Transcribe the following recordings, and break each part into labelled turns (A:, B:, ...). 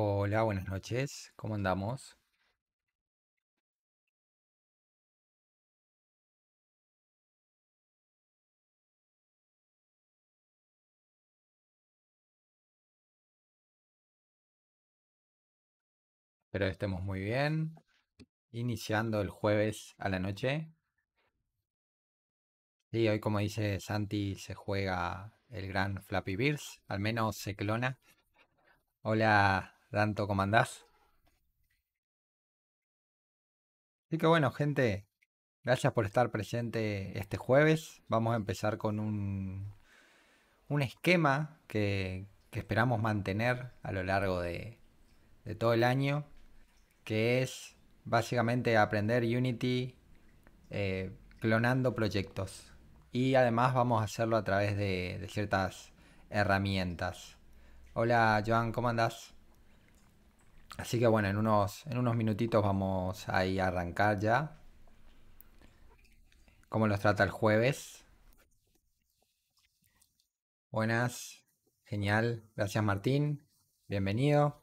A: Hola, buenas noches. ¿Cómo andamos? Espero estemos muy bien. Iniciando el jueves a la noche.
B: Sí, hoy como dice Santi se juega el gran Flappy Birds. Al menos se clona. Hola tanto como andás. Así que bueno, gente, gracias por estar presente este jueves. Vamos a empezar con un,
C: un esquema
B: que, esperamos mantener a lo largo de, todo el año, que es básicamente aprender Unity eh, clonando proyectos. Y además vamos a hacerlo a través de, de ciertas herramientas. Hola Joan, ¿cómo andás? Así que bueno, en unos, en unos minutitos vamos a a arrancar ya. ¿Cómo los trata el jueves? Buenas, genial, gracias Martín, bienvenido.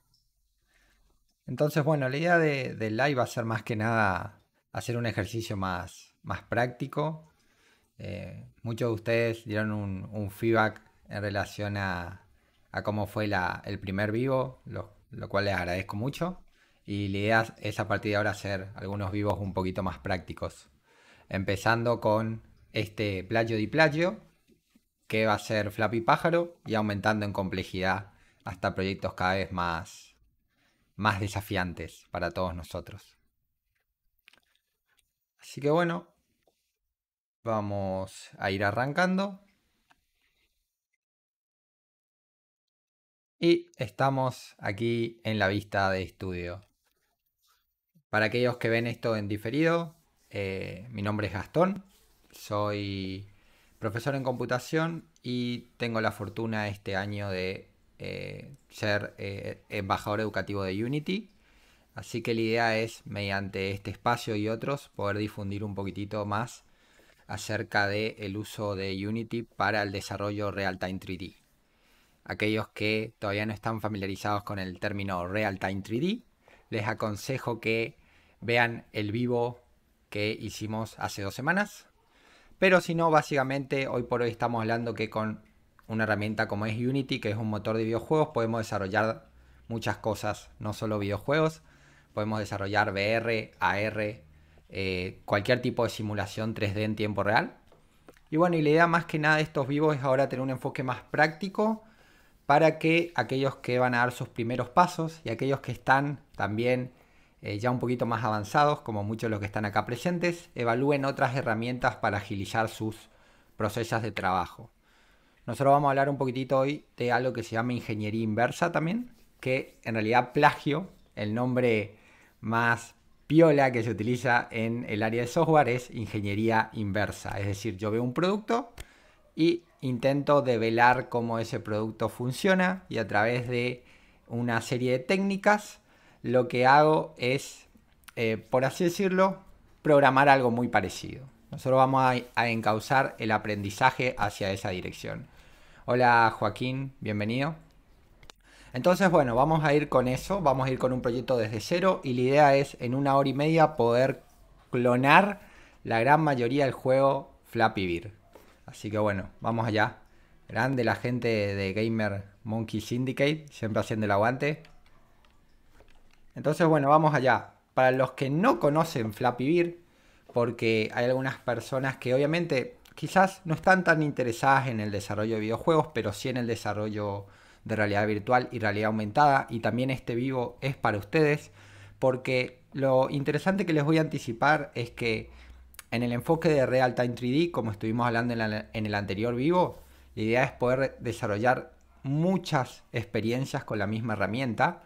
B: Entonces, bueno, la idea del live va a ser más que nada hacer un ejercicio más, más práctico. Eh, muchos de ustedes dieron un, feedback en relación a, cómo fue la, el primer vivo, los lo cual les agradezco mucho. Y la idea es a partir de ahora hacer algunos vivos un poquito más prácticos. Empezando con este playo di playo, que va a ser Flappy Pájaro, y aumentando en complejidad hasta proyectos cada vez más, más desafiantes para todos nosotros. Así que bueno,
C: vamos a ir arrancando. Y estamos aquí en la vista de estudio.
B: Para aquellos que ven esto en diferido, eh, mi nombre es Gastón, soy profesor en computación y tengo la fortuna este año de eh, ser eh, embajador educativo de Unity. Así que la idea es, mediante este espacio y otros, poder difundir un poquitito más acerca del uso de Unity para el desarrollo real-time 3D. Aquellos que todavía no están familiarizados con el término Real Time 3D, les aconsejo que vean el vivo que hicimos hace dos semanas. Pero si no, básicamente hoy por hoy estamos hablando que con una herramienta como es Unity, que es un motor de videojuegos, podemos desarrollar muchas cosas, no solo videojuegos. Podemos desarrollar VR, AR, eh, cualquier tipo de simulación 3D en tiempo real. Y bueno, y la idea más que nada de estos vivos es ahora tener un enfoque más práctico para que aquellos que van a dar sus primeros pasos y aquellos que están también eh, ya un poquito más avanzados, como muchos de los que están acá presentes, evalúen otras herramientas para agilizar sus procesos de trabajo. Nosotros vamos a hablar un poquitito hoy de algo que se llama ingeniería inversa también, que en realidad plagio, el nombre más piola que se utiliza en el área de software es ingeniería inversa. Es decir, yo veo un producto y intento develar cómo ese producto funciona y a través de una serie de técnicas lo que hago es, eh, por así decirlo, programar algo muy parecido. Nosotros vamos a, encauzar el aprendizaje hacia esa dirección. Hola Joaquín, bienvenido. Entonces, bueno, vamos a ir con eso, vamos a ir con un proyecto desde cero y la idea es en una hora y media poder clonar la gran mayoría del juego Flappy Bird. Así que bueno, vamos allá. Grande la gente de Gamer Monkey Syndicate, siempre haciendo el aguante. Entonces, bueno, vamos allá. Para los que no conocen Flappy Beer porque hay algunas personas que obviamente quizás no están tan interesadas en el desarrollo de videojuegos, pero sí en el desarrollo de realidad virtual y realidad aumentada. Y también este vivo es para ustedes, porque lo interesante que les voy a anticipar es que en el enfoque de Real Time 3D, como estuvimos hablando en, el anterior vivo, la idea es poder desarrollar muchas experiencias con la misma herramienta,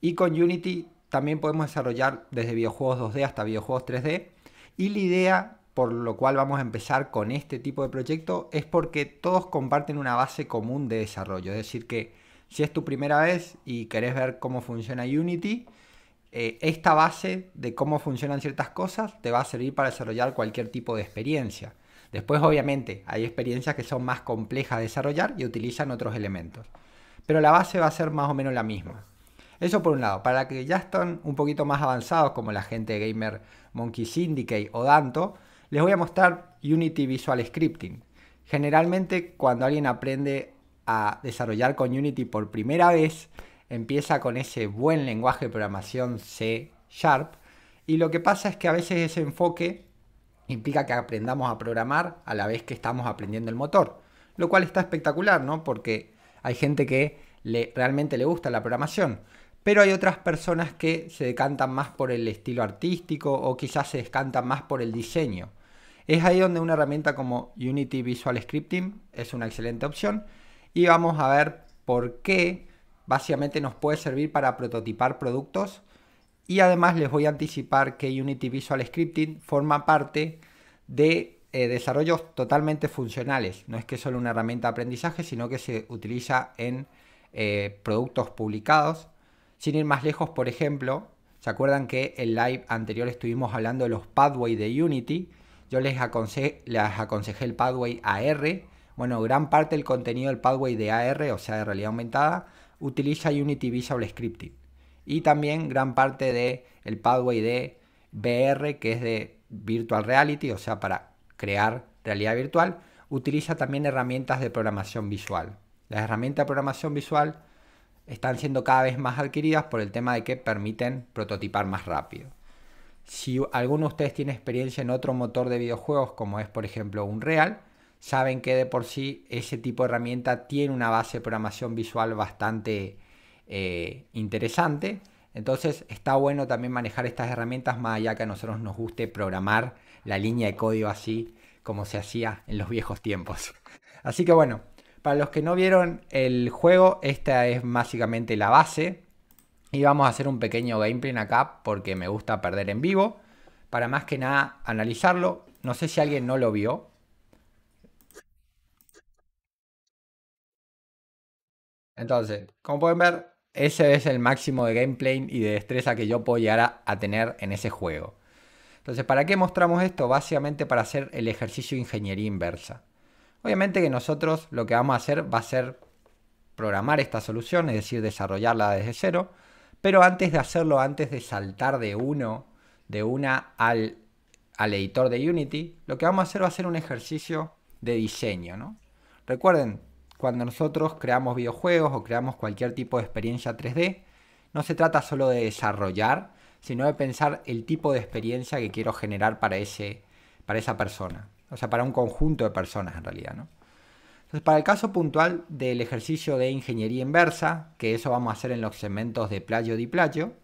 B: Y con Unity también podemos desarrollar desde videojuegos 2D hasta videojuegos 3D. Y la idea por lo cual vamos a empezar con este tipo de proyecto es porque todos comparten una base común de desarrollo. Es decir, que si es tu primera vez y querés ver cómo funciona Unity, eh, esta base de cómo funcionan ciertas cosas te va a servir para desarrollar cualquier tipo de experiencia. Después, obviamente, hay experiencias que son más complejas de desarrollar y utilizan otros elementos. Pero la base va a ser más o menos la misma. Eso por un lado, para que ya están un poquito más avanzados como la gente de Gamer Monkey Syndicate o Danto, les voy a mostrar Unity Visual Scripting. Generalmente cuando alguien aprende a desarrollar con Unity por primera vez, empieza con ese buen lenguaje de programación C Sharp y lo que pasa es que a veces ese enfoque implica que aprendamos a programar a la vez que estamos aprendiendo el motor, lo cual está espectacular, ¿no? Porque hay gente que le, realmente le gusta la programación, pero hay otras personas que se decantan más por el estilo artístico o quizás se decantan más por el diseño. Es ahí donde una herramienta como Unity Visual Scripting es una excelente opción y vamos a ver por qué básicamente nos puede servir para prototipar productos y además les voy a anticipar que Unity Visual Scripting forma parte de eh, desarrollos totalmente funcionales. No es que solo una herramienta de aprendizaje, sino que se utiliza en eh, productos publicados. Sin ir más lejos, por ejemplo, ¿se acuerdan que en live anterior estuvimos hablando de los pathways de Unity? Yo les, les aconsejé el pathway AR. Bueno, gran parte del contenido del pathway de AR, o sea, de realidad aumentada, utiliza Unity Visual Scripting y también gran parte del el pathway de VR, que es de Virtual Reality, o sea, para crear realidad virtual, utiliza también herramientas de programación visual. Las herramientas de programación visual están siendo cada vez más adquiridas por el tema de que permiten prototipar más rápido. Si alguno de ustedes tiene experiencia en otro motor de videojuegos, como es por ejemplo Unreal, saben que de por sí ese tipo de herramienta tiene una base de programación visual bastante eh, interesante. Entonces está bueno también manejar estas herramientas más allá que a nosotros nos guste programar la línea de código así como se hacía en los viejos tiempos. Así que bueno, para los que no vieron el juego, esta es básicamente la base. Y vamos a hacer un pequeño gameplay acá porque me gusta perder en vivo. Para más que nada analizarlo. No sé si alguien no lo vio, Entonces, como pueden ver, ese es el máximo de gameplay y de destreza que yo puedo llegar a, tener en ese juego. Entonces, ¿para qué mostramos esto? Básicamente para hacer el ejercicio de ingeniería inversa. Obviamente que nosotros lo que vamos a hacer va a ser programar esta solución, es decir, desarrollarla desde cero, pero antes de hacerlo, antes de saltar de uno, de una al, al editor de Unity, lo que vamos a hacer va a ser un ejercicio de diseño, ¿no? Recuerden, cuando nosotros creamos videojuegos o creamos cualquier tipo de experiencia 3D, no se trata solo de desarrollar, sino de pensar el tipo de experiencia que quiero generar para, ese, para esa persona. O sea, para un conjunto de personas en realidad, Entonces, para el caso puntual del ejercicio de ingeniería inversa, que eso vamos a hacer en los segmentos de playo di playo,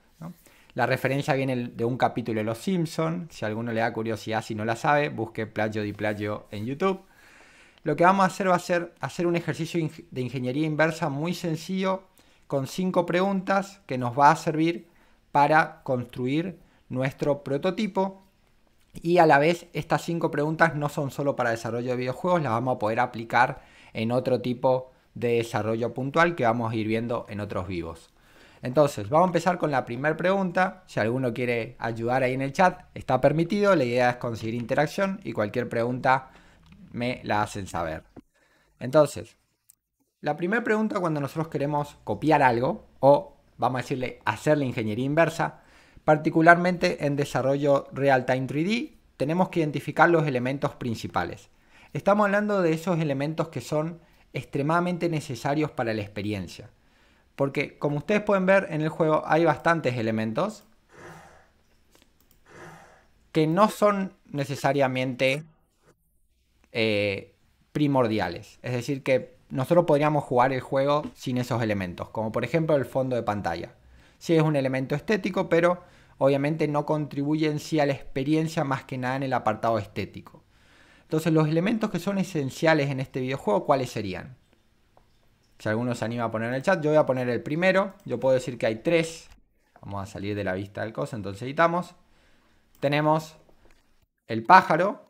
B: la referencia viene de un capítulo de Los Simpson. Si a alguno le da curiosidad, si no la sabe, busque playo di playo en YouTube. Lo que vamos a hacer va a ser hacer un ejercicio de ingeniería inversa muy sencillo con cinco preguntas que nos va a servir para construir nuestro prototipo y a la vez estas cinco preguntas no son solo para desarrollo de videojuegos, las vamos a poder aplicar en otro tipo de desarrollo puntual que vamos a ir viendo en otros vivos. Entonces, vamos a empezar con la primera pregunta. Si alguno quiere ayudar ahí en el chat, está permitido. La idea es conseguir interacción y cualquier pregunta me la hacen saber. Entonces, la primera pregunta cuando nosotros queremos copiar algo, o vamos a decirle hacer la ingeniería inversa, particularmente en desarrollo real-time 3D, tenemos que identificar los elementos principales. Estamos hablando de esos elementos que son extremadamente necesarios para la experiencia. Porque como ustedes pueden ver en el juego hay bastantes elementos que no son necesariamente eh, primordiales. Es decir, que nosotros podríamos jugar el juego sin esos elementos, como por ejemplo el fondo de pantalla. Sí es un elemento estético, pero obviamente no contribuye en sí a la experiencia más que nada en el apartado estético. Entonces, los elementos que son esenciales en este videojuego, ¿cuáles serían? Si alguno se anima a poner en el chat, yo voy a poner el primero. Yo puedo decir que hay tres. Vamos a salir de la
C: vista del coso, entonces editamos. Tenemos el pájaro,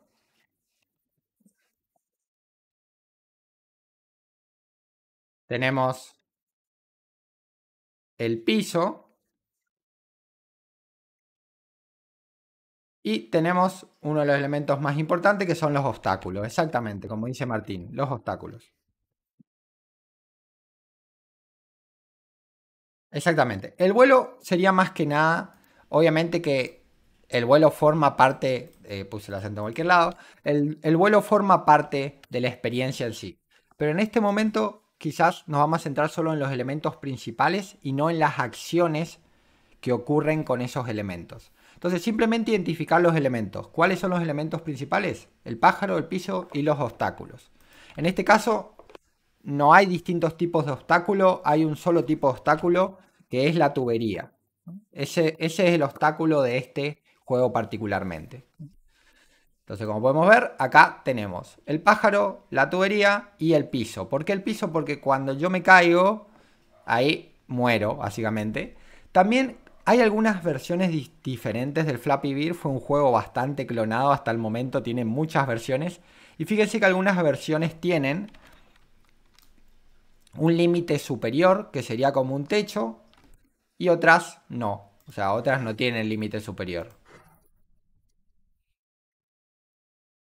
A: Tenemos el piso y tenemos uno de los elementos más importantes
C: que son los obstáculos, exactamente, como dice Martín, los obstáculos. Exactamente. El vuelo sería más que nada, obviamente que el vuelo forma parte, eh, puse el acento en cualquier lado,
B: el, vuelo forma parte de la experiencia en sí. Pero en este momento quizás nos vamos a centrar solo en los elementos principales y no en las acciones que ocurren con esos elementos. Entonces simplemente identificar los elementos. ¿Cuáles son los elementos principales? El pájaro, el piso y los obstáculos. En este caso no hay distintos tipos de obstáculo, hay un solo tipo de obstáculo que es la tubería. Ese, ese es el obstáculo de este juego particularmente. Entonces, como podemos ver, acá tenemos el pájaro, la tubería y el piso. ¿Por qué el piso? Porque cuando yo me caigo, ahí muero, básicamente. También hay algunas versiones diferentes del Flappy Bird. Fue un juego bastante clonado hasta el momento, tiene muchas versiones. Y fíjense que algunas versiones tienen un límite superior, que sería como un techo, y otras no. O sea, otras no tienen límite superior.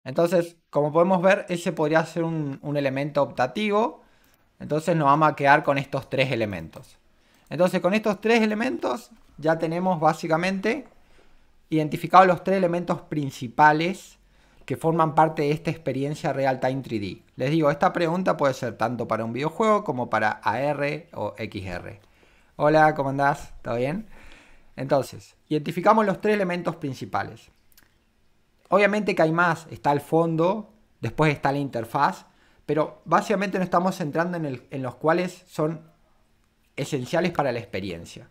B: Entonces, como podemos ver, ese podría ser un, elemento optativo. Entonces nos vamos a quedar con estos tres elementos. Entonces con estos tres elementos ya tenemos básicamente identificados los tres elementos principales que forman parte de esta experiencia Real Time 3D. Les digo, esta pregunta puede ser tanto para un videojuego como para AR o XR. Hola, ¿cómo andás? ¿Todo bien? Entonces, identificamos los tres elementos principales. Obviamente que hay más, está el fondo, después está la interfaz, pero básicamente nos estamos centrando en, los cuales son esenciales para la experiencia.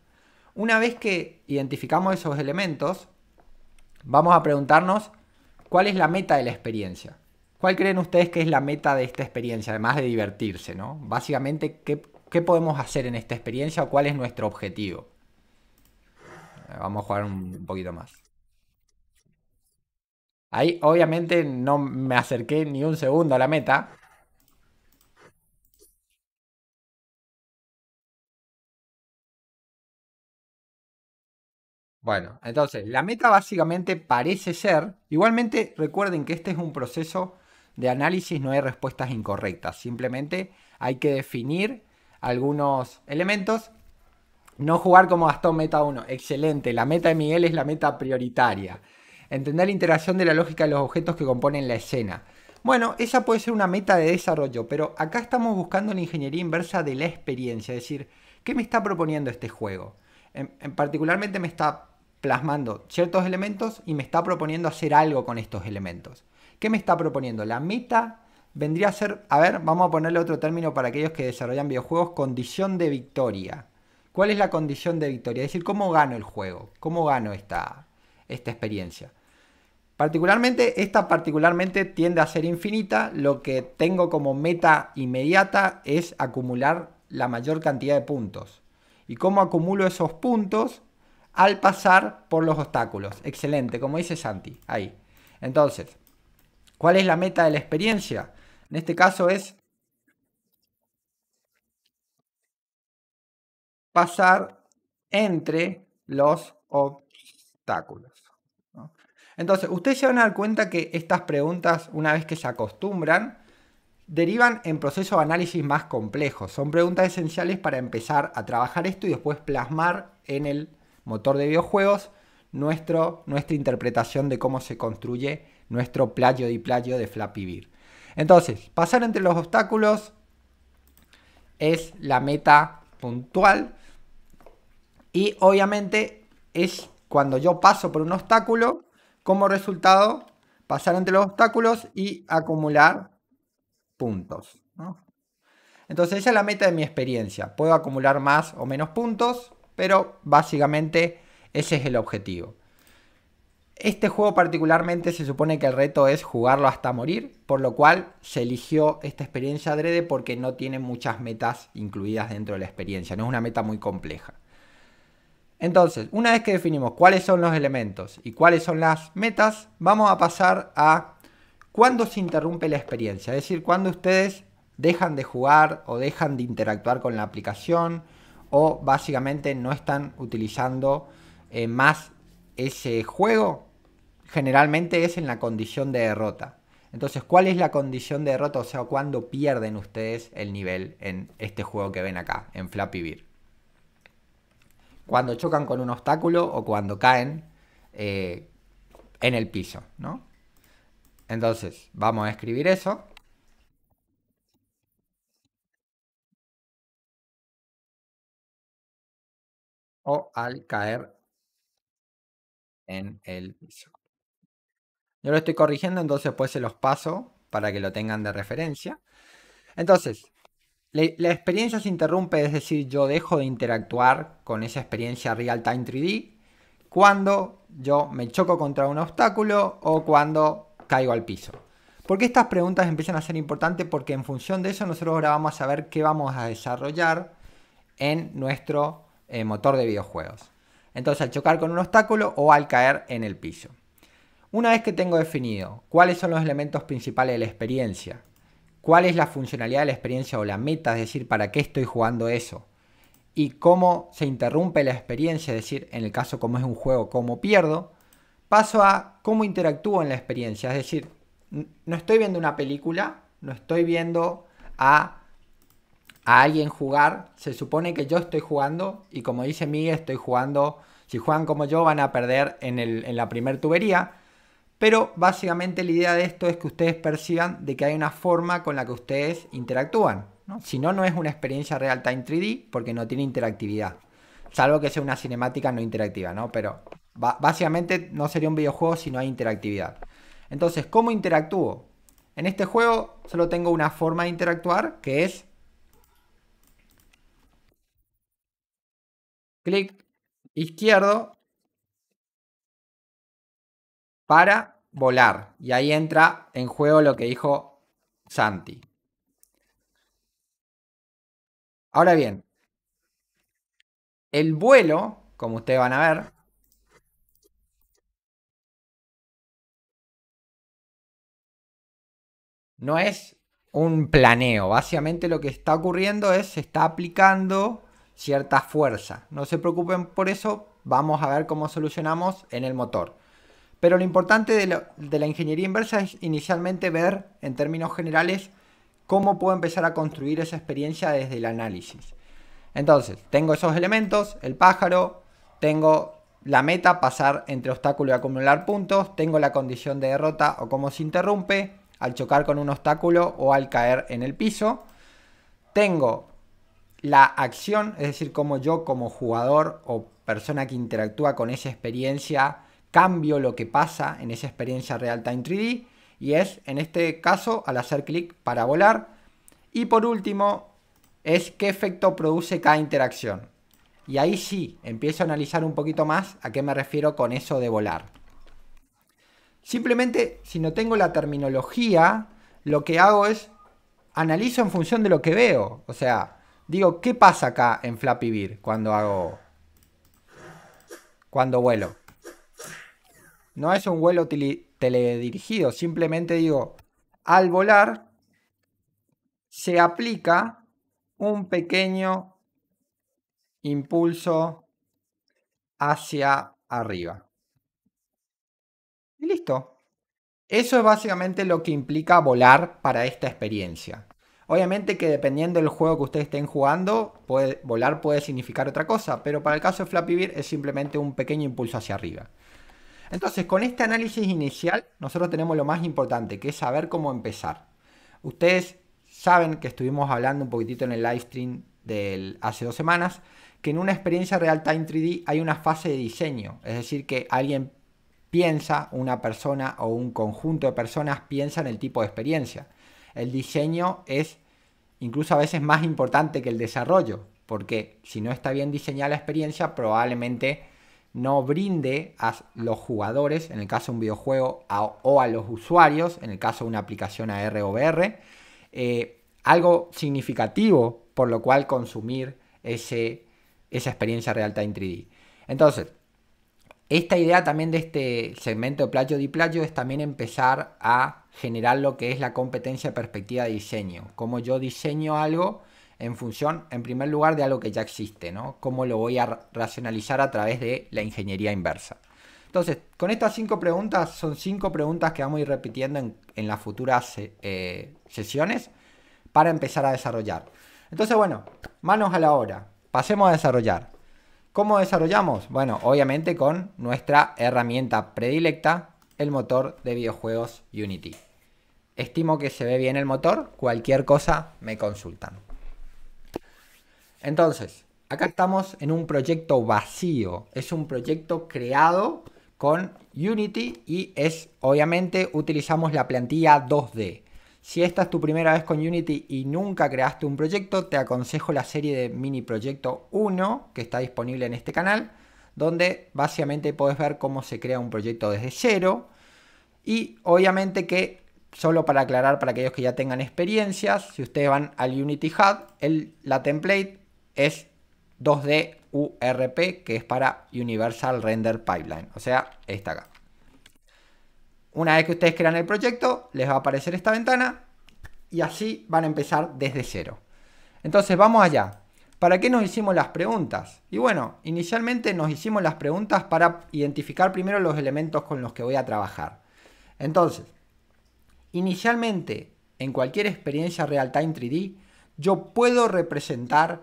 B: Una vez que identificamos esos elementos, vamos a preguntarnos cuál es la meta de la experiencia. ¿Cuál creen ustedes que es la meta de esta experiencia, además de divertirse? ¿no? Básicamente, ¿qué, ¿qué podemos hacer en esta experiencia o cuál es nuestro objetivo? Vamos a jugar un poquito más. Ahí obviamente no
A: me acerqué ni un segundo a la meta. Bueno, entonces la meta básicamente parece ser, igualmente recuerden que este es un
B: proceso de análisis, no hay respuestas incorrectas, simplemente hay que definir algunos elementos, no jugar como Gastón Meta 1, excelente, la meta de Miguel es la meta prioritaria. Entender la interacción de la lógica de los objetos que componen la escena. Bueno, esa puede ser una meta de desarrollo, pero acá estamos buscando la ingeniería inversa de la experiencia, es decir, ¿qué me está proponiendo este juego? En, particularmente me está plasmando ciertos elementos y me está proponiendo hacer algo con estos elementos. ¿Qué me está proponiendo? La meta vendría a ser, a ver, vamos a ponerle otro término para aquellos que desarrollan videojuegos, condición de victoria. ¿Cuál es la condición de victoria? Es decir, ¿cómo gano el juego? ¿Cómo gano esta, esta experiencia. Particularmente, esta particularmente tiende a ser infinita, lo que tengo como meta inmediata es acumular la mayor cantidad de puntos. ¿Y cómo acumulo esos puntos? Al pasar por los obstáculos. Excelente, como dice Santi, ahí. Entonces, ¿cuál es la meta de la experiencia? En este caso es pasar entre los obstáculos. Entonces, ustedes se van a dar cuenta que estas preguntas, una vez que se acostumbran, derivan en procesos de análisis más complejos. Son preguntas esenciales para empezar a trabajar esto y después plasmar en el motor de videojuegos nuestra interpretación de cómo se construye nuestro playo y playo de Flappy Bird. Entonces, pasar entre los obstáculos es la meta puntual y obviamente es cuando yo paso por un obstáculo como resultado, pasar entre los obstáculos y acumular puntos. Entonces esa es la meta de mi experiencia. Puedo acumular más o menos puntos, pero básicamente ese es el objetivo. Este juego particularmente se supone que el reto es jugarlo hasta morir, por lo cual se eligió esta experiencia adrede porque no tiene muchas metas incluidas dentro de la experiencia, no es una meta muy compleja. Entonces, una vez que definimos cuáles son los elementos y cuáles son las metas, vamos a pasar a cuándo se interrumpe la experiencia, es decir, cuándo ustedes dejan de jugar o dejan de interactuar con la aplicación o básicamente no están utilizando eh, más ese juego, generalmente es en la condición de derrota. Entonces, ¿cuál es la condición de derrota? O sea, ¿cuándo pierden ustedes el nivel en este juego que ven acá, en Flappy Bird cuando chocan con un obstáculo o cuando caen eh, en el piso, ¿no? Entonces,
A: vamos a escribir eso. O al caer en el piso. Yo lo estoy corrigiendo, entonces pues se los
B: paso para que lo tengan de referencia. Entonces, la, experiencia se interrumpe, es decir, yo dejo de interactuar con esa experiencia real time 3D cuando yo me choco contra un obstáculo o cuando caigo al piso. ¿Por qué estas preguntas empiezan a ser importantes? Porque en función de eso nosotros ahora vamos a saber qué vamos a desarrollar en nuestro eh, motor de videojuegos. Entonces al chocar con un obstáculo o al caer en el piso. Una vez que tengo definido cuáles son los elementos principales de la experiencia, cuál es la funcionalidad de la experiencia o la meta, es decir, para qué estoy jugando eso. Y cómo se interrumpe la experiencia, es decir, en el caso como es un juego, cómo pierdo. Paso a cómo interactúo en la experiencia, es decir, no estoy viendo una película, no estoy viendo a, alguien jugar, se supone que yo estoy jugando y como dice Miguel, estoy jugando, si juegan como yo van a perder en, en la primer tubería pero básicamente la idea de esto es que ustedes perciban de que hay una forma con la que ustedes interactúan. Si no, no es una experiencia real time 3D porque no tiene interactividad. Salvo que sea una cinemática no interactiva, ¿no? Pero básicamente no sería un videojuego si no hay interactividad. Entonces, ¿cómo interactúo? En este juego solo tengo una forma de interactuar que es
C: clic izquierdo para volar. Y ahí entra en juego lo que dijo Santi.
A: Ahora bien, el vuelo, como ustedes van a ver, no es un planeo. Básicamente lo que está ocurriendo es se está
B: aplicando cierta fuerza. No se preocupen por eso, vamos a ver cómo solucionamos en el motor. Pero lo importante de, la ingeniería inversa es inicialmente ver, en términos generales, cómo puedo empezar a construir esa experiencia desde el análisis. Entonces, tengo esos elementos, el pájaro, tengo la meta, pasar entre obstáculos y acumular puntos, tengo la condición de derrota o cómo se interrumpe al chocar con un obstáculo o al caer en el piso. Tengo la acción, es decir, cómo yo como jugador o persona que interactúa con esa experiencia, cambio lo que pasa en esa experiencia real time 3D y es en este caso al hacer clic para volar. Y por último es qué efecto produce cada interacción. Y ahí sí, empiezo a analizar un poquito más a qué me refiero con eso de volar. Simplemente, si no tengo la terminología, lo que hago es analizo en función de lo que veo. O sea, digo, ¿qué pasa acá en Flappy Bird cuando hago... cuando vuelo? No es un vuelo teledirigido, simplemente digo, al volar se aplica un pequeño impulso hacia arriba. Y listo. Eso es básicamente lo que implica volar para esta experiencia. Obviamente que dependiendo del juego que ustedes estén jugando, volar puede significar otra cosa, pero para el caso de Flappy Bird es simplemente un pequeño impulso hacia arriba. Entonces, con este análisis inicial, nosotros tenemos lo más importante, que es saber cómo empezar. Ustedes saben que estuvimos hablando un poquitito en el live stream del hace dos semanas, que en una experiencia real time 3D hay una fase de diseño, es decir, que alguien piensa, una persona o un conjunto de personas piensa en el tipo de experiencia. El diseño es incluso a veces más importante que el desarrollo, porque si no está bien diseñada la experiencia, probablemente no brinde a los jugadores, en el caso de un videojuego, o a los usuarios, en el caso de una aplicación AR o VR, eh, algo significativo por lo cual consumir ese, esa experiencia real-time 3D. Entonces, esta idea también de este segmento de playo di playo es también empezar a generar lo que es la competencia perspectiva de diseño. Como yo diseño algo en función, en primer lugar, de algo que ya existe, ¿no? ¿Cómo lo voy a racionalizar a través de la ingeniería inversa? Entonces, con estas cinco preguntas, son cinco preguntas que vamos a ir repitiendo en, las futuras eh, eh, sesiones para empezar a desarrollar. Entonces, bueno, manos a la obra, pasemos a desarrollar. ¿Cómo desarrollamos? Bueno, obviamente con nuestra herramienta predilecta, el motor de videojuegos Unity. Estimo que se ve bien el motor, cualquier cosa me consultan. Entonces, acá estamos en un proyecto vacío. Es un proyecto creado con Unity y es, obviamente, utilizamos la plantilla 2D. Si esta es tu primera vez con Unity y nunca creaste un proyecto, te aconsejo la serie de Mini Proyecto 1 que está disponible en este canal, donde básicamente puedes ver cómo se crea un proyecto desde cero. Y obviamente que, solo para aclarar para aquellos que ya tengan experiencias, si ustedes van al Unity Hub, la template es 2D URP, que es para Universal Render Pipeline, o sea, esta acá. Una vez que ustedes crean el proyecto, les va a aparecer esta ventana y así van a empezar desde cero. Entonces, vamos allá. ¿Para qué nos hicimos las preguntas? Y bueno, inicialmente nos hicimos las preguntas para identificar primero los elementos con los que voy a trabajar. Entonces, inicialmente, en cualquier experiencia real-time 3D, yo puedo representar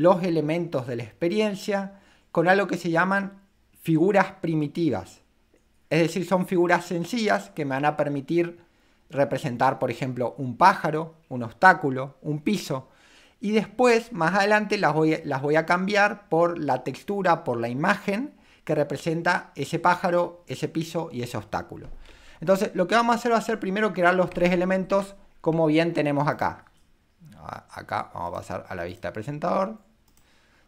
B: los elementos de la experiencia con algo que se llaman figuras primitivas. Es decir, son figuras sencillas que me van a permitir representar, por ejemplo, un pájaro, un obstáculo, un piso. Y después, más adelante, las voy, a cambiar por la textura, por la imagen que representa ese pájaro, ese piso y ese obstáculo. Entonces, lo que vamos a hacer va a ser primero crear los tres elementos como bien tenemos acá. Acá vamos a pasar a la vista de presentador.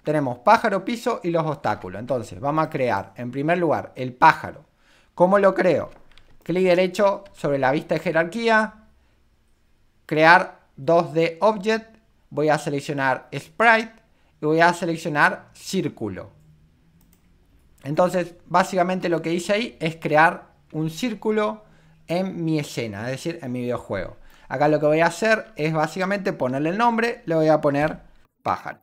B: Tenemos pájaro, piso y los obstáculos. Entonces, vamos a crear, en primer lugar, el pájaro. ¿Cómo lo creo? Clic derecho sobre la vista de jerarquía. Crear 2D Object. Voy a seleccionar Sprite y voy a seleccionar Círculo. Entonces, básicamente lo que hice ahí es crear un círculo en mi escena, es decir, en mi videojuego. Acá lo que voy a hacer es básicamente ponerle el nombre, le voy a poner pájaro.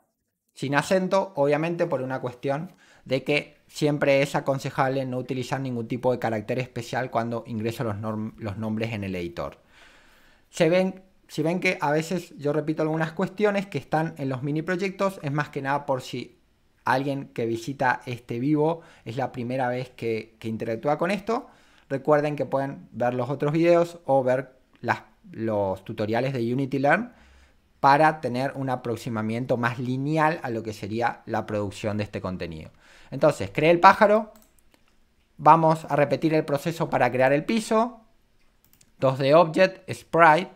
B: Sin acento, obviamente por una cuestión de que siempre es aconsejable no utilizar ningún tipo de carácter especial cuando ingreso los, nombres en el editor. Se ven, si ven que a veces yo repito algunas cuestiones que están en los mini proyectos, es más que nada por si alguien que visita este vivo es la primera vez que, interactúa con esto. Recuerden que pueden ver los otros videos o ver las, los tutoriales de Unity Learn para tener un aproximamiento más lineal a lo que sería la producción de este contenido. Entonces, creé el pájaro, vamos a repetir el proceso para crear el piso, 2D Object, Sprite,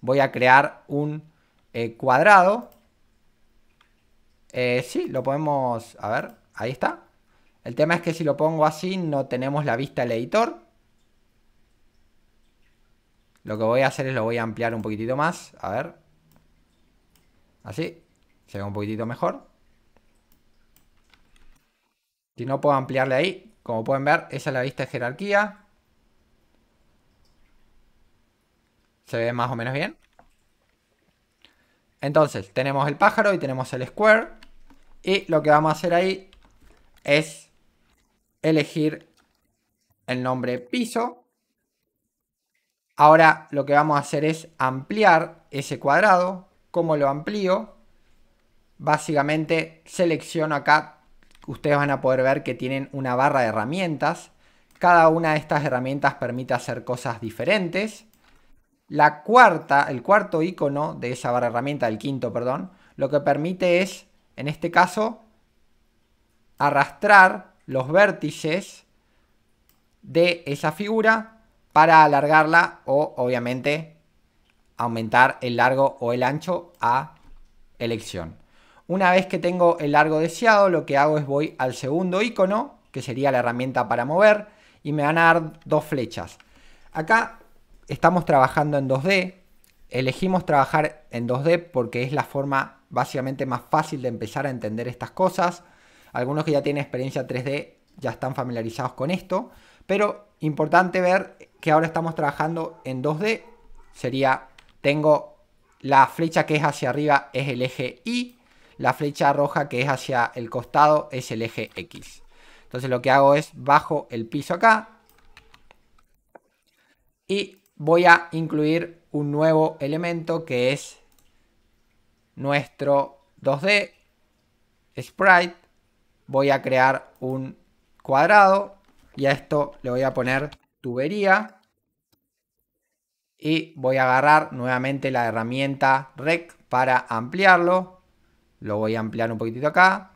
B: voy a crear un eh, cuadrado, eh, sí, lo podemos, a ver, ahí está. El tema es que si lo pongo así no tenemos la vista del editor, lo que voy a hacer es lo voy a ampliar un poquitito más, a ver, Así. Se ve un poquitito mejor. Si no, puedo ampliarle ahí. Como pueden ver, esa es la vista de jerarquía. Se ve más o menos bien. Entonces, tenemos el pájaro y tenemos el square. Y lo que vamos a hacer ahí es elegir el nombre piso. Ahora lo que vamos a hacer es ampliar ese cuadrado. ¿Cómo lo amplío? Básicamente selecciono acá, ustedes van a poder ver que tienen una barra de herramientas. Cada una de estas herramientas permite hacer cosas diferentes. La cuarta, el cuarto icono de esa barra de herramientas, el quinto, perdón, lo que permite es, en este caso, arrastrar los vértices de esa figura para alargarla o, obviamente, aumentar el largo o el ancho a elección. Una vez que tengo el largo deseado, lo que hago es voy al segundo icono, que sería la herramienta para mover, y me van a dar dos flechas. Acá estamos trabajando en 2D, elegimos trabajar en 2D porque es la forma básicamente más fácil de empezar a entender estas cosas. Algunos que ya tienen experiencia 3D ya están familiarizados con esto, pero importante ver que ahora estamos trabajando en 2D, sería tengo la flecha que es hacia arriba es el eje Y, la flecha roja que es hacia el costado es el eje X. Entonces lo que hago es bajo el piso acá y voy a incluir un nuevo elemento que es nuestro 2D sprite. Voy a crear un cuadrado y a esto le voy a poner tubería y voy a agarrar nuevamente la herramienta rec para ampliarlo. Lo voy a ampliar un poquitito acá.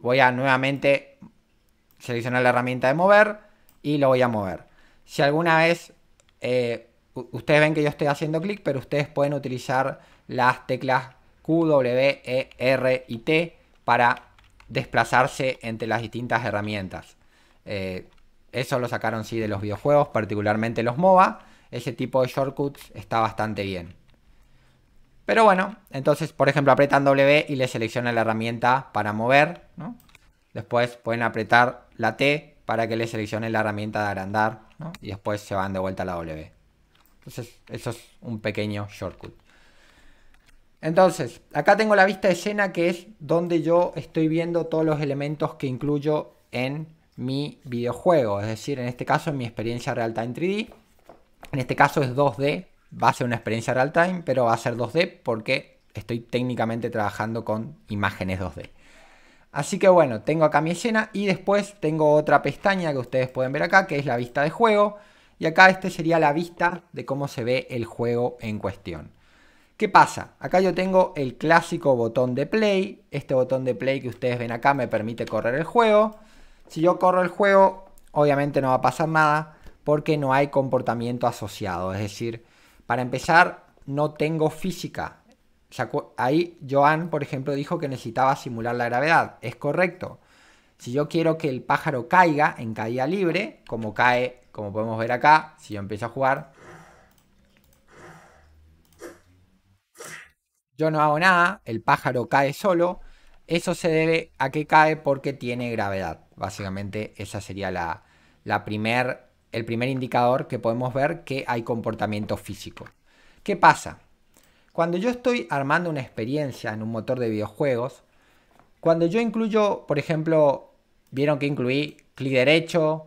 B: Voy a nuevamente seleccionar la herramienta de mover y lo voy a mover. Si alguna vez eh, ustedes ven que yo estoy haciendo clic, pero ustedes pueden utilizar las teclas Q, W, E, R y T para desplazarse entre las distintas herramientas. Eh, eso lo sacaron sí de los videojuegos, particularmente los MOBA. Ese tipo de shortcuts está bastante bien. Pero bueno, entonces, por ejemplo, apretan W y le seleccionan la herramienta para mover, Después pueden apretar la T para que le seleccionen la herramienta de agrandar, Y después se van de vuelta a la W. Entonces, eso es un pequeño shortcut. Entonces, acá tengo la vista de escena que es donde yo estoy viendo todos los elementos que incluyo en mi videojuego, es decir, en este caso mi experiencia real-time 3D. En este caso es 2D, va a ser una experiencia real-time, pero va a ser 2D porque estoy técnicamente trabajando con imágenes 2D. Así que bueno, tengo acá mi escena y después tengo otra pestaña que ustedes pueden ver acá, que es la vista de juego. Y acá este sería la vista de cómo se ve el juego en cuestión. ¿Qué pasa? Acá yo tengo el clásico botón de play. Este botón de play que ustedes ven acá me permite correr el juego. Si yo corro el juego, obviamente no va a pasar nada porque no hay comportamiento asociado. Es decir, para empezar, no tengo física. Ahí Joan, por ejemplo, dijo que necesitaba simular la gravedad. Es correcto. Si yo quiero que el pájaro caiga en caída libre, como cae, como podemos ver acá, si yo empiezo a jugar, yo no hago nada, el pájaro cae solo. Eso se debe a que cae porque tiene gravedad. Básicamente esa sería la, la el primer indicador que podemos ver que hay comportamiento físico. ¿Qué pasa? Cuando yo estoy armando una experiencia en un motor de videojuegos, cuando yo incluyo, por ejemplo, vieron que incluí clic derecho,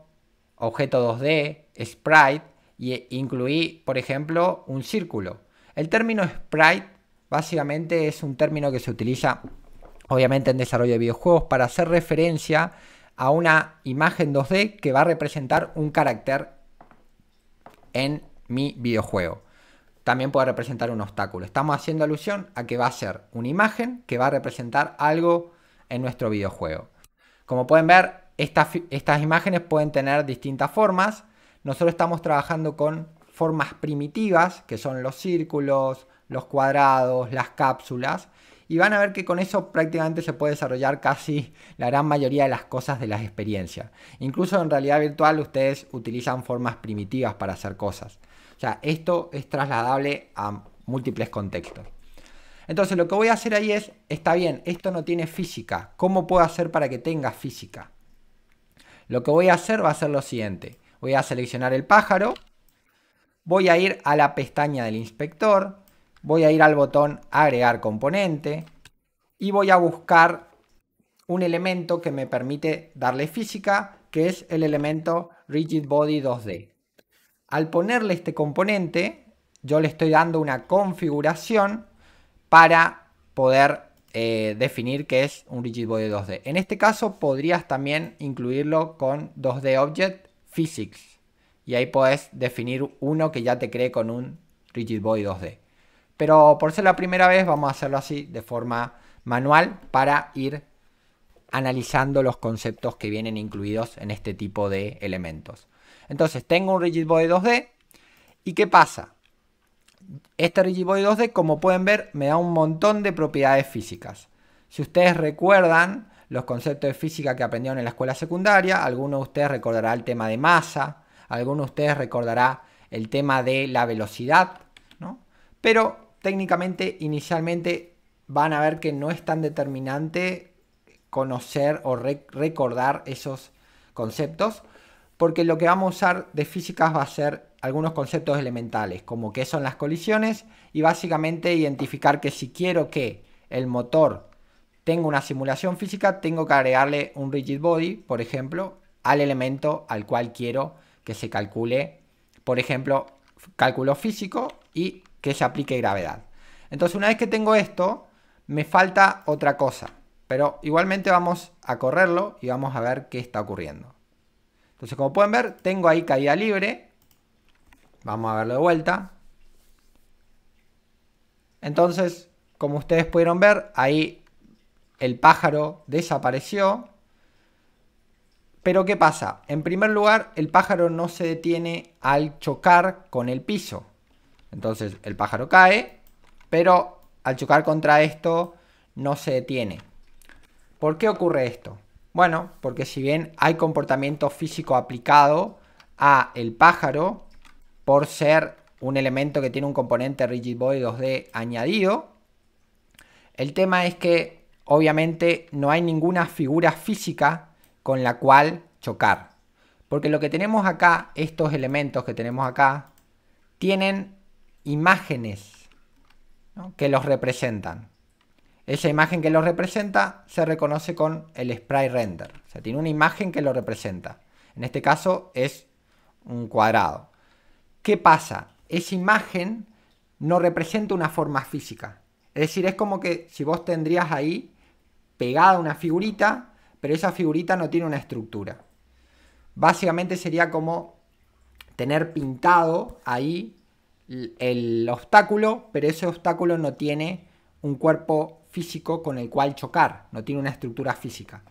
B: objeto 2D, sprite, y incluí, por ejemplo, un círculo. El término sprite básicamente es un término que se utiliza, obviamente, en desarrollo de videojuegos para hacer referencia a una imagen 2D que va a representar un carácter en mi videojuego. También puede representar un obstáculo. Estamos haciendo alusión a que va a ser una imagen que va a representar algo en nuestro videojuego. Como pueden ver, estas imágenes pueden tener distintas formas. Nosotros estamos trabajando con formas primitivas, que son los círculos, los cuadrados, las cápsulas, y van a ver que con eso prácticamente se puede desarrollar casi la gran mayoría de las cosas de las experiencias. Incluso en realidad virtual ustedes utilizan formas primitivas para hacer cosas. O sea, esto es trasladable a múltiples contextos. Entonces lo que voy a hacer ahí es, está bien, esto no tiene física, ¿cómo puedo hacer para que tenga física? Lo que voy a hacer va a ser lo siguiente, voy a seleccionar el pájaro, voy a ir a la pestaña del inspector, voy a ir al botón agregar componente y voy a buscar un elemento que me permite darle física, que es el elemento rigid body 2D. Al ponerle este componente, yo le estoy dando una configuración para poder eh, definir qué es un rigid 2D. En este caso podrías también incluirlo con 2D object physics y ahí puedes definir uno que ya te cree con un rigid 2D. Pero por ser la primera vez vamos a hacerlo así de forma manual para ir analizando los conceptos que vienen incluidos en este tipo de elementos. Entonces tengo un RigidBody 2D y ¿qué pasa? Este RigidBody 2D como pueden ver me da un montón de propiedades físicas. Si ustedes recuerdan los conceptos de física que aprendieron en la escuela secundaria, alguno de ustedes recordará el tema de masa, alguno de ustedes recordará el tema de la velocidad, ¿no? Pero técnicamente inicialmente van a ver que no es tan determinante conocer o recordar esos conceptos, porque lo que vamos a usar de físicas va a ser algunos conceptos elementales, como qué son las colisiones y básicamente identificar que si quiero que el motor tenga una simulación física, tengo que agregarle un rigid body, por ejemplo, al elemento al cual quiero que se calcule, por ejemplo, cálculo físico y que se aplique gravedad. Entonces una vez que tengo esto, me falta otra cosa. Pero igualmente vamos a correrlo y vamos a ver qué está ocurriendo. Entonces como pueden ver, tengo ahí caída libre. Vamos a verlo de vuelta. Entonces, como ustedes pudieron ver, ahí el pájaro desapareció. Pero ¿qué pasa? En primer lugar, el pájaro no se detiene al chocar con el piso. Entonces el pájaro cae, pero al chocar contra esto no se detiene. ¿Por qué ocurre esto? Bueno, porque si bien hay comportamiento físico aplicado a el pájaro por ser un elemento que tiene un componente Rigid 2D añadido, el tema es que obviamente no hay ninguna figura física con la cual chocar. Porque lo que tenemos acá, estos elementos que tenemos acá, tienen imágenes que los representan. Esa imagen que los representa se reconoce con el sprite render. O sea, tiene una imagen que lo representa. En este caso es un cuadrado. ¿Qué pasa? Esa imagen no representa una forma física. Es decir, es como que si vos tendrías ahí pegada una figurita, pero esa figurita no tiene una estructura. Básicamente sería como tener pintado ahí el obstáculo, pero ese obstáculo no tiene un cuerpo físico con el cual chocar, no tiene una estructura física.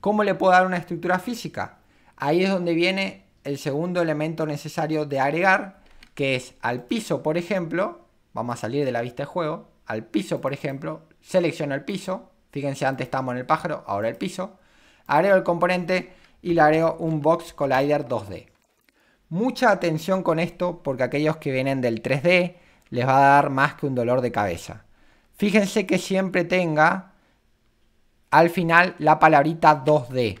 B: ¿Cómo le puedo dar una estructura física? Ahí es donde viene el segundo elemento necesario de agregar, que es al piso, por ejemplo, vamos a salir de la vista de juego, al piso, por ejemplo, selecciono el piso, fíjense antes estábamos en el pájaro, ahora el piso, agrego el componente y le agrego un box collider 2D. Mucha atención con esto porque aquellos que vienen del 3D les va a dar más que un dolor de cabeza. Fíjense que siempre tenga al final la palabrita 2D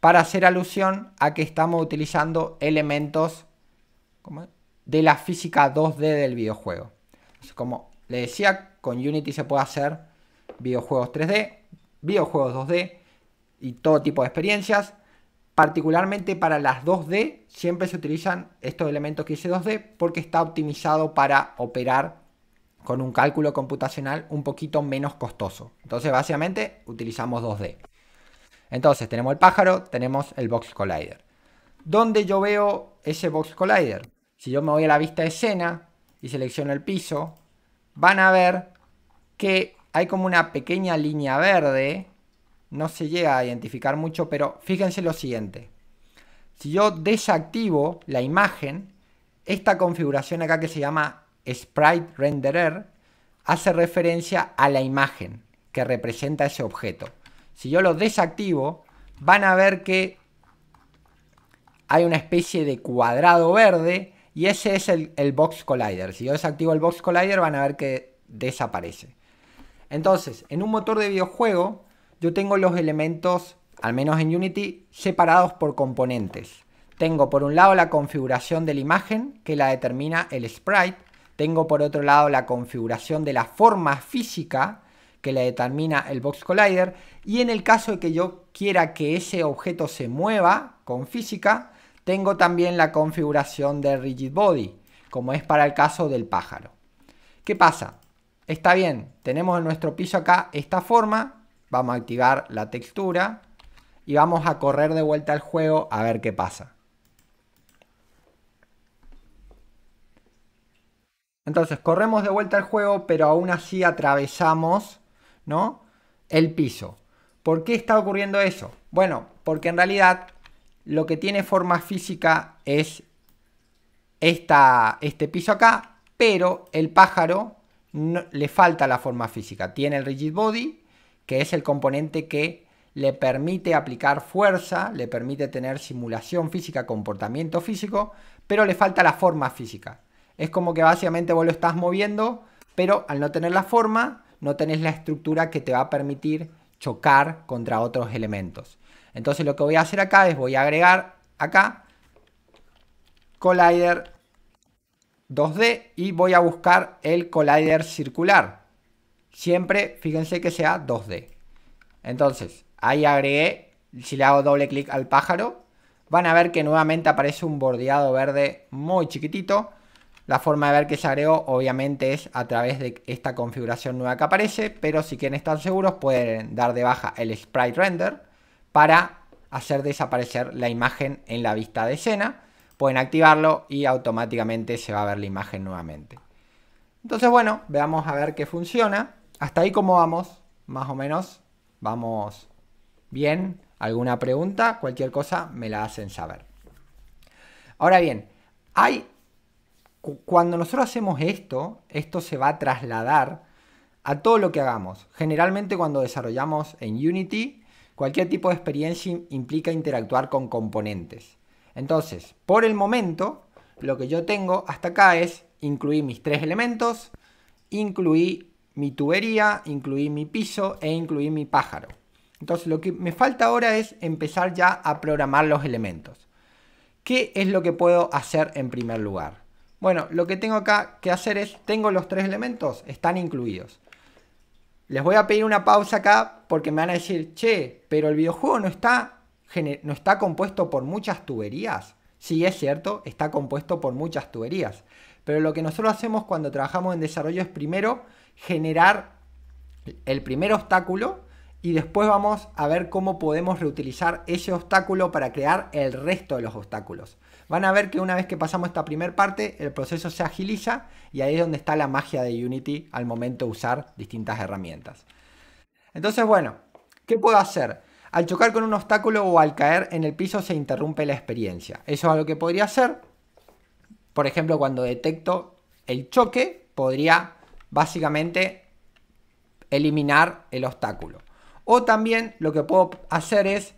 B: para hacer alusión a que estamos utilizando elementos de la física 2D del videojuego. Como le decía, con Unity se puede hacer videojuegos 3D, videojuegos 2D y todo tipo de experiencias. Particularmente para las 2D siempre se utilizan estos elementos que dice 2D porque está optimizado para operar con un cálculo computacional un poquito menos costoso. Entonces básicamente utilizamos 2D. Entonces tenemos el pájaro, tenemos el Box Collider. ¿Dónde yo veo ese Box Collider? Si yo me voy a la vista de escena y selecciono el piso, van a ver que hay como una pequeña línea verde no se llega a identificar mucho, pero fíjense lo siguiente. Si yo desactivo la imagen, esta configuración acá que se llama Sprite Renderer hace referencia a la imagen que representa ese objeto. Si yo lo desactivo, van a ver que hay una especie de cuadrado verde y ese es el, Box Collider. Si yo desactivo el Box Collider van a ver que desaparece. Entonces, en un motor de videojuego yo tengo los elementos, al menos en Unity, separados por componentes. Tengo por un lado la configuración de la imagen, que la determina el sprite. Tengo por otro lado la configuración de la forma física, que la determina el Box Collider. Y en el caso de que yo quiera que ese objeto se mueva con física, tengo también la configuración de Rigid Body, como es para el caso del pájaro. ¿Qué pasa? Está bien, tenemos en nuestro piso acá esta forma, Vamos a activar la textura y vamos a correr de vuelta al juego a ver qué pasa. Entonces corremos de vuelta al juego, pero aún así atravesamos ¿no? el piso. ¿Por qué está ocurriendo eso? Bueno, porque en realidad lo que tiene forma física es esta, este piso acá, pero el pájaro no, le falta la forma física. Tiene el rigid body, que es el componente que le permite aplicar fuerza, le permite tener simulación física, comportamiento físico, pero le falta la forma física. Es como que básicamente vos lo estás moviendo, pero al no tener la forma, no tenés la estructura que te va a permitir chocar contra otros elementos. Entonces lo que voy a hacer acá es voy a agregar acá collider 2D y voy a buscar el collider circular. Siempre, fíjense que sea 2D. Entonces, ahí agregué, si le hago doble clic al pájaro, van a ver que nuevamente aparece un bordeado verde muy chiquitito. La forma de ver que se agregó obviamente es a través de esta configuración nueva que aparece, pero si quieren estar seguros pueden dar de baja el sprite render para hacer desaparecer la imagen en la vista de escena. Pueden activarlo y automáticamente se va a ver la imagen nuevamente. Entonces bueno, veamos a ver qué funciona hasta ahí cómo vamos, más o menos. Vamos bien. ¿Alguna pregunta? Cualquier cosa me la hacen saber. Ahora bien, cuando nosotros hacemos esto, esto se va a trasladar a todo lo que hagamos. Generalmente cuando desarrollamos en Unity, cualquier tipo de experiencia implica interactuar con componentes. Entonces, por el momento, lo que yo tengo hasta acá es incluir mis tres elementos, incluir mi tubería, incluí mi piso e incluí mi pájaro. Entonces lo que me falta ahora es empezar ya a programar los elementos. ¿Qué es lo que puedo hacer en primer lugar? Bueno, lo que tengo acá que hacer es, tengo los tres elementos, están incluidos. Les voy a pedir una pausa acá porque me van a decir, che, pero el videojuego no está, no está compuesto por muchas tuberías. Sí, es cierto, está compuesto por muchas tuberías. Pero lo que nosotros hacemos cuando trabajamos en desarrollo es primero generar el primer obstáculo y después vamos a ver cómo podemos reutilizar ese obstáculo para crear el resto de los obstáculos. Van a ver que una vez que pasamos esta primera parte, el proceso se agiliza y ahí es donde está la magia de Unity al momento de usar distintas herramientas. Entonces, bueno, ¿qué puedo hacer? Al chocar con un obstáculo o al caer en el piso se interrumpe la experiencia. Eso es algo que podría hacer. Por ejemplo, cuando detecto el choque, podría básicamente eliminar el obstáculo. O también lo que puedo hacer es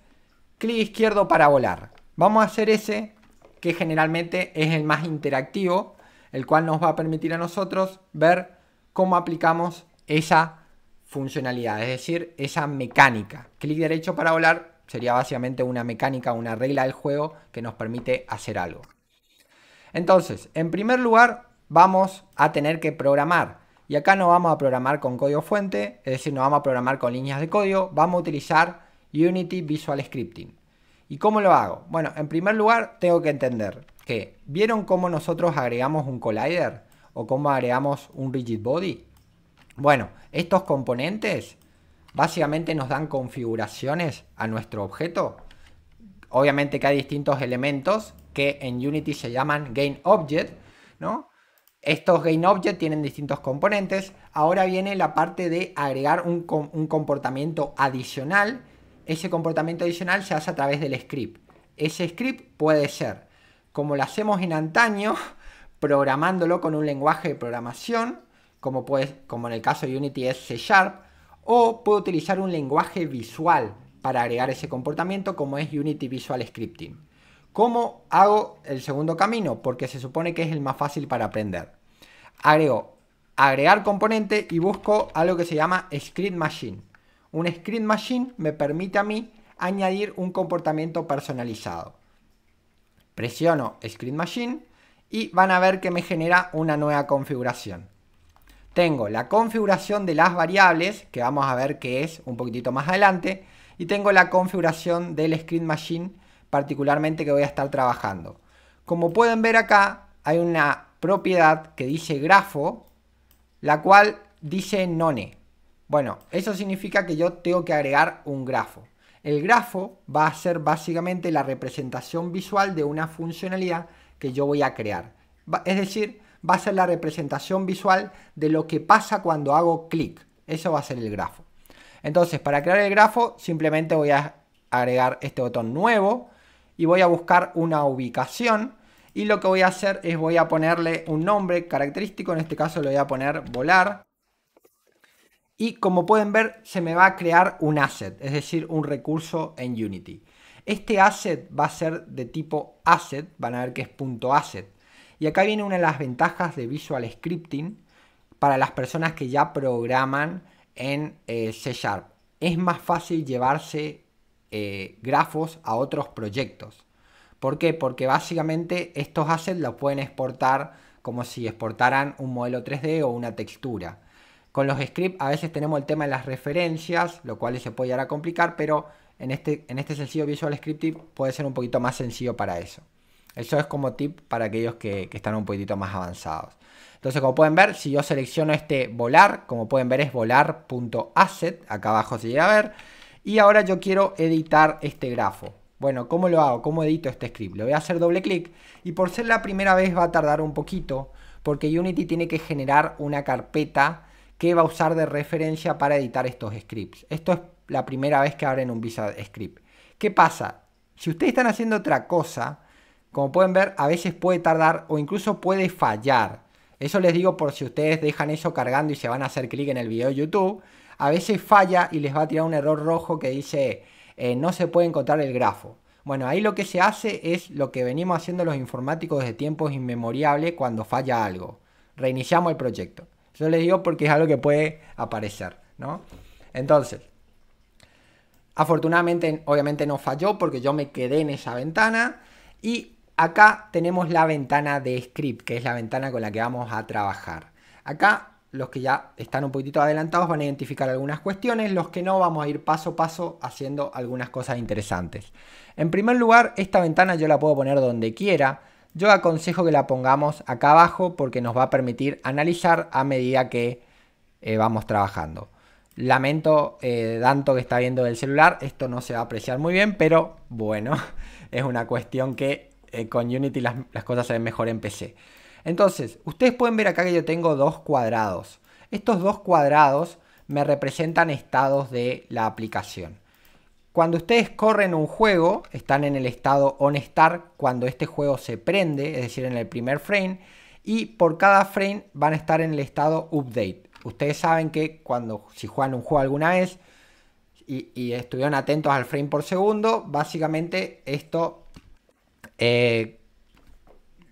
B: clic izquierdo para volar. Vamos a hacer ese que generalmente es el más interactivo, el cual nos va a permitir a nosotros ver cómo aplicamos esa funcionalidad, es decir, esa mecánica. Clic derecho para volar sería básicamente una mecánica, una regla del juego que nos permite hacer algo. Entonces, en primer lugar, vamos a tener que programar. Y acá no vamos a programar con código fuente, es decir, no vamos a programar con líneas de código, vamos a utilizar Unity Visual Scripting. ¿Y cómo lo hago? Bueno, en primer lugar tengo que entender que ¿vieron cómo nosotros agregamos un collider? ¿O cómo agregamos un rigid body? Bueno, estos componentes básicamente nos dan configuraciones a nuestro objeto. Obviamente que hay distintos elementos que en Unity se llaman object, ¿no? Estos GainObject tienen distintos componentes. Ahora viene la parte de agregar un, comportamiento adicional. Ese comportamiento adicional se hace a través del script. Ese script puede ser, como lo hacemos en antaño, programándolo con un lenguaje de programación, como, en el caso de Unity es C Sharp, o puedo utilizar un lenguaje visual para agregar ese comportamiento, como es Unity Visual Scripting. ¿Cómo hago el segundo camino? Porque se supone que es el más fácil para aprender. Agrego agregar componente y busco algo que se llama Screen machine. Un Screen machine me permite a mí añadir un comportamiento personalizado. Presiono Screen machine y van a ver que me genera una nueva configuración. Tengo la configuración de las variables, que vamos a ver que es un poquitito más adelante, y tengo la configuración del Screen machine particularmente que voy a estar trabajando. Como pueden ver acá, hay una propiedad que dice grafo, la cual dice none. Bueno, eso significa que yo tengo que agregar un grafo. El grafo va a ser básicamente la representación visual de una funcionalidad que yo voy a crear. Es decir, va a ser la representación visual de lo que pasa cuando hago clic. Eso va a ser el grafo. Entonces, para crear el grafo, simplemente voy a agregar este botón nuevo y voy a buscar una ubicación y lo que voy a hacer es voy a ponerle un nombre característico, en este caso le voy a poner volar. Y como pueden ver, se me va a crear un asset, es decir, un recurso en Unity. Este asset va a ser de tipo asset, van a ver que es punto .asset. Y acá viene una de las ventajas de Visual Scripting para las personas que ya programan en eh, C Sharp. Es más fácil llevarse eh, grafos a otros proyectos. ¿Por qué? Porque básicamente estos assets los pueden exportar como si exportaran un modelo 3D o una textura. Con los scripts a veces tenemos el tema de las referencias, lo cual se puede llegar a complicar, pero en este, en este sencillo Visual Scripting puede ser un poquito más sencillo para eso. Eso es como tip para aquellos que, que están un poquitito más avanzados. Entonces, como pueden ver, si yo selecciono este volar, como pueden ver es volar.asset, acá abajo se llega a ver, y ahora yo quiero editar este grafo. Bueno, ¿cómo lo hago? ¿Cómo edito este script? Le voy a hacer doble clic y por ser la primera vez va a tardar un poquito porque Unity tiene que generar una carpeta que va a usar de referencia para editar estos scripts. Esto es la primera vez que abren un Visa Script. ¿Qué pasa? Si ustedes están haciendo otra cosa, como pueden ver, a veces puede tardar o incluso puede fallar. Eso les digo por si ustedes dejan eso cargando y se van a hacer clic en el video de YouTube a veces falla y les va a tirar un error rojo que dice eh, no se puede encontrar el grafo. Bueno, ahí lo que se hace es lo que venimos haciendo los informáticos desde tiempos inmemoriales cuando falla algo. Reiniciamos el proyecto. Yo les digo porque es algo que puede aparecer, ¿no? Entonces, afortunadamente, obviamente no falló porque yo me quedé en esa ventana. Y acá tenemos la ventana de script, que es la ventana con la que vamos a trabajar. Acá los que ya están un poquitito adelantados van a identificar algunas cuestiones, los que no vamos a ir paso a paso haciendo algunas cosas interesantes. En primer lugar, esta ventana yo la puedo poner donde quiera. Yo aconsejo que la pongamos acá abajo porque nos va a permitir analizar a medida que eh, vamos trabajando. Lamento tanto eh, que está viendo del celular, esto no se va a apreciar muy bien, pero bueno, es una cuestión que eh, con Unity las, las cosas se ven mejor en PC. Entonces, ustedes pueden ver acá que yo tengo dos cuadrados. Estos dos cuadrados me representan estados de la aplicación. Cuando ustedes corren un juego, están en el estado OnStar cuando este juego se prende, es decir, en el primer frame, y por cada frame van a estar en el estado Update. Ustedes saben que cuando, si juegan un juego alguna vez y, estuvieron atentos al frame por segundo, básicamente esto eh,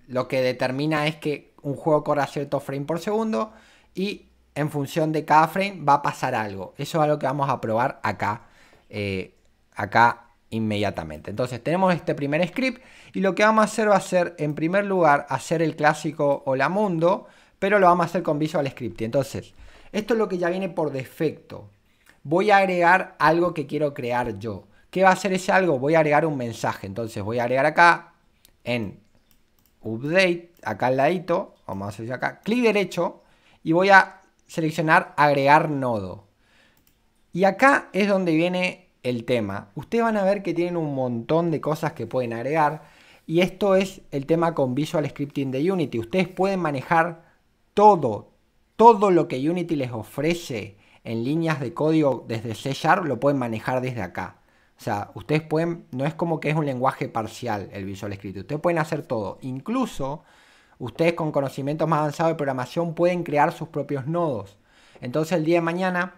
B: lo que determina es que un juego corra cierto frame por segundo y en función de cada frame va a pasar algo. Eso es lo que vamos a probar acá, eh, acá inmediatamente. Entonces tenemos este primer script y lo que vamos a hacer va a ser en primer lugar hacer el clásico hola mundo, pero lo vamos a hacer con Visual Script. Entonces, esto es lo que ya viene por defecto. Voy a agregar algo que quiero crear yo. ¿Qué va a hacer ese algo? Voy a agregar un mensaje. Entonces voy a agregar acá en Update, acá al ladito, vamos a hacer acá, clic derecho y voy a seleccionar agregar nodo. Y acá es donde viene el tema. Ustedes van a ver que tienen un montón de cosas que pueden agregar. Y esto es el tema con Visual Scripting de Unity. Ustedes pueden manejar todo, todo lo que Unity les ofrece en líneas de código desde C lo pueden manejar desde acá. O sea, ustedes pueden, no es como que es un lenguaje parcial el Visual escrito, ustedes pueden hacer todo. Incluso ustedes con conocimientos más avanzados de programación pueden crear sus propios nodos. Entonces el día de mañana,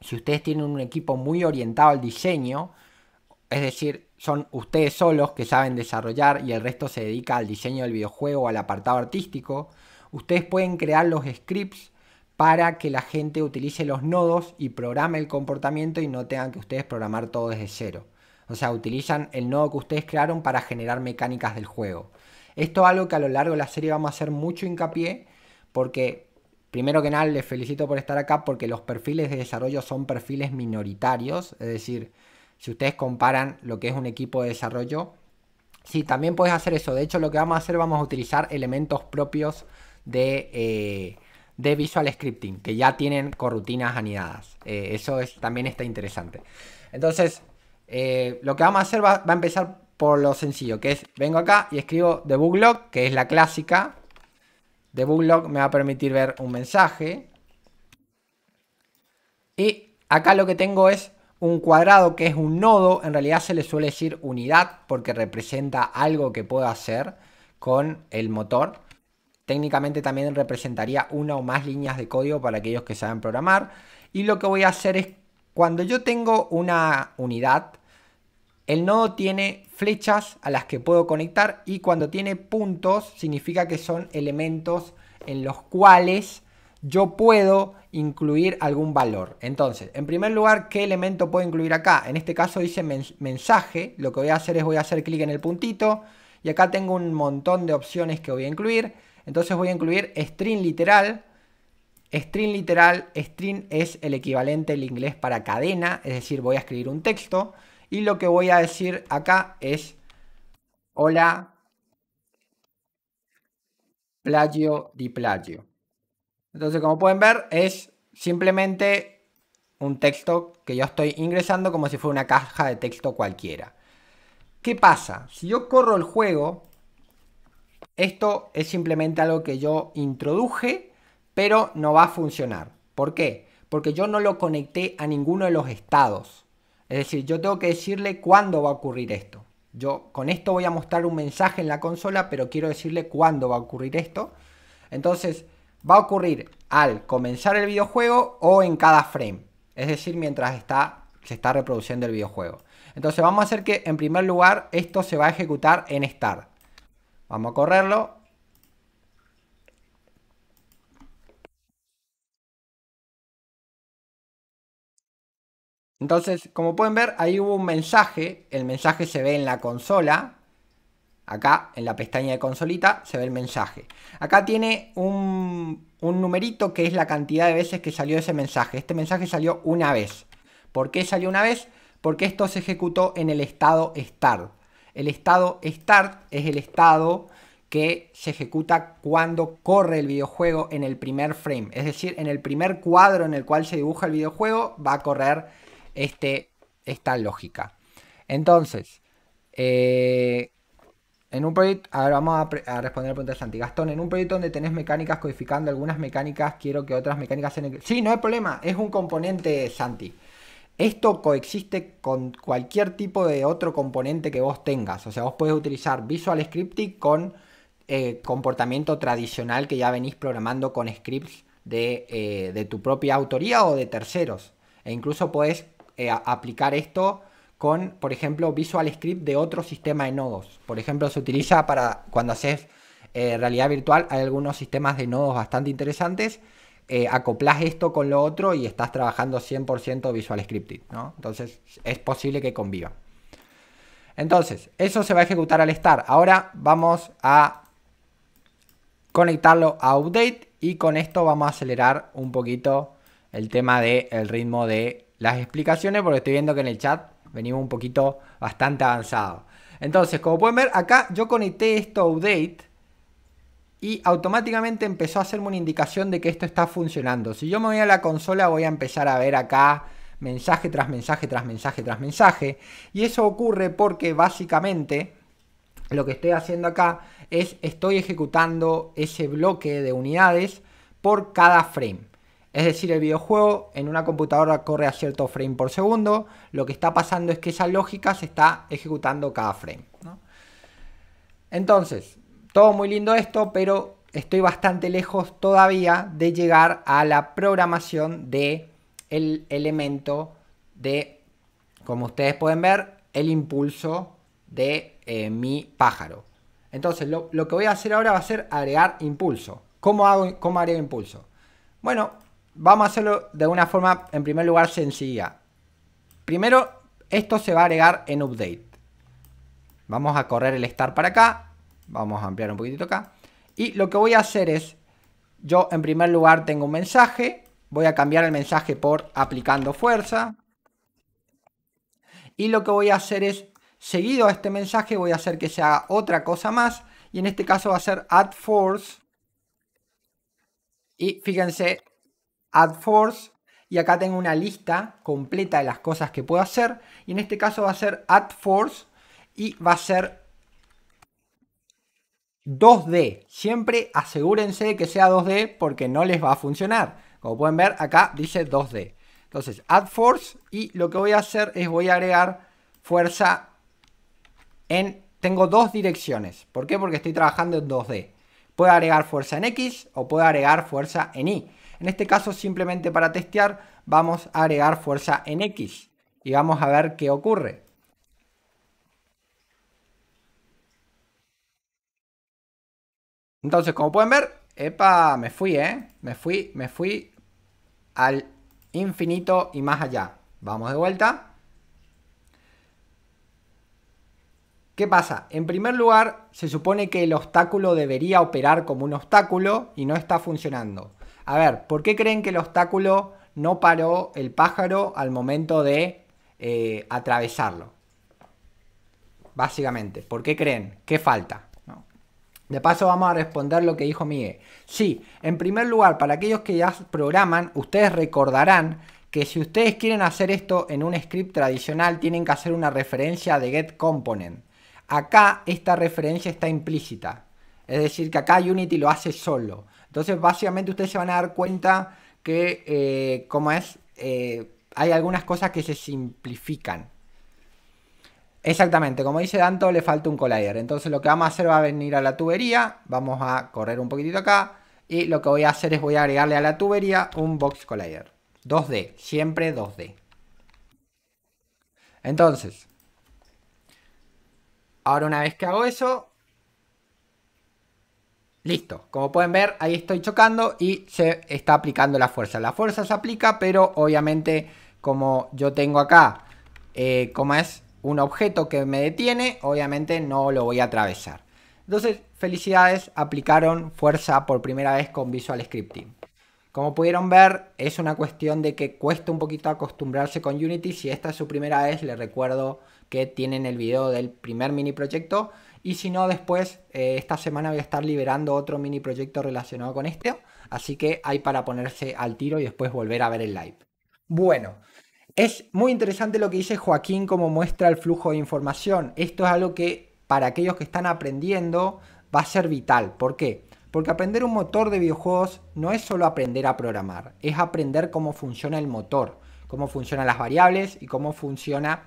B: si ustedes tienen un equipo muy orientado al diseño, es decir, son ustedes solos que saben desarrollar y el resto se dedica al diseño del videojuego, o al apartado artístico, ustedes pueden crear los scripts para que la gente utilice los nodos y programe el comportamiento y no tengan que ustedes programar todo desde cero. O sea, utilizan el nodo que ustedes crearon para generar mecánicas del juego. Esto es algo que a lo largo de la serie vamos a hacer mucho hincapié porque, primero que nada, les felicito por estar acá porque los perfiles de desarrollo son perfiles minoritarios. Es decir, si ustedes comparan lo que es un equipo de desarrollo, sí, también puedes hacer eso. De hecho, lo que vamos a hacer, vamos a utilizar elementos propios de... Eh, de Visual Scripting, que ya tienen corrutinas anidadas. Eh, eso es, también está interesante. Entonces, eh, lo que vamos a hacer va, a empezar por lo sencillo, que es, vengo acá y escribo debuglog, que es la clásica. Debuglog me va a permitir ver un mensaje. Y acá lo que tengo es un cuadrado que es un nodo, en realidad se le suele decir unidad porque representa algo que puedo hacer con el motor. Técnicamente también representaría una o más líneas de código para aquellos que saben programar. Y lo que voy a hacer es, cuando yo tengo una unidad, el nodo tiene flechas a las que puedo conectar y cuando tiene puntos significa que son elementos en los cuales yo puedo incluir algún valor. Entonces, en primer lugar, ¿qué elemento puedo incluir acá? En este caso dice mensaje. Lo que voy a hacer es voy a hacer clic en el puntito y acá tengo un montón de opciones que voy a incluir. Entonces voy a incluir string literal. String literal, string es el equivalente en inglés para cadena, es decir, voy a escribir un texto y lo que voy a decir acá es hola plagio di plagio. Entonces, como pueden ver, es simplemente un texto que yo estoy ingresando como si fuera una caja de texto cualquiera. ¿Qué pasa? Si yo corro el juego esto es simplemente algo que yo introduje, pero no va a funcionar. ¿Por qué? Porque yo no lo conecté a ninguno de los estados. Es decir, yo tengo que decirle cuándo va a ocurrir esto. Yo con esto voy a mostrar un mensaje en la consola, pero quiero decirle cuándo va a ocurrir esto. Entonces, va a ocurrir al comenzar el videojuego o en cada frame. Es decir, mientras está, se está reproduciendo el videojuego. Entonces vamos a hacer que en primer lugar esto
C: se va a ejecutar en start. Vamos a correrlo. Entonces, como pueden ver, ahí hubo un mensaje. El mensaje se ve en la
B: consola. Acá, en la pestaña de consolita, se ve el mensaje. Acá tiene un, un numerito que es la cantidad de veces que salió ese mensaje. Este mensaje salió una vez. ¿Por qué salió una vez? Porque esto se ejecutó en el estado start. El estado start es el estado que se ejecuta cuando corre el videojuego en el primer frame. Es decir, en el primer cuadro en el cual se dibuja el videojuego va a correr este, esta lógica. Entonces, eh, en un proyecto, ahora vamos a, responder la pregunta de Santi. Gastón, en un proyecto donde tenés mecánicas codificando algunas mecánicas, quiero que otras mecánicas... En Sí, no hay problema, es un componente, Santi. Esto coexiste con cualquier tipo de otro componente que vos tengas. O sea, vos puedes utilizar Visual Scripting con eh, comportamiento tradicional que ya venís programando con scripts de, eh, tu propia autoría o de terceros. E incluso puedes eh, aplicar esto con, por ejemplo, Visual Script de otro sistema de nodos. Por ejemplo, se utiliza para cuando haces realidad virtual. Hay algunos sistemas de nodos bastante interesantes eh, acoplas esto con lo otro y estás trabajando 100% Visual Scripted, ¿no? Entonces es posible que conviva. Entonces, eso se va a ejecutar al start. Ahora vamos a conectarlo a update y con esto vamos a acelerar un poquito el tema del el ritmo de las explicaciones porque estoy viendo que en el chat venimos un poquito bastante avanzado. Entonces, como pueden ver, acá yo conecté esto a update y automáticamente empezó a hacerme una indicación de que esto está funcionando. Si yo me voy a la consola voy a empezar a ver acá mensaje tras mensaje tras mensaje tras mensaje y eso ocurre porque básicamente lo que estoy haciendo acá es estoy ejecutando ese bloque de unidades por cada frame. Es decir, el videojuego en una computadora corre a cierto frame por segundo. Lo que está pasando es que esa lógica se está ejecutando cada frame. Entonces, todo muy lindo esto, pero estoy bastante lejos todavía de llegar a la programación de el elemento de, como ustedes pueden ver, el impulso de eh, mi pájaro. Entonces, lo, que voy a hacer ahora va a ser agregar impulso. ¿Cómo, hago, ¿Cómo agrego impulso? Bueno, vamos a hacerlo de una forma, en primer lugar, sencilla. Primero, esto se va a agregar en update. Vamos a correr el start para acá Vamos a ampliar un poquitito acá. Y lo que voy a hacer es, yo en primer lugar tengo un mensaje, voy a cambiar el mensaje por aplicando fuerza. Y lo que voy a hacer es, seguido a este mensaje, voy a hacer que se haga otra cosa más. Y en este caso va a ser add force. Y fíjense, add force. Y acá tengo una lista completa de las cosas que puedo hacer. Y en este caso va a ser add force. Y va a ser 2D. Siempre asegúrense de que sea 2D porque no les va a funcionar. Como pueden ver, acá dice 2D. Entonces, add force y lo que voy a hacer es voy a agregar fuerza en... Tengo dos direcciones. ¿Por qué? Porque estoy trabajando en 2D. Puedo agregar fuerza en X o puedo agregar fuerza en Y. En este caso, simplemente para testear, vamos a agregar fuerza en X y vamos a ver qué ocurre. Entonces, como pueden ver, epa, me fui, ¿eh? Me fui, me fui al infinito y más allá. Vamos de vuelta. ¿Qué pasa? En primer lugar, se supone que el obstáculo debería operar como un obstáculo y no está funcionando. A ver, ¿por qué creen que el obstáculo no paró el pájaro al momento de eh, atravesarlo? Básicamente, ¿por qué creen? ¿Qué falta? De paso vamos a responder lo que dijo Miguel. Sí, en primer lugar, para aquellos que ya programan, ustedes recordarán que si ustedes quieren hacer esto en un script tradicional, tienen que hacer una referencia de get component. Acá esta referencia está implícita. Es decir, que acá Unity lo hace solo. Entonces, básicamente ustedes se van a dar cuenta que, eh, es, eh, hay algunas cosas que se simplifican. Exactamente, como dice Danto, le falta un collider Entonces lo que vamos a hacer va a venir a la tubería. Vamos a correr un poquitito acá. Y lo que voy a hacer es voy a agregarle a la tubería un box collider 2D, siempre 2D. Entonces, ahora una vez que hago eso, listo. Como pueden ver, ahí estoy chocando y se está aplicando la fuerza. La fuerza se aplica, pero obviamente como yo tengo acá, eh, como es un objeto que me detiene, obviamente no lo voy a atravesar. Entonces, felicidades, aplicaron fuerza por primera vez con Visual Scripting. Como pudieron ver, es una cuestión de que cuesta un poquito acostumbrarse con Unity. Si esta es su primera vez, les recuerdo que tienen el video del primer mini proyecto. Y si no, después, eh, esta semana voy a estar liberando otro mini proyecto relacionado con este. Así que hay para ponerse al tiro y después volver a ver el live. Bueno, es muy interesante lo que dice Joaquín como muestra el flujo de información. Esto es algo que para aquellos que están aprendiendo va a ser vital. ¿Por qué? Porque aprender un motor de videojuegos no es solo aprender a programar, es aprender cómo funciona el motor, cómo funcionan las variables y cómo funcionan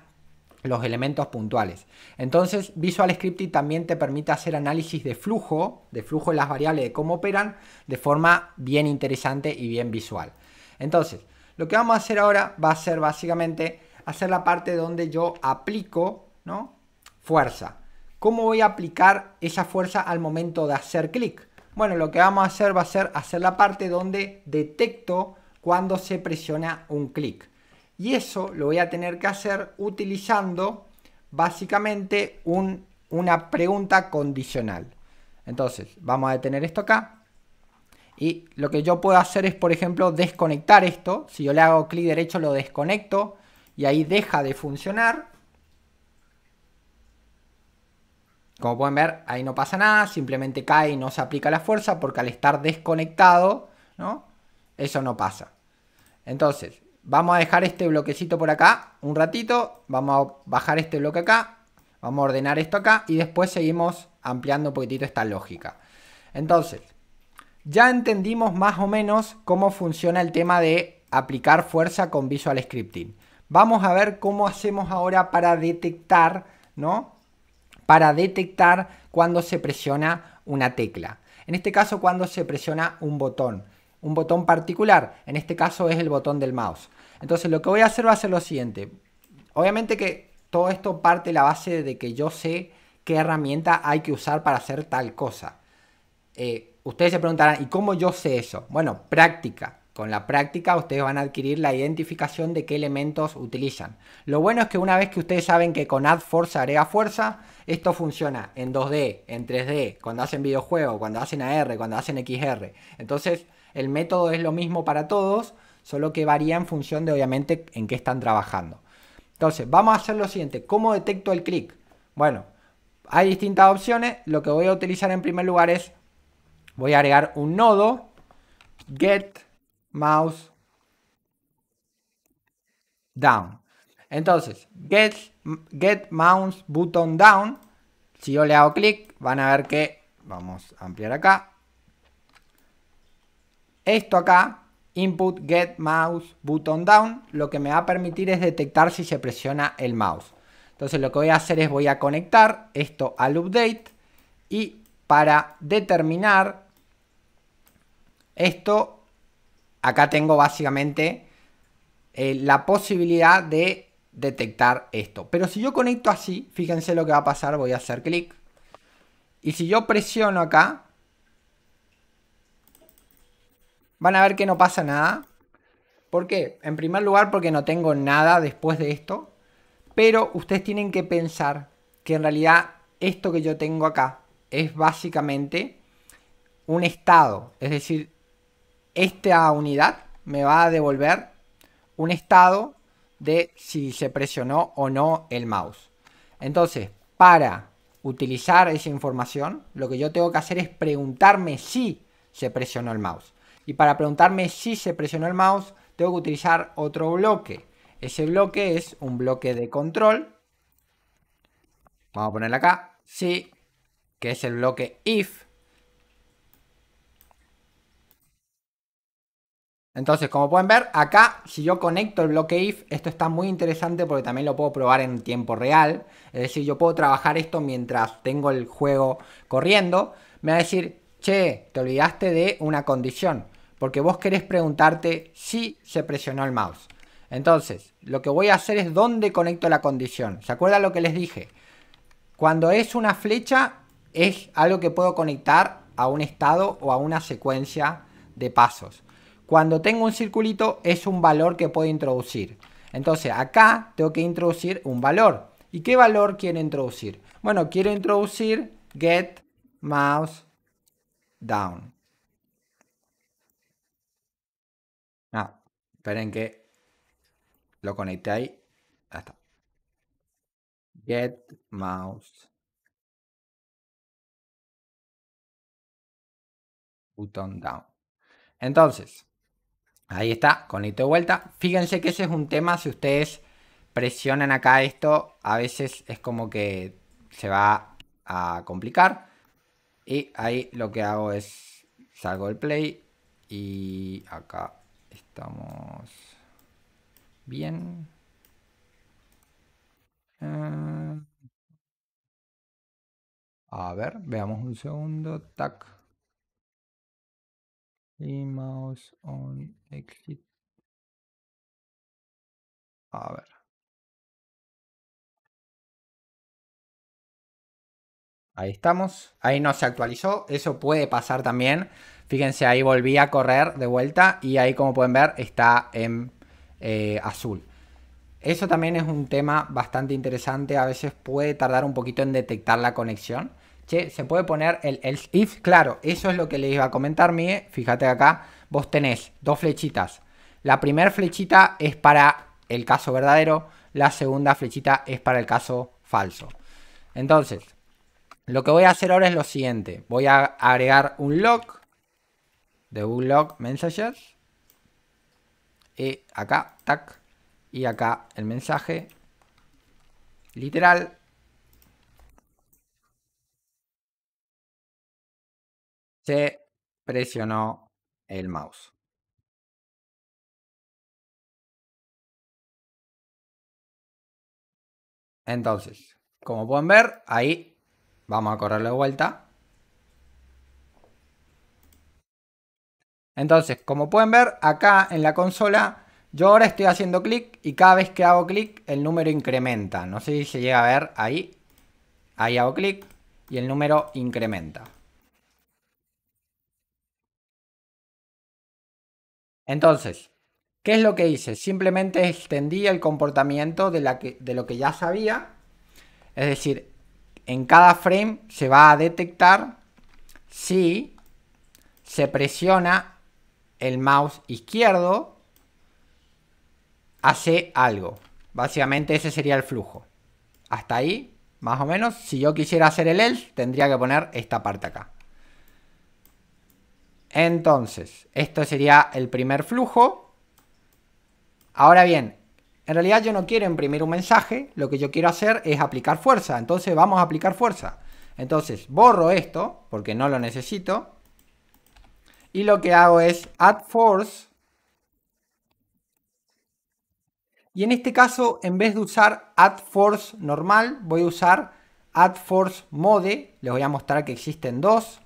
B: los elementos puntuales. Entonces, Visual Scripting también te permite hacer análisis de flujo, de flujo de las variables, de cómo operan, de forma bien interesante y bien visual. Entonces, lo que vamos a hacer ahora va a ser básicamente hacer la parte donde yo aplico, ¿no? Fuerza. ¿Cómo voy a aplicar esa fuerza al momento de hacer clic? Bueno, lo que vamos a hacer va a ser hacer la parte donde detecto cuando se presiona un clic. Y eso lo voy a tener que hacer utilizando básicamente una pregunta condicional. Entonces, vamos a detener esto acá. Y lo que yo puedo hacer es, por ejemplo, desconectar esto. Si yo le hago clic derecho, lo desconecto y ahí deja de funcionar. Como pueden ver, ahí no pasa nada, simplemente cae y no se aplica la fuerza porque al estar desconectado, ¿no? Eso no pasa. Entonces, vamos a dejar este bloquecito por acá un ratito, vamos a bajar este bloque acá, vamos a ordenar esto acá y después seguimos ampliando un poquitito esta lógica. Entonces, ya entendimos más o menos cómo funciona el tema de aplicar fuerza con Visual Scripting. Vamos a ver cómo hacemos ahora para detectar, ¿no? Para detectar cuando se presiona una tecla. En este caso, cuando se presiona un botón, un botón particular. En este caso es el botón del mouse. Entonces, lo que voy a hacer va a ser lo siguiente. Obviamente que todo esto parte de la base de que yo sé qué herramienta hay que usar para hacer tal cosa. Eh, ustedes se preguntarán, ¿y cómo yo sé eso? Bueno, práctica. Con la práctica ustedes van a adquirir la identificación de qué elementos utilizan. Lo bueno es que una vez que ustedes saben que con add haré agrega fuerza, esto funciona en 2D, en 3D, cuando hacen videojuegos, cuando hacen AR, cuando hacen XR. Entonces el método es lo mismo para todos, solo que varía en función de obviamente en qué están trabajando. Entonces vamos a hacer lo siguiente, ¿cómo detecto el clic? Bueno, hay distintas opciones, lo que voy a utilizar en primer lugar es Voy a agregar un nodo, get mouse down. Entonces, get, get mouse button down. Si yo le hago clic, van a ver que, vamos a ampliar acá. Esto acá, input get mouse button down, lo que me va a permitir es detectar si se presiona el mouse. Entonces lo que voy a hacer es voy a conectar esto al update y para determinar esto, acá tengo básicamente eh, la posibilidad de detectar esto. Pero si yo conecto así, fíjense lo que va a pasar, voy a hacer clic. Y si yo presiono acá, van a ver que no pasa nada. ¿Por qué? En primer lugar porque no tengo nada después de esto. Pero ustedes tienen que pensar que en realidad esto que yo tengo acá es básicamente un estado. Es decir, esta unidad me va a devolver un estado de si se presionó o no el mouse. Entonces, para utilizar esa información, lo que yo tengo que hacer es preguntarme si se presionó el mouse. Y para preguntarme si se presionó el mouse, tengo que utilizar otro bloque. Ese bloque es un bloque de control. Vamos a ponerle acá. Sí, que es el bloque if. Entonces, como pueden ver, acá si yo conecto el bloque if, esto está muy interesante porque también lo puedo probar en tiempo real. Es decir, yo puedo trabajar esto mientras tengo el juego corriendo. Me va a decir, che, te olvidaste de una condición, porque vos querés preguntarte si se presionó el mouse. Entonces, lo que voy a hacer es dónde conecto la condición. ¿Se acuerdan lo que les dije? Cuando es una flecha, es algo que puedo conectar a un estado o a una secuencia de pasos. Cuando tengo un circulito es un valor que puedo introducir. Entonces acá tengo que introducir un valor. ¿Y qué valor quiero introducir? Bueno, quiero introducir get mouse down.
C: Ah, esperen que lo
A: conecté ahí. Ya está. Get mouse button down. Entonces, Ahí está, conito de vuelta. Fíjense que ese es un tema, si
B: ustedes presionan acá esto, a veces es como que se va a complicar. Y ahí lo que hago es, salgo del play y acá estamos bien.
C: Ah.
A: a ver, veamos un segundo, tac. Y mouse on exit. A ver. Ahí estamos. Ahí no se actualizó. Eso puede pasar también. Fíjense, ahí volví
B: a correr de vuelta y ahí como pueden ver está en eh, azul. Eso también es un tema bastante interesante. A veces puede tardar un poquito en detectar la conexión se puede poner el else if, claro, eso es lo que le iba a comentar, Mie, fíjate acá, vos tenés dos flechitas, la primera flechita es para el caso verdadero, la segunda flechita es para el caso falso. Entonces, lo que voy a hacer ahora es lo siguiente, voy a agregar un log de un log messages. y acá, tac, y acá
C: el mensaje literal
A: se presionó el mouse. Entonces, como pueden ver, ahí
C: vamos a correrlo de vuelta.
B: Entonces, como pueden ver, acá en la consola, yo ahora estoy haciendo clic y cada vez que hago clic, el número incrementa. No sé si se llega a ver ahí. Ahí hago clic
C: y el número incrementa. Entonces, ¿qué es lo que hice? Simplemente extendí el
B: comportamiento de, lo que ya sabía. Es decir, en cada frame se va a detectar si se presiona el mouse izquierdo, hace algo. Básicamente ese sería el flujo. Hasta ahí, más o menos. Si yo quisiera hacer el else, tendría que poner esta parte acá. Entonces, esto sería el primer flujo. Ahora bien, en realidad yo no quiero imprimir un mensaje, lo que yo quiero hacer es aplicar fuerza, entonces vamos a aplicar fuerza. Entonces borro esto, porque no lo necesito, y lo que hago es add force, y en este caso en vez de usar add force normal, voy a usar add force mode, les voy a mostrar que existen dos,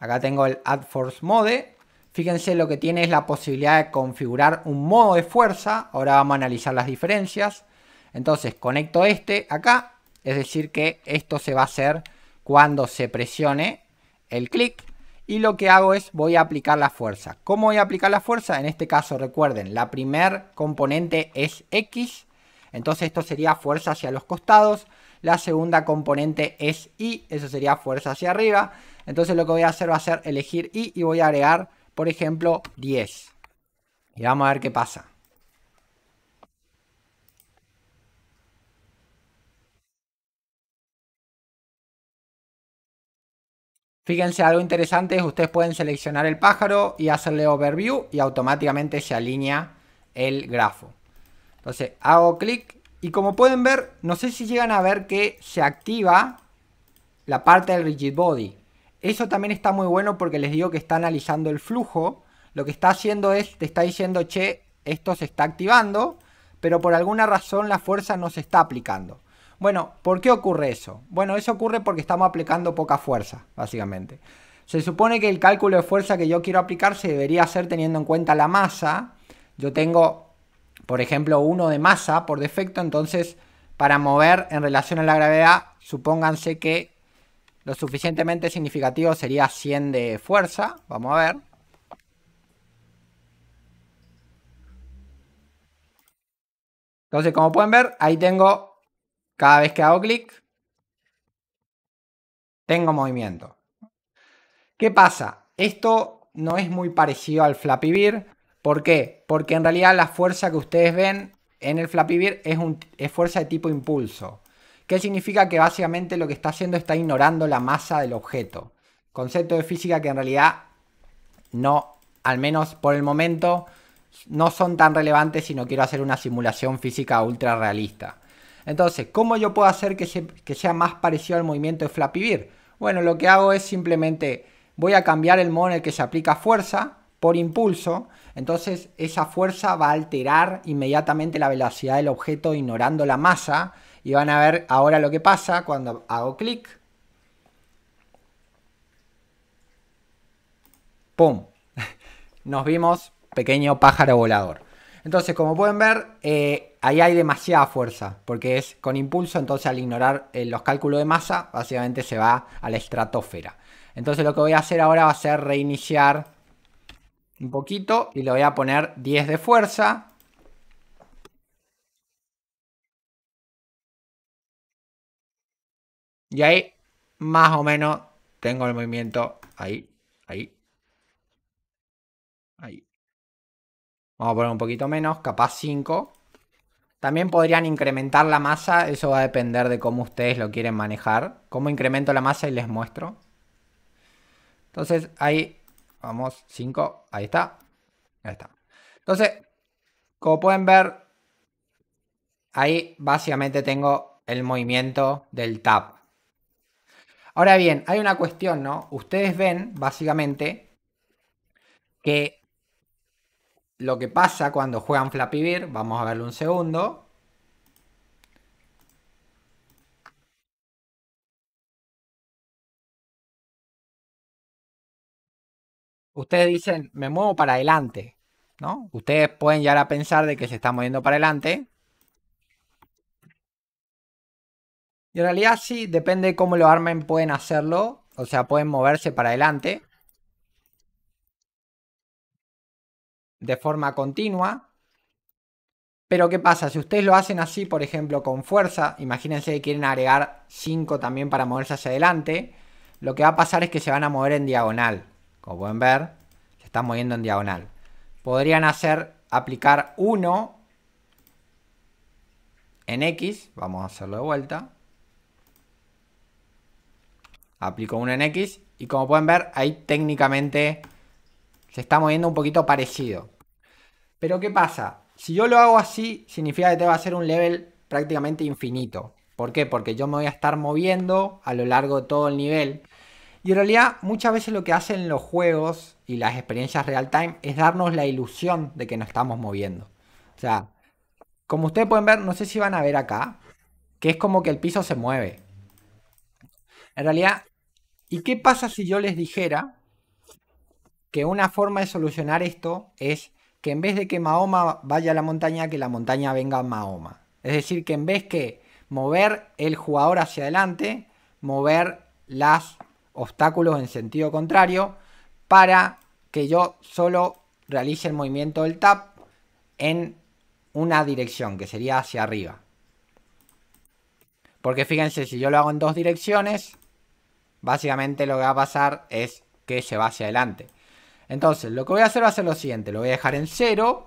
B: Acá tengo el Add Force Mode. Fíjense lo que tiene es la posibilidad de configurar un modo de fuerza. Ahora vamos a analizar las diferencias. Entonces conecto este acá. Es decir que esto se va a hacer cuando se presione el clic. Y lo que hago es voy a aplicar la fuerza. ¿Cómo voy a aplicar la fuerza? En este caso recuerden, la primer componente es X. Entonces esto sería fuerza hacia los costados. La segunda componente es I, eso sería fuerza hacia arriba. Entonces lo que voy a hacer va a ser elegir I y voy a agregar, por ejemplo, 10. Y vamos a ver qué pasa.
C: Fíjense, algo interesante ustedes pueden seleccionar el pájaro
B: y hacerle overview y automáticamente se alinea el grafo. Entonces hago clic y como pueden ver, no sé si llegan a ver que se activa la parte del rigid body. Eso también está muy bueno porque les digo que está analizando el flujo. Lo que está haciendo es, te está diciendo, che, esto se está activando, pero por alguna razón la fuerza no se está aplicando. Bueno, ¿por qué ocurre eso? Bueno, eso ocurre porque estamos aplicando poca fuerza, básicamente. Se supone que el cálculo de fuerza que yo quiero aplicar se debería hacer teniendo en cuenta la masa. Yo tengo por ejemplo, uno de masa por defecto, entonces para mover en relación a la gravedad, supónganse que lo suficientemente significativo sería 100 de fuerza, vamos a ver.
C: Entonces, como pueden ver, ahí tengo, cada vez que hago clic,
B: tengo movimiento. ¿Qué pasa? Esto no es muy parecido al Flappy Beer, ¿Por qué? Porque en realidad la fuerza que ustedes ven en el Flappy Bird es, un, fuerza de tipo impulso. ¿Qué significa? Que básicamente lo que está haciendo está ignorando la masa del objeto. Concepto de física que en realidad no, al menos por el momento, no son tan relevantes si no quiero hacer una simulación física ultra realista. Entonces, ¿cómo yo puedo hacer que, sea más parecido al movimiento de Flappy Bird? Bueno, lo que hago es simplemente voy a cambiar el modo en el que se aplica fuerza por impulso entonces esa fuerza va a alterar inmediatamente la velocidad del objeto ignorando la masa. Y van a ver ahora lo que pasa cuando hago clic. ¡Pum! Nos vimos pequeño pájaro volador. Entonces, como pueden ver, eh, ahí hay demasiada fuerza, porque es con impulso, entonces al ignorar eh, los cálculos de masa, básicamente se va a la estratosfera. Entonces lo que voy a hacer ahora va a ser reiniciar
C: un poquito y le voy a poner 10 de fuerza. Y ahí más o menos tengo el movimiento ahí, ahí, ahí.
B: Vamos a poner un poquito menos, capaz 5. También podrían incrementar la masa, eso va a depender de cómo ustedes lo quieren manejar. Cómo incremento la masa y les muestro. Entonces ahí Vamos, 5. Ahí está. Ahí está. Entonces, como pueden ver, ahí básicamente tengo el movimiento del tap. Ahora bien, hay una cuestión, ¿no? Ustedes ven, básicamente, que lo que pasa cuando juegan Flappy Beer, vamos a verlo un segundo.
A: ustedes dicen,
C: me muevo para adelante, ¿no? Ustedes pueden llegar a pensar de que se está moviendo para adelante.
B: Y en realidad sí, depende de cómo lo armen, pueden hacerlo. O sea, pueden moverse para adelante. De forma continua. Pero ¿qué pasa? Si ustedes lo hacen así, por ejemplo, con fuerza, imagínense que quieren agregar 5 también para moverse hacia adelante, lo que va a pasar es que se van a mover en diagonal. Como pueden ver, se está moviendo en diagonal. Podrían hacer, aplicar 1 en X. Vamos a hacerlo de vuelta. Aplico 1 en X. Y como pueden ver, ahí técnicamente se está moviendo un poquito parecido. Pero ¿qué pasa? Si yo lo hago así, significa que te va a hacer un level prácticamente infinito. ¿Por qué? Porque yo me voy a estar moviendo a lo largo de todo el nivel. Y en realidad muchas veces lo que hacen los juegos y las experiencias real time es darnos la ilusión de que nos estamos moviendo. O sea, como ustedes pueden ver, no sé si van a ver acá, que es como que el piso se mueve. En realidad, ¿y qué pasa si yo les dijera que una forma de solucionar esto es que en vez de que Mahoma vaya a la montaña, que la montaña venga a Mahoma? Es decir, que en vez que mover el jugador hacia adelante, mover las obstáculos en sentido contrario para que yo solo realice el movimiento del tap en una dirección, que sería hacia arriba. Porque fíjense, si yo lo hago en dos direcciones, básicamente lo que va a pasar es que se va hacia adelante. Entonces, lo que voy a hacer va a ser lo siguiente. Lo voy a dejar en cero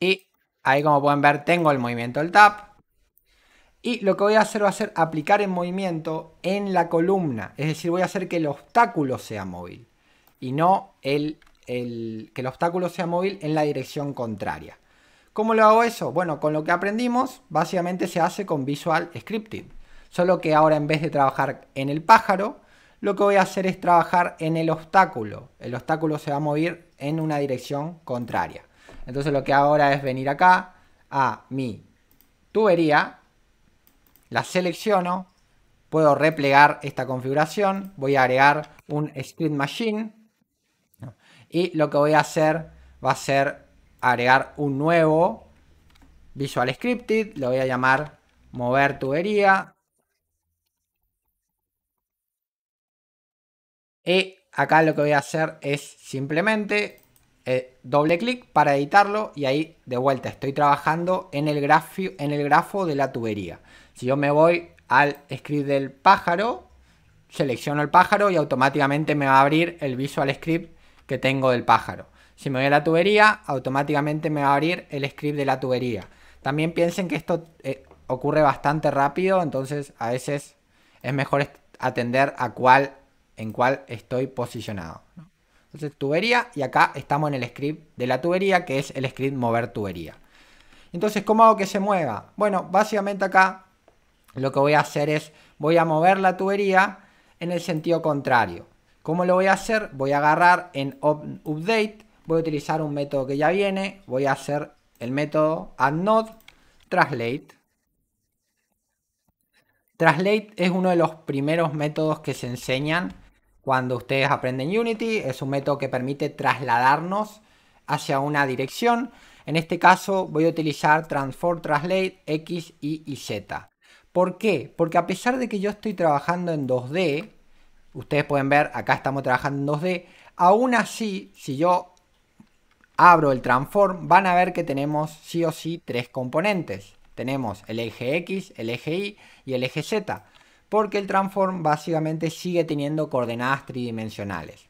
B: Y Ahí como pueden ver tengo el movimiento del tap. Y lo que voy a hacer va a ser aplicar el movimiento en la columna. Es decir, voy a hacer que el obstáculo sea móvil. Y no el, que el obstáculo sea móvil en la dirección contraria. ¿Cómo lo hago eso? Bueno, con lo que aprendimos, básicamente se hace con Visual Scripting. Solo que ahora en vez de trabajar en el pájaro, lo que voy a hacer es trabajar en el obstáculo. El obstáculo se va a mover en una dirección contraria. Entonces lo que hago ahora es venir acá a mi tubería, la selecciono, puedo replegar esta configuración, voy a agregar un Script Machine y lo que voy a hacer va a ser agregar un nuevo Visual Scripted, lo voy a llamar mover tubería. Y acá lo que voy a hacer es simplemente eh, doble clic para editarlo y ahí de vuelta estoy trabajando en el, grafo de la tubería. Si yo me voy al script del pájaro, selecciono el pájaro y automáticamente me va a abrir el visual script que tengo del pájaro. Si me voy a la tubería, automáticamente me va a abrir el script de la tubería. También piensen que esto eh, ocurre bastante rápido, entonces a veces es mejor atender a cuál en cuál estoy posicionado de tubería y acá estamos en el script de la tubería que es el script mover tubería. Entonces, ¿cómo hago que se mueva? Bueno, básicamente acá lo que voy a hacer es, voy a mover la tubería en el sentido contrario. ¿Cómo lo voy a hacer? Voy a agarrar en update, voy a utilizar un método que ya viene, voy a hacer el método addNodeTranslate translate. Translate es uno de los primeros métodos que se enseñan cuando ustedes aprenden Unity es un método que permite trasladarnos hacia una dirección. En este caso voy a utilizar Transform Translate X, Y y Z. ¿Por qué? Porque a pesar de que yo estoy trabajando en 2D, ustedes pueden ver, acá estamos trabajando en 2D, aún así, si yo abro el transform, van a ver que tenemos sí o sí tres componentes. Tenemos el eje X, el eje Y y el eje Z porque el transform básicamente sigue teniendo coordenadas tridimensionales.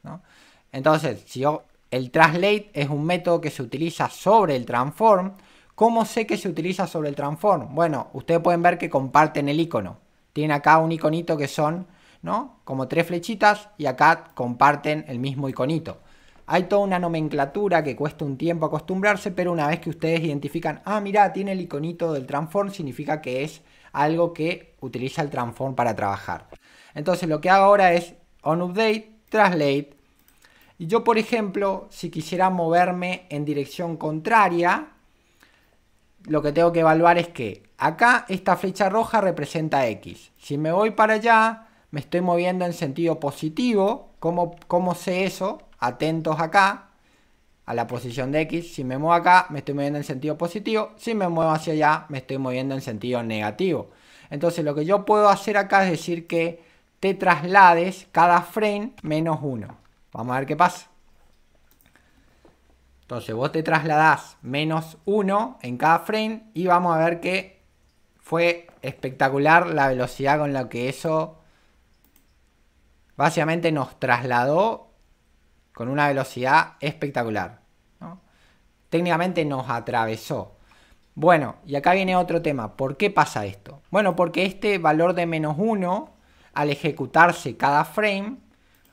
B: Entonces, si yo, el translate es un método que se utiliza sobre el transform, ¿cómo sé que se utiliza sobre el transform? Bueno, ustedes pueden ver que comparten el icono. Tienen acá un iconito que son, ¿no? Como tres flechitas y acá comparten el mismo iconito. Hay toda una nomenclatura que cuesta un tiempo acostumbrarse, pero una vez que ustedes identifican, ah, mira, tiene el iconito del transform, significa que es algo que utiliza el transform para trabajar. Entonces lo que hago ahora es on update, translate. Y yo, por ejemplo, si quisiera moverme en dirección contraria, lo que tengo que evaluar es que acá esta flecha roja representa X. Si me voy para allá, me estoy moviendo en sentido positivo. ¿Cómo, cómo sé eso? Atentos acá a la posición de X. Si me muevo acá, me estoy moviendo en sentido positivo. Si me muevo hacia allá, me estoy moviendo en sentido negativo. Entonces lo que yo puedo hacer acá es decir que te traslades cada frame menos 1. Vamos a ver qué pasa. Entonces vos te trasladás menos 1 en cada frame y vamos a ver que fue espectacular la velocidad con la que eso básicamente nos trasladó con una velocidad espectacular. Técnicamente nos atravesó. Bueno, y acá viene otro tema. ¿Por qué pasa esto? Bueno, porque este valor de menos 1, al ejecutarse cada frame,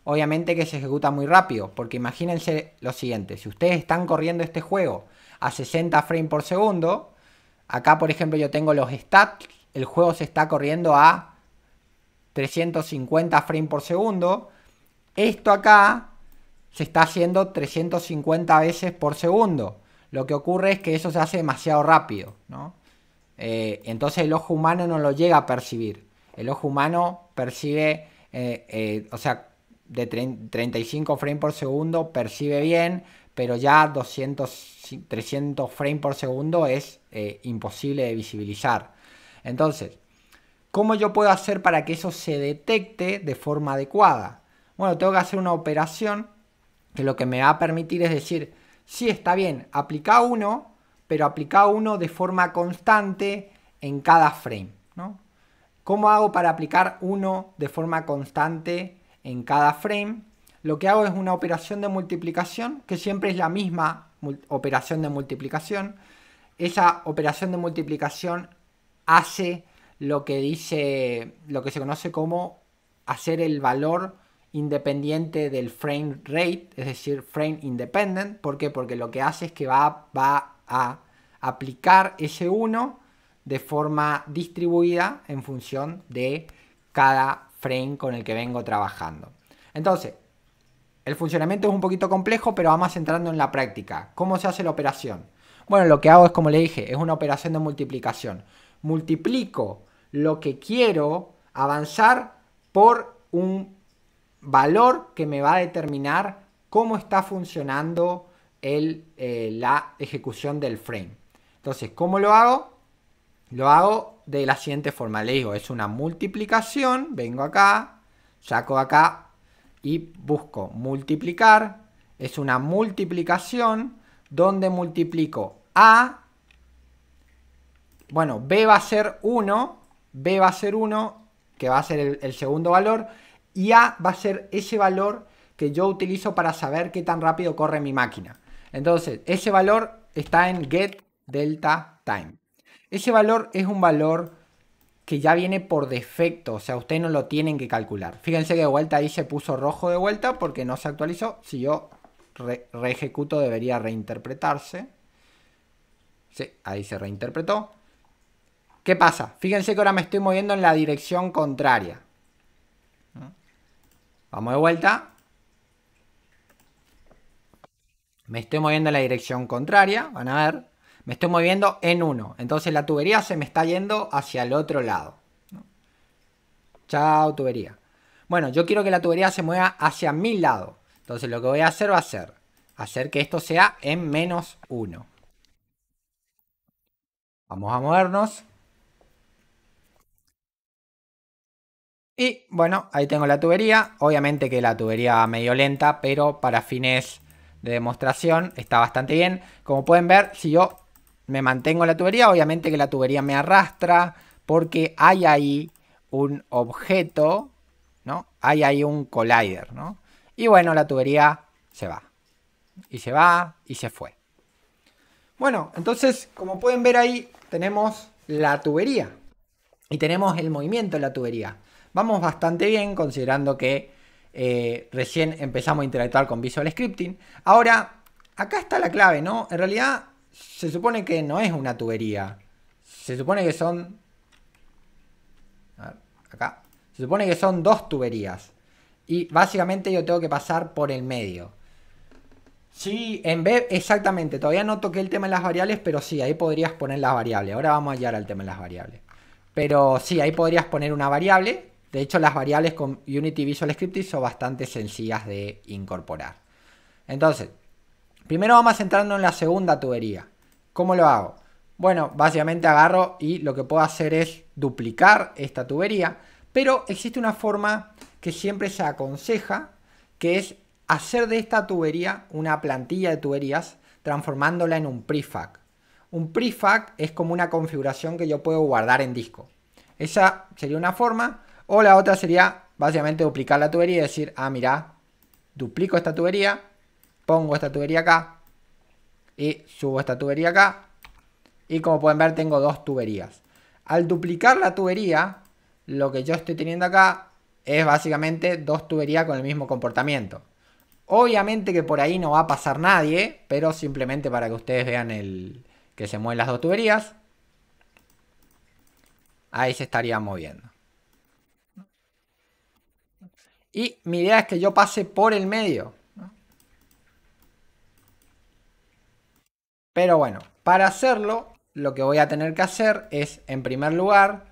B: obviamente que se ejecuta muy rápido. Porque imagínense lo siguiente, si ustedes están corriendo este juego a 60 frames por segundo, acá por ejemplo yo tengo los stats, el juego se está corriendo a 350 frames por segundo. Esto acá se está haciendo 350 veces por segundo. Lo que ocurre es que eso se hace demasiado rápido, eh, entonces el ojo humano no lo llega a percibir. El ojo humano percibe, eh, eh, o sea, de 35 frames por segundo percibe bien, pero ya 200, 300 frames por segundo es imposible de visibilizar. Entonces, ¿cómo yo puedo hacer para que eso se detecte de forma adecuada? Bueno, tengo que hacer una operación que lo que me va a permitir es decir, sí está bien, aplica uno, pero aplica uno de forma constante en cada frame. ¿Cómo hago para aplicar uno de forma constante en cada frame? Lo que hago es una operación de multiplicación, que siempre es la misma operación de multiplicación. Esa operación de multiplicación hace lo que dice, lo que se conoce como hacer el valor independiente del frame rate, es decir, frame independent. ¿Por qué? Porque lo que hace es que va, va a aplicar ese 1 de forma distribuida en función de cada frame con el que vengo trabajando. Entonces, el funcionamiento es un poquito complejo, pero vamos entrando en la práctica. ¿Cómo se hace la operación? Bueno, lo que hago es, como le dije, es una operación de multiplicación. Multiplico lo que quiero avanzar por un valor que me va a determinar cómo está funcionando eh, la ejecución del frame. Entonces, ¿cómo lo hago? Lo hago de la siguiente forma. Le digo, es una multiplicación. Vengo acá, saco acá y busco multiplicar. Es una multiplicación donde multiplico A. Bueno, B va a ser 1. B va a ser 1, que va a ser el segundo valor y A va a ser ese valor que yo utilizo para saber qué tan rápido corre mi máquina. Entonces, ese valor está en get delta time. Ese valor es un valor que ya viene por defecto, o sea, ustedes no lo tienen que calcular. Fíjense que de vuelta ahí se puso rojo de vuelta porque no se actualizó. Si yo reejecuto debería reinterpretarse. Sí, ahí se reinterpretó. ¿Qué pasa? Fíjense que ahora me estoy moviendo en la dirección contraria. Vamos de vuelta. Me estoy moviendo en la dirección contraria, van a ver. Me estoy moviendo en 1. Entonces la tubería se me está yendo hacia el otro lado. Chao, tubería. Bueno, yo quiero que la tubería se mueva hacia mi lado. Entonces lo que voy a hacer va a ser hacer que esto sea en menos 1. Vamos a movernos. Y bueno, ahí tengo la tubería. Obviamente que la tubería va medio lenta, pero para fines de demostración está bastante bien. Como pueden ver, si yo me mantengo la tubería, obviamente que la tubería me arrastra porque hay ahí un objeto, ¿no? Hay ahí un collider, ¿no? Y bueno, la tubería se va. Y se va y se fue. Bueno, entonces, como pueden ver ahí, tenemos la tubería. Y tenemos el movimiento de la tubería. Vamos bastante bien considerando que eh, recién empezamos a interactuar con Visual Scripting. Ahora, acá está la clave, ¿no? En realidad se supone que no es una tubería. Se supone que son... acá. Se supone que son dos tuberías. Y básicamente yo tengo que pasar por el medio. Sí, en B, exactamente. Todavía no toqué el tema de las variables, pero sí, ahí podrías poner las variables. Ahora vamos a llegar al tema de las variables. Pero sí, ahí podrías poner una variable de hecho, las variables con Unity Visual Scripting son bastante sencillas de incorporar. Entonces, primero vamos a en la segunda tubería. ¿Cómo lo hago? Bueno, básicamente agarro y lo que puedo hacer es duplicar esta tubería, pero existe una forma que siempre se aconseja, que es hacer de esta tubería una plantilla de tuberías, transformándola en un prefab. Un prefab es como una configuración que yo puedo guardar en disco. Esa sería una forma. O la otra sería básicamente duplicar la tubería y decir, ah, mira, duplico esta tubería, pongo esta tubería acá y subo esta tubería acá. Y como pueden ver, tengo dos tuberías. Al duplicar la tubería, lo que yo estoy teniendo acá es básicamente dos tuberías con el mismo comportamiento. Obviamente que por ahí no va a pasar nadie, pero simplemente para que ustedes vean el que se mueven las dos tuberías. Ahí se estaría moviendo. Y mi idea es que yo pase por el medio. Pero bueno, para hacerlo, lo que voy a tener que hacer es, en primer lugar,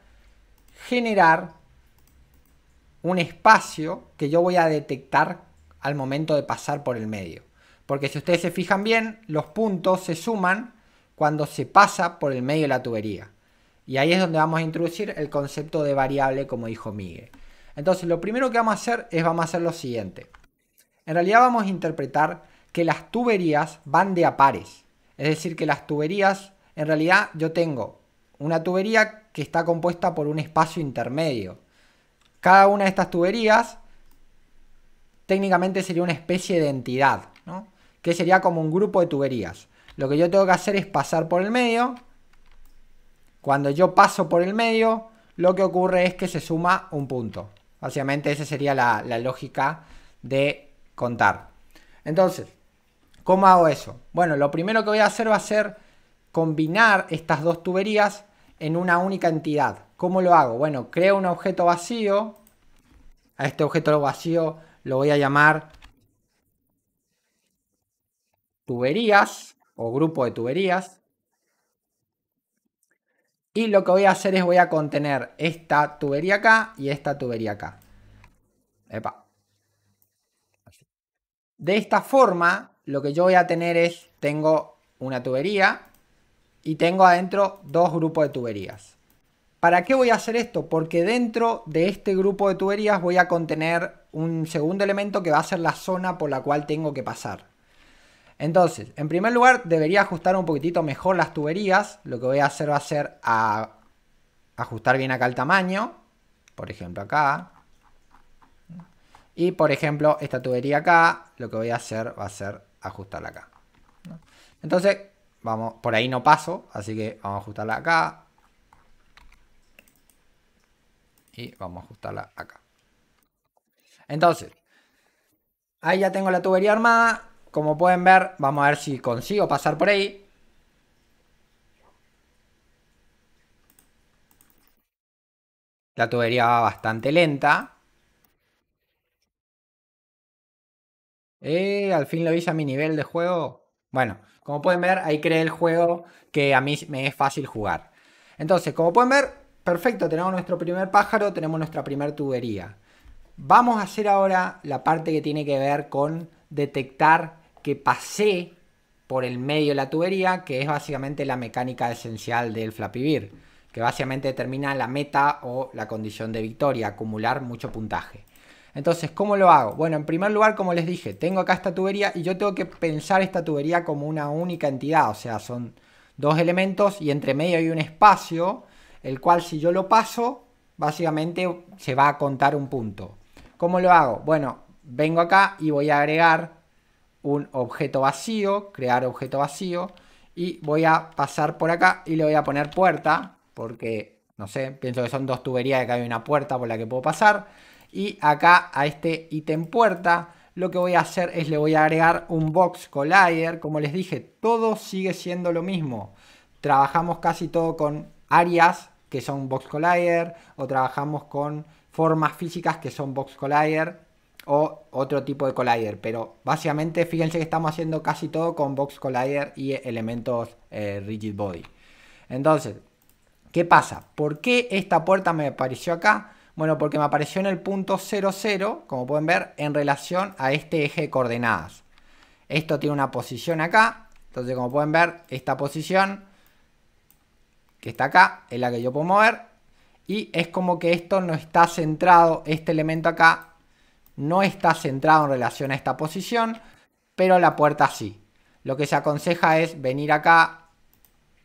B: generar un espacio que yo voy a detectar al momento de pasar por el medio. Porque si ustedes se fijan bien, los puntos se suman cuando se pasa por el medio de la tubería. Y ahí es donde vamos a introducir el concepto de variable, como dijo Miguel. Entonces lo primero que vamos a hacer es vamos a hacer lo siguiente. En realidad vamos a interpretar que las tuberías van de a pares. Es decir, que las tuberías, en realidad yo tengo una tubería que está compuesta por un espacio intermedio. Cada una de estas tuberías técnicamente sería una especie de entidad, ¿no? que sería como un grupo de tuberías. Lo que yo tengo que hacer es pasar por el medio. Cuando yo paso por el medio, lo que ocurre es que se suma un punto. Básicamente esa sería la, lógica de contar. Entonces, ¿cómo hago eso? Bueno, lo primero que voy a hacer va a ser combinar estas dos tuberías en una única entidad. ¿Cómo lo hago? Bueno, creo un objeto vacío. A este objeto vacío lo voy a llamar tuberías o grupo de tuberías. Y lo que voy a hacer es voy a contener esta tubería acá y esta tubería acá. De esta forma, lo que yo voy a tener es, tengo una tubería y tengo adentro dos grupos de tuberías. ¿Para qué voy a hacer esto? Porque dentro de este grupo de tuberías voy a contener un segundo elemento que va a ser la zona por la cual tengo que pasar. Entonces, en primer lugar, debería ajustar un poquitito mejor las tuberías. Lo que voy a hacer va a ser a ajustar bien acá el tamaño. Por ejemplo, acá. Y, por ejemplo, esta tubería acá, lo que voy a hacer va a ser ajustarla acá. Entonces, vamos, por ahí no paso, así que vamos a ajustarla acá. Y vamos a ajustarla acá. Entonces, ahí ya tengo la tubería armada. Como pueden ver, vamos a ver si consigo pasar por ahí.
C: La tubería va bastante lenta. Eh, al fin lo hice a mi nivel
B: de juego. Bueno, como pueden ver, ahí creé el juego que a mí me es fácil jugar. Entonces, como pueden ver, perfecto, tenemos nuestro primer pájaro, tenemos nuestra primera tubería. Vamos a hacer ahora la parte que tiene que ver con detectar que pasé por el medio de la tubería, que es básicamente la mecánica esencial del flapivir, que básicamente determina la meta o la condición de victoria, acumular mucho puntaje. Entonces, ¿cómo lo hago? Bueno, en primer lugar, como les dije, tengo acá esta tubería y yo tengo que pensar esta tubería como una única entidad, o sea, son dos elementos y entre medio hay un espacio, el cual si yo lo paso, básicamente se va a contar un punto. ¿Cómo lo hago? Bueno, vengo acá y voy a agregar un objeto vacío, crear objeto vacío, y voy a pasar por acá y le voy a poner puerta, porque, no sé, pienso que son dos tuberías y acá hay una puerta por la que puedo pasar. Y acá a este ítem puerta lo que voy a hacer es le voy a agregar un box collider. Como les dije, todo sigue siendo lo mismo. Trabajamos casi todo con áreas que son box collider o trabajamos con formas físicas que son box collider o otro tipo de collider. Pero básicamente fíjense que estamos haciendo casi todo con box collider y elementos Rigidbody. Eh, rigid body. Entonces, ¿qué pasa? ¿Por qué esta puerta me apareció acá? Bueno, porque me apareció en el punto 00, como pueden ver, en relación a este eje de coordenadas. Esto tiene una posición acá, entonces como pueden ver, esta posición que está acá es la que yo puedo mover. Y es como que esto no está centrado, este elemento acá no está centrado en relación a esta posición, pero la puerta sí. Lo que se aconseja es venir acá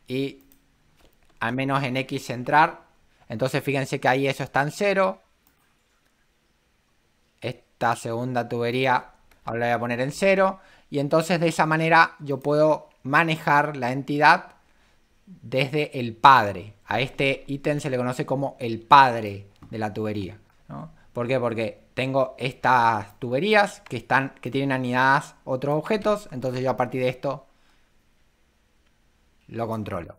B: y al menos en X centrar. Entonces fíjense que ahí eso está en cero. Esta segunda tubería ahora la voy a poner en cero. Y entonces de esa manera yo puedo manejar la entidad desde el padre. A este ítem se le conoce como el padre de la tubería. ¿Por qué? Porque tengo estas tuberías que, están, que tienen anidadas otros objetos, entonces yo a partir de esto lo controlo.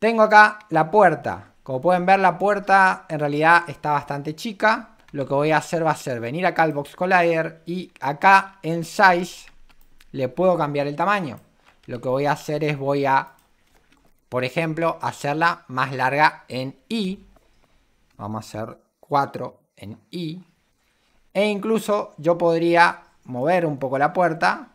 B: Tengo acá la puerta. Como pueden ver, la puerta en realidad está bastante chica. Lo que voy a hacer va a ser venir acá al Box Collider y acá en Size le puedo cambiar el tamaño. Lo que voy a hacer es voy a, por ejemplo, hacerla más larga en I. Vamos a hacer 4 en I. E incluso yo podría mover un poco la puerta.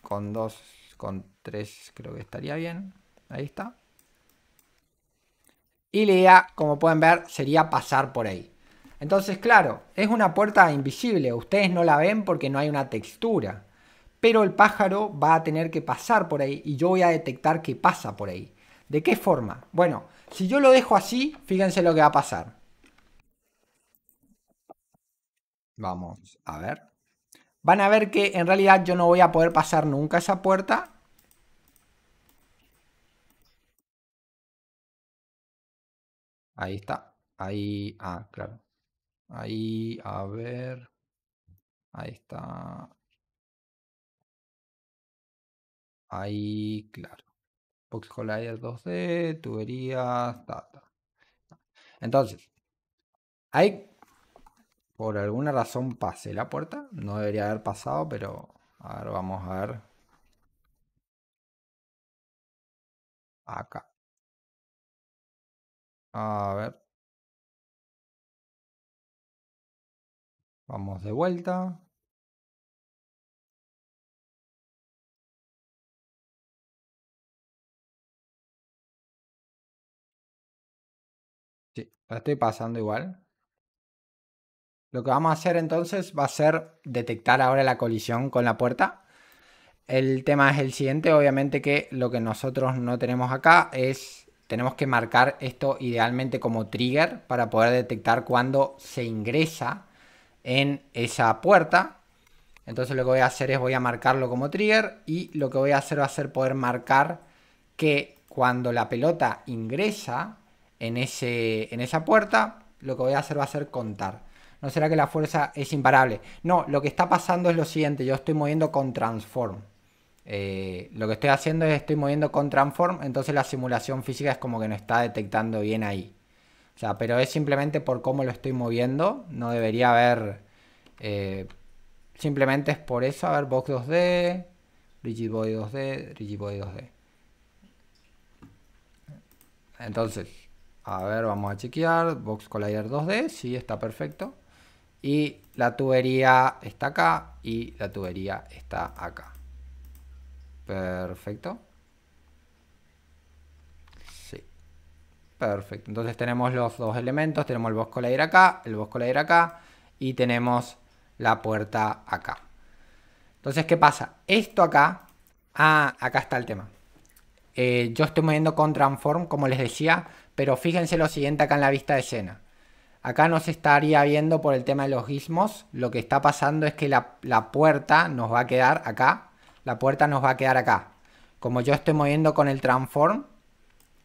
B: Con dos, con tres creo que estaría bien. Ahí está. Y la idea, como pueden ver, sería pasar por ahí. Entonces, claro, es una puerta invisible. Ustedes no la ven porque no hay una textura. Pero el pájaro va a tener que pasar por ahí y yo voy a detectar que pasa por ahí. ¿De qué forma? Bueno, si yo lo dejo así, fíjense lo que va a pasar. Vamos a ver.
C: Van a ver que en realidad yo no voy a poder pasar nunca esa puerta. Ahí está. Ahí, ah, claro. Ahí, a ver. Ahí está. Ahí, claro. Box Collider 2D, tuberías, data. Entonces,
B: Ahí por alguna razón pasé la puerta. No debería
A: haber pasado, pero a ver, vamos a ver. Acá. A ver. Vamos de vuelta. Sí, la estoy pasando igual. Lo que vamos a hacer entonces va a ser detectar
B: ahora la colisión con la puerta. El tema es el siguiente, obviamente que lo que nosotros no tenemos acá es, tenemos que marcar esto idealmente como trigger para poder detectar cuando se ingresa en esa puerta. Entonces lo que voy a hacer es voy a marcarlo como trigger y lo que voy a hacer va a ser poder marcar que cuando la pelota ingresa en, ese, en esa puerta, lo que voy a hacer va a ser contar. ¿No será que la fuerza es imparable? No, lo que está pasando es lo siguiente, yo estoy moviendo con transform. Eh, lo que estoy haciendo es estoy moviendo con transform, entonces la simulación física es como que no está detectando bien ahí. O sea, pero es simplemente por cómo lo estoy moviendo, no debería haber... Eh, simplemente es por eso, a ver, Box 2D, rigidbody 2D, rigidbody 2D. Entonces, a ver, vamos a chequear, Box Collider 2D, sí, está perfecto y la tubería está acá y la tubería está acá. Perfecto. Sí. Perfecto. Entonces tenemos los dos elementos. Tenemos el bosco layer acá, el bosco layer acá y tenemos la puerta acá. Entonces, ¿qué pasa? Esto acá... Ah, acá está el tema. Eh, yo estoy moviendo con Transform, como les decía, pero fíjense lo siguiente acá en la vista de escena. Acá no se estaría viendo por el tema de los gizmos. Lo que está pasando es que la, la, puerta nos va a quedar acá. La puerta nos va a quedar acá. Como yo estoy moviendo con el transform,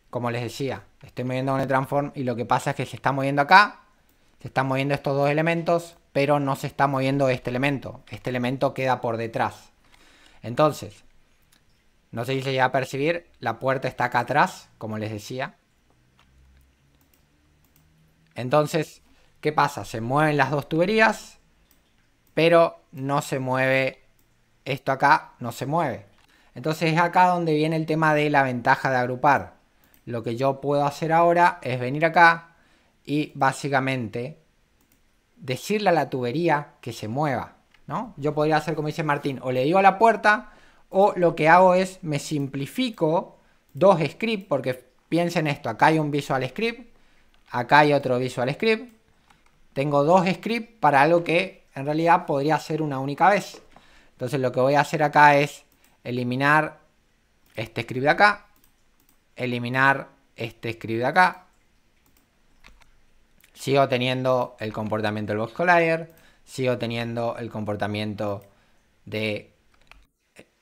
B: como les decía, estoy moviendo con el transform y lo que pasa es que se está moviendo acá. Se están moviendo estos dos elementos, pero no se está moviendo este elemento. Este elemento queda por detrás. Entonces, no sé si se llega a percibir, la puerta está acá atrás, como les decía. Entonces, ¿qué pasa? Se mueven las dos tuberías, pero no se mueve esto acá, no se mueve. Entonces es acá donde viene el tema de la ventaja de agrupar. Lo que yo puedo hacer ahora es venir acá y básicamente decirle a la tubería que se mueva, ¿no? Yo podría hacer como dice Martín, o le digo a la puerta o lo que hago es me simplifico dos scripts porque piensen esto, acá hay un visual script Acá hay otro Visual Script. Tengo dos scripts para algo que en realidad podría ser una única vez. Entonces lo que voy a hacer acá es eliminar este script de acá, eliminar este script de acá. Sigo teniendo el comportamiento del box collider, sigo teniendo el comportamiento de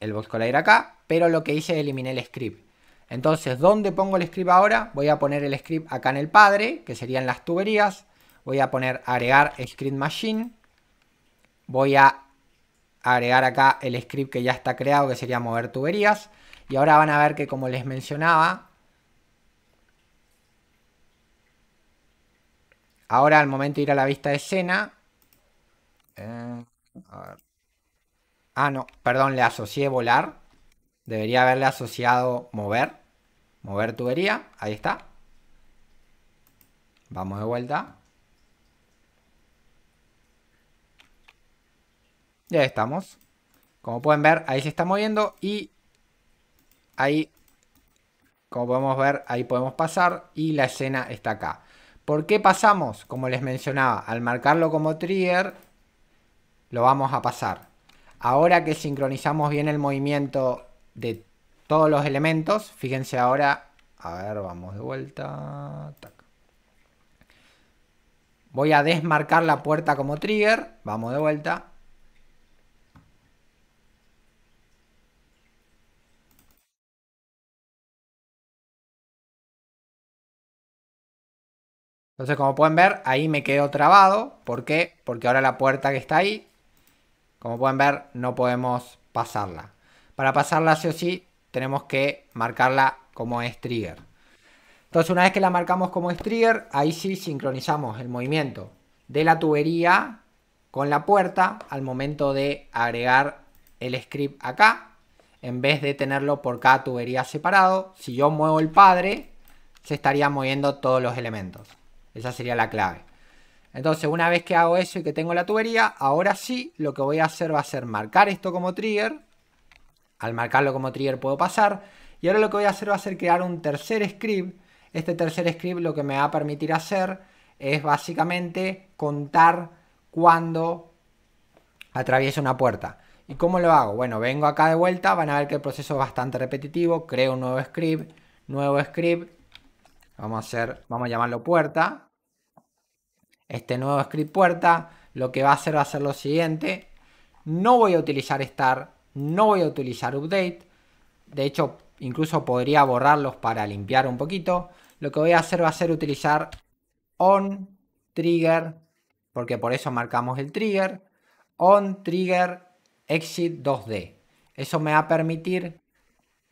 B: el box collider acá, pero lo que hice es eliminé el script. Entonces, ¿dónde pongo el script ahora? Voy a poner el script acá en el padre, que serían las tuberías. Voy a poner agregar script machine. Voy a agregar acá el script que ya está creado, que sería mover tuberías. Y ahora van a ver que como les mencionaba, ahora al momento de ir a la vista de escena, eh, ah no, perdón, le asocié volar. Debería haberle asociado mover. Mover tubería. Ahí está. Vamos de vuelta. Ya estamos. Como pueden ver, ahí se está moviendo y ahí, como podemos ver, ahí podemos pasar y la escena está acá. ¿Por qué pasamos? Como les mencionaba, al marcarlo como trigger, lo vamos a pasar. Ahora que sincronizamos bien el movimiento de todos los elementos. Fíjense ahora, a ver, vamos de vuelta. Voy a desmarcar la puerta como trigger. Vamos de vuelta.
A: Entonces, como
C: pueden ver, ahí me quedo trabado. ¿Por qué? Porque ahora la puerta que está ahí, como
B: pueden ver, no podemos pasarla. Para pasarla así o sí, tenemos que marcarla como es trigger. Entonces una vez que la marcamos como es trigger, ahí sí sincronizamos el movimiento de la tubería con la puerta al momento de agregar el script acá. En vez de tenerlo por cada tubería separado, si yo muevo el padre, se estarían moviendo todos los elementos. Esa sería la clave. Entonces, una vez que hago eso y que tengo la tubería, ahora sí, lo que voy a hacer va a ser marcar esto como trigger al marcarlo como trigger puedo pasar. Y ahora lo que voy a hacer va a ser crear un tercer script. Este tercer script lo que me va a permitir hacer es básicamente contar cuando atraviesa una puerta. ¿Y cómo lo hago? Bueno, vengo acá de vuelta, van a ver que el proceso es bastante repetitivo. Creo un nuevo script, nuevo script. Vamos a hacer, vamos a llamarlo puerta. Este nuevo script puerta lo que va a hacer va a ser lo siguiente. No voy a utilizar estar no voy a utilizar update, de hecho incluso podría borrarlos para limpiar un poquito. Lo que voy a hacer va a ser utilizar on trigger, porque por eso marcamos el trigger, on trigger exit 2D. Eso me va a permitir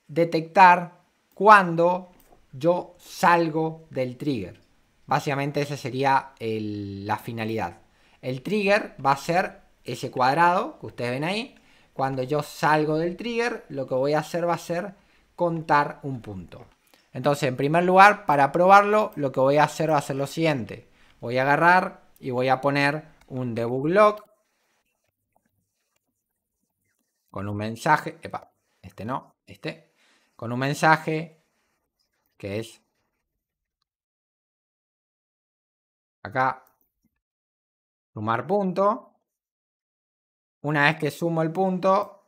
B: detectar cuando yo salgo del trigger. Básicamente esa sería la finalidad. El trigger va a ser ese cuadrado que ustedes ven ahí, cuando yo salgo del trigger, lo que voy a hacer va a ser contar un punto. Entonces, en primer lugar, para probarlo, lo que voy a hacer va a ser lo siguiente. Voy a agarrar y voy a poner un debug log
C: con un mensaje, este no, este, con un mensaje
A: que es acá sumar punto una vez que sumo el punto,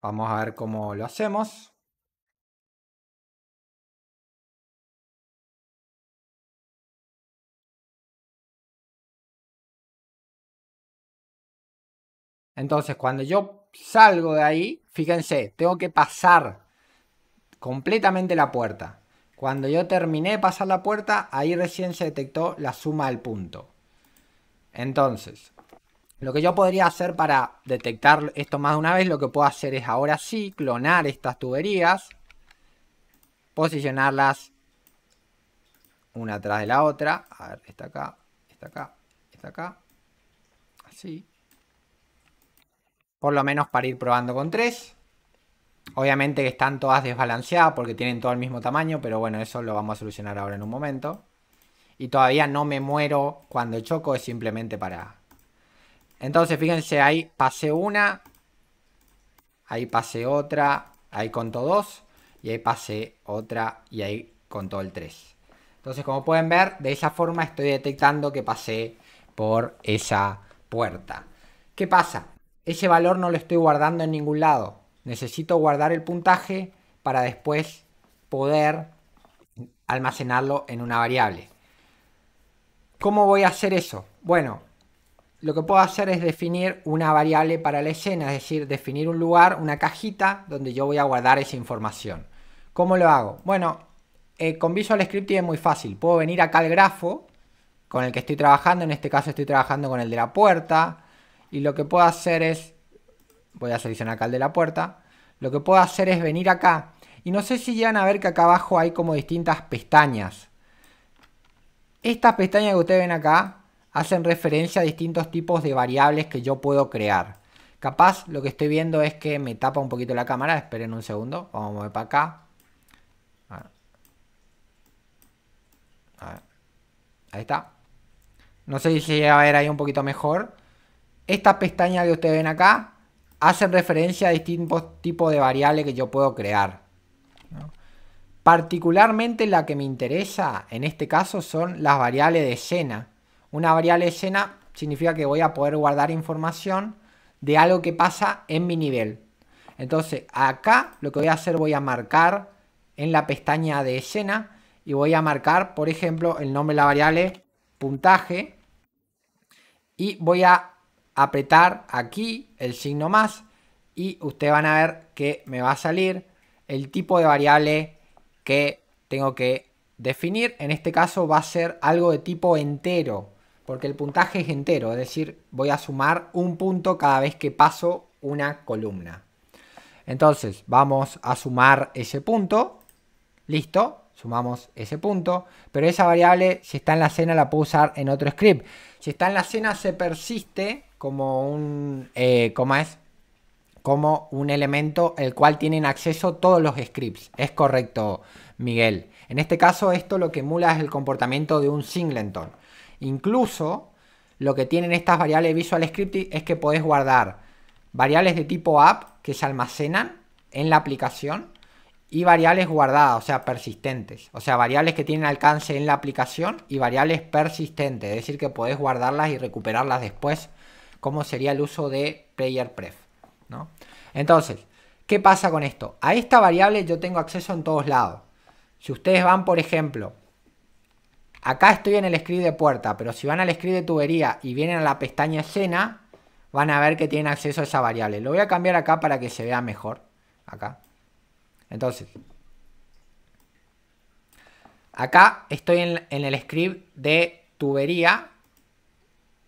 A: vamos a ver cómo lo hacemos. Entonces, cuando yo salgo de ahí, fíjense, tengo que pasar
B: completamente la puerta. Cuando yo terminé de pasar la puerta, ahí recién se detectó la suma del punto. Entonces, lo que yo podría hacer para detectar esto más de una vez, lo que puedo hacer es ahora sí clonar estas tuberías, posicionarlas una atrás de la otra. A ver, esta acá, esta acá, esta acá. Así. Por lo menos para ir probando con tres. Obviamente que están todas desbalanceadas porque tienen todo el mismo tamaño, pero bueno, eso lo vamos a solucionar ahora en un momento. Y todavía no me muero cuando choco, es simplemente para, entonces, fíjense, ahí pasé una, ahí pasé otra, ahí contó dos, y ahí pasé otra, y ahí contó el tres. Entonces, como pueden ver, de esa forma estoy detectando que pasé por esa puerta. ¿Qué pasa? Ese valor no lo estoy guardando en ningún lado. Necesito guardar el puntaje para después poder almacenarlo en una variable. ¿Cómo voy a hacer eso? Bueno, lo que puedo hacer es definir una variable para la escena, es decir, definir un lugar, una cajita donde yo voy a guardar esa información. ¿Cómo lo hago? Bueno, eh, con Visual Scripting es muy fácil. Puedo venir acá al grafo con el que estoy trabajando, en este caso estoy trabajando con el de la puerta, y lo que puedo hacer es, voy a seleccionar acá el de la puerta, lo que puedo hacer es venir acá, y no sé si llegan a ver que acá abajo hay como distintas pestañas. Estas pestañas que ustedes ven acá, hacen referencia a distintos tipos de variables que yo puedo crear. Capaz lo que estoy viendo es que me tapa un poquito la cámara, esperen un segundo, vamos a mover para acá. Ahí está. No sé si se llega a ver ahí un poquito mejor. Esta pestaña que ustedes ven acá hacen referencia a distintos tipos de variables que yo puedo crear. Particularmente la que me interesa en este caso son las variables de escena. Una variable escena significa que voy a poder guardar información de algo que pasa en mi nivel. Entonces acá lo que voy a hacer voy a marcar en la pestaña de escena y voy a marcar por ejemplo el nombre de la variable puntaje y voy a apretar aquí el signo más y ustedes van a ver que me va a salir el tipo de variable que tengo que definir. En este caso va a ser algo de tipo entero, porque el puntaje es entero, es decir, voy a sumar un punto cada vez que paso una columna. Entonces, vamos a sumar ese punto, listo, sumamos ese punto, pero esa variable, si está en la escena, la puedo usar en otro script. Si está en la escena, se persiste como un, eh, es? Como un elemento el cual tienen acceso todos los scripts. Es correcto, Miguel. En este caso, esto lo que emula es el comportamiento de un singleton. Incluso lo que tienen estas variables Visual Scripting es que podés guardar variables de tipo app que se almacenan en la aplicación y variables guardadas, o sea, persistentes. O sea, variables que tienen alcance en la aplicación y variables persistentes, es decir, que podés guardarlas y recuperarlas después, como sería el uso de player pref, Entonces, ¿qué pasa con esto? A esta variable yo tengo acceso en todos lados. Si ustedes van, por ejemplo, Acá estoy en el script de puerta, pero si van al script de tubería y vienen a la pestaña escena, van a ver que tienen acceso a esa variable. Lo voy a cambiar acá para que se vea mejor. Acá. Entonces, acá estoy en, el script de tubería,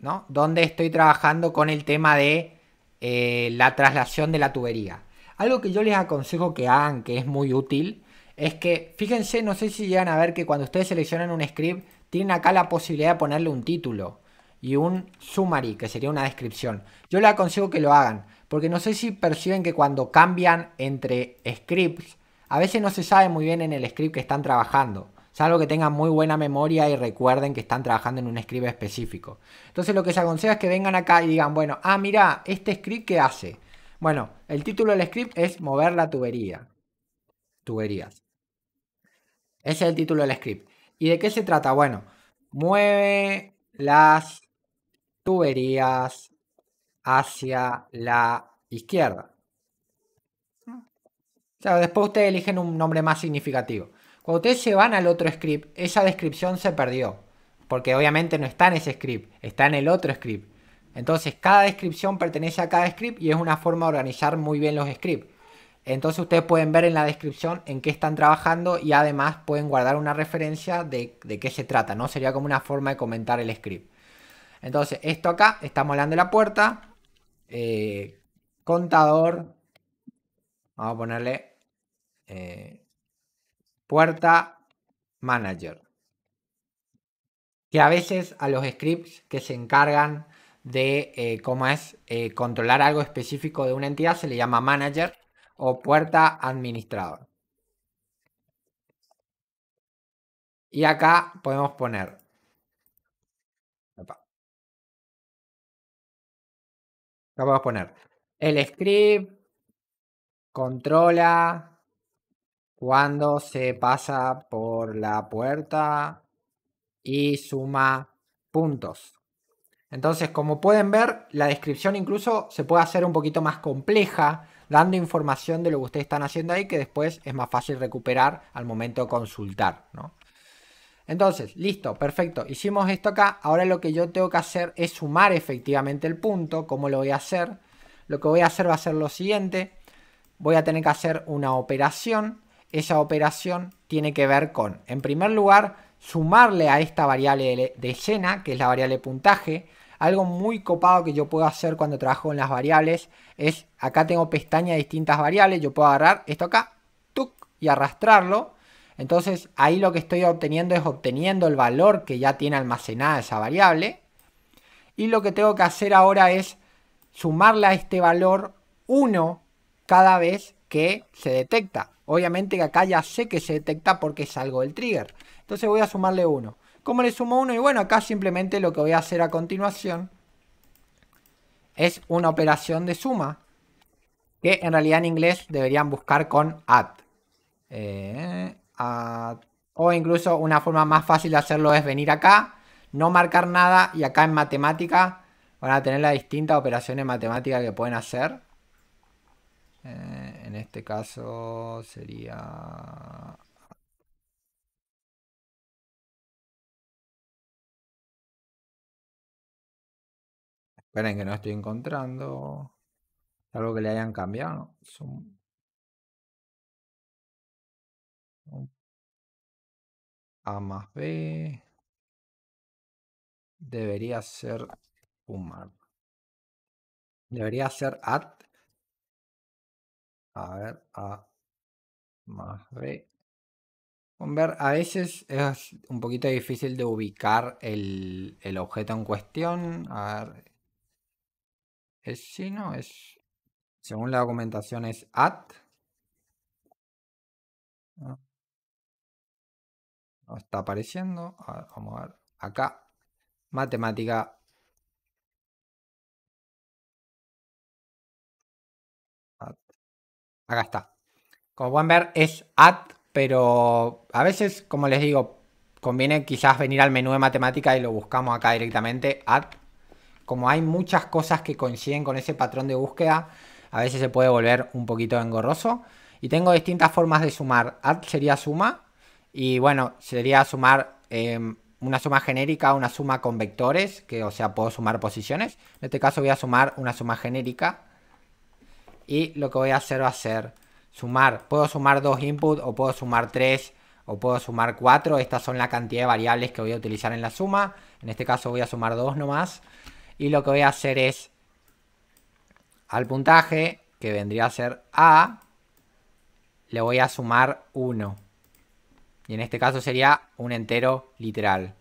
B: ¿no? Donde estoy trabajando con el tema de eh, la traslación de la tubería. Algo que yo les aconsejo que hagan, que es muy útil, es que, fíjense, no sé si llegan a ver que cuando ustedes seleccionan un script, tienen acá la posibilidad de ponerle un título y un summary, que sería una descripción. Yo les aconsejo que lo hagan, porque no sé si perciben que cuando cambian entre scripts, a veces no se sabe muy bien en el script que están trabajando, salvo que tengan muy buena memoria y recuerden que están trabajando en un script específico. Entonces lo que se aconseja es que vengan acá y digan, bueno, ah, mira, este script qué hace. Bueno, el título del script es mover la tubería. Tuberías. Ese es el título del script. ¿Y de qué se trata? Bueno, mueve las tuberías hacia la izquierda. después ustedes eligen un nombre más significativo. Cuando ustedes se van al otro script, esa descripción se perdió. Porque obviamente no está en ese script, está en el otro script. Entonces, cada descripción pertenece a cada script y es una forma de organizar muy bien los scripts. Entonces ustedes pueden ver en la descripción en qué están trabajando y además pueden guardar una referencia de, qué se trata, ¿no? Sería como una forma de comentar el script. Entonces, esto acá, estamos hablando de la puerta. Eh, contador. Vamos a ponerle eh, puerta manager. Que a veces a los scripts que se encargan de eh, cómo es controlar algo específico de una entidad se le llama manager o puerta administrador.
A: Y acá podemos poner. Acá podemos poner el script controla
B: cuando se pasa por la puerta y suma puntos. Entonces, como pueden ver, la descripción incluso se puede hacer un poquito más compleja dando información de lo que ustedes están haciendo ahí que después es más fácil recuperar al momento de consultar, ¿no? Entonces, listo, perfecto, hicimos esto acá, ahora lo que yo tengo que hacer es sumar efectivamente el punto, ¿cómo lo voy a hacer? Lo que voy a hacer va a ser lo siguiente, voy a tener que hacer una operación, esa operación tiene que ver con, en primer lugar, sumarle a esta variable de escena, que es la variable puntaje, algo muy copado que yo puedo hacer cuando trabajo en las variables es, acá tengo pestaña de distintas variables, yo puedo agarrar esto acá, y arrastrarlo. Entonces ahí lo que estoy obteniendo es obteniendo el valor que ya tiene almacenada esa variable. Y lo que tengo que hacer ahora es sumarle a este valor 1 cada vez que se detecta. Obviamente que acá ya sé que se detecta porque salgo del trigger. Entonces voy a sumarle 1. ¿Cómo le sumo 1? Y bueno, acá simplemente lo que voy a hacer a continuación es una operación de suma que en realidad en inglés deberían buscar con add. Eh, o incluso una forma más fácil de hacerlo es venir acá, no marcar nada y acá en matemática van a tener las distintas operaciones matemáticas que pueden
C: hacer. Eh, en este caso sería
A: Esperen que no estoy encontrando algo que le hayan cambiado. A más B. Debería ser mar Debería ser at. A ver, A más B.
C: ver, a veces es un poquito difícil de ubicar
B: el, el objeto en cuestión. A ver, ¿Es no, Es,
C: según la documentación es at. Ah. No, está apareciendo. vamos a ver. Acá.
A: Matemática. Acá está. Como pueden ver es at,
B: pero a veces, como les digo, conviene quizás venir al menú de matemática y lo buscamos acá directamente, at como hay muchas cosas que coinciden con ese patrón de búsqueda, a veces se puede volver un poquito engorroso. Y tengo distintas formas de sumar. Add sería suma. Y bueno, sería sumar em, una suma genérica, una suma con vectores, que o sea, puedo sumar posiciones. En este caso voy a sumar una suma genérica. Y lo que voy a hacer va a ser sumar. Puedo sumar dos inputs o puedo sumar tres o puedo sumar cuatro. Estas son la cantidad de variables que voy a utilizar en la suma. En este caso voy a sumar dos nomás. Y lo que voy a hacer es al puntaje, que vendría a ser A, le voy a sumar 1. Y en este caso sería un entero literal.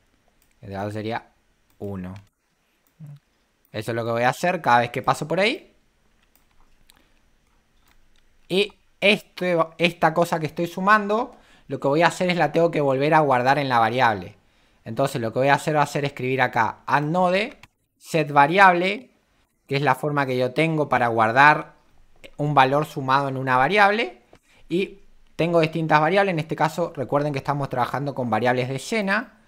B: En este caso sería 1. Eso es lo que voy a hacer cada vez que paso por ahí. Y este, esta cosa que estoy sumando, lo que voy a hacer es la tengo que volver a guardar en la variable. Entonces lo que voy a hacer va a ser escribir acá addnode set variable, que es la forma que yo tengo para guardar un valor sumado en una variable. Y tengo distintas variables, en este caso recuerden que estamos trabajando con variables de escena.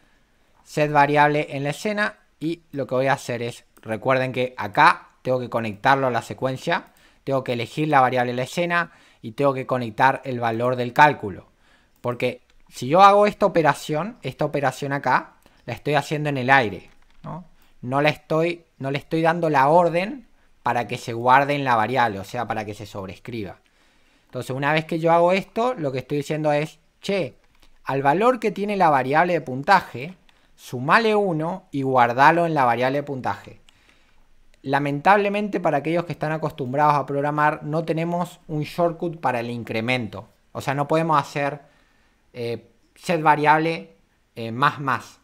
B: Set variable en la escena y lo que voy a hacer es, recuerden que acá tengo que conectarlo a la secuencia, tengo que elegir la variable de la escena y tengo que conectar el valor del cálculo. Porque si yo hago esta operación, esta operación acá, la estoy haciendo en el aire. ¿no? no, estoy, no le estoy dando la orden para que se guarde en la variable, o sea, para que se sobrescriba. Entonces, una vez que yo hago esto, lo que estoy diciendo es, che, al valor que tiene la variable de puntaje, sumale 1 y guardalo en la variable de puntaje. Lamentablemente para aquellos que están acostumbrados a programar no tenemos un shortcut para el incremento. O sea, no podemos hacer eh, set variable eh, más más.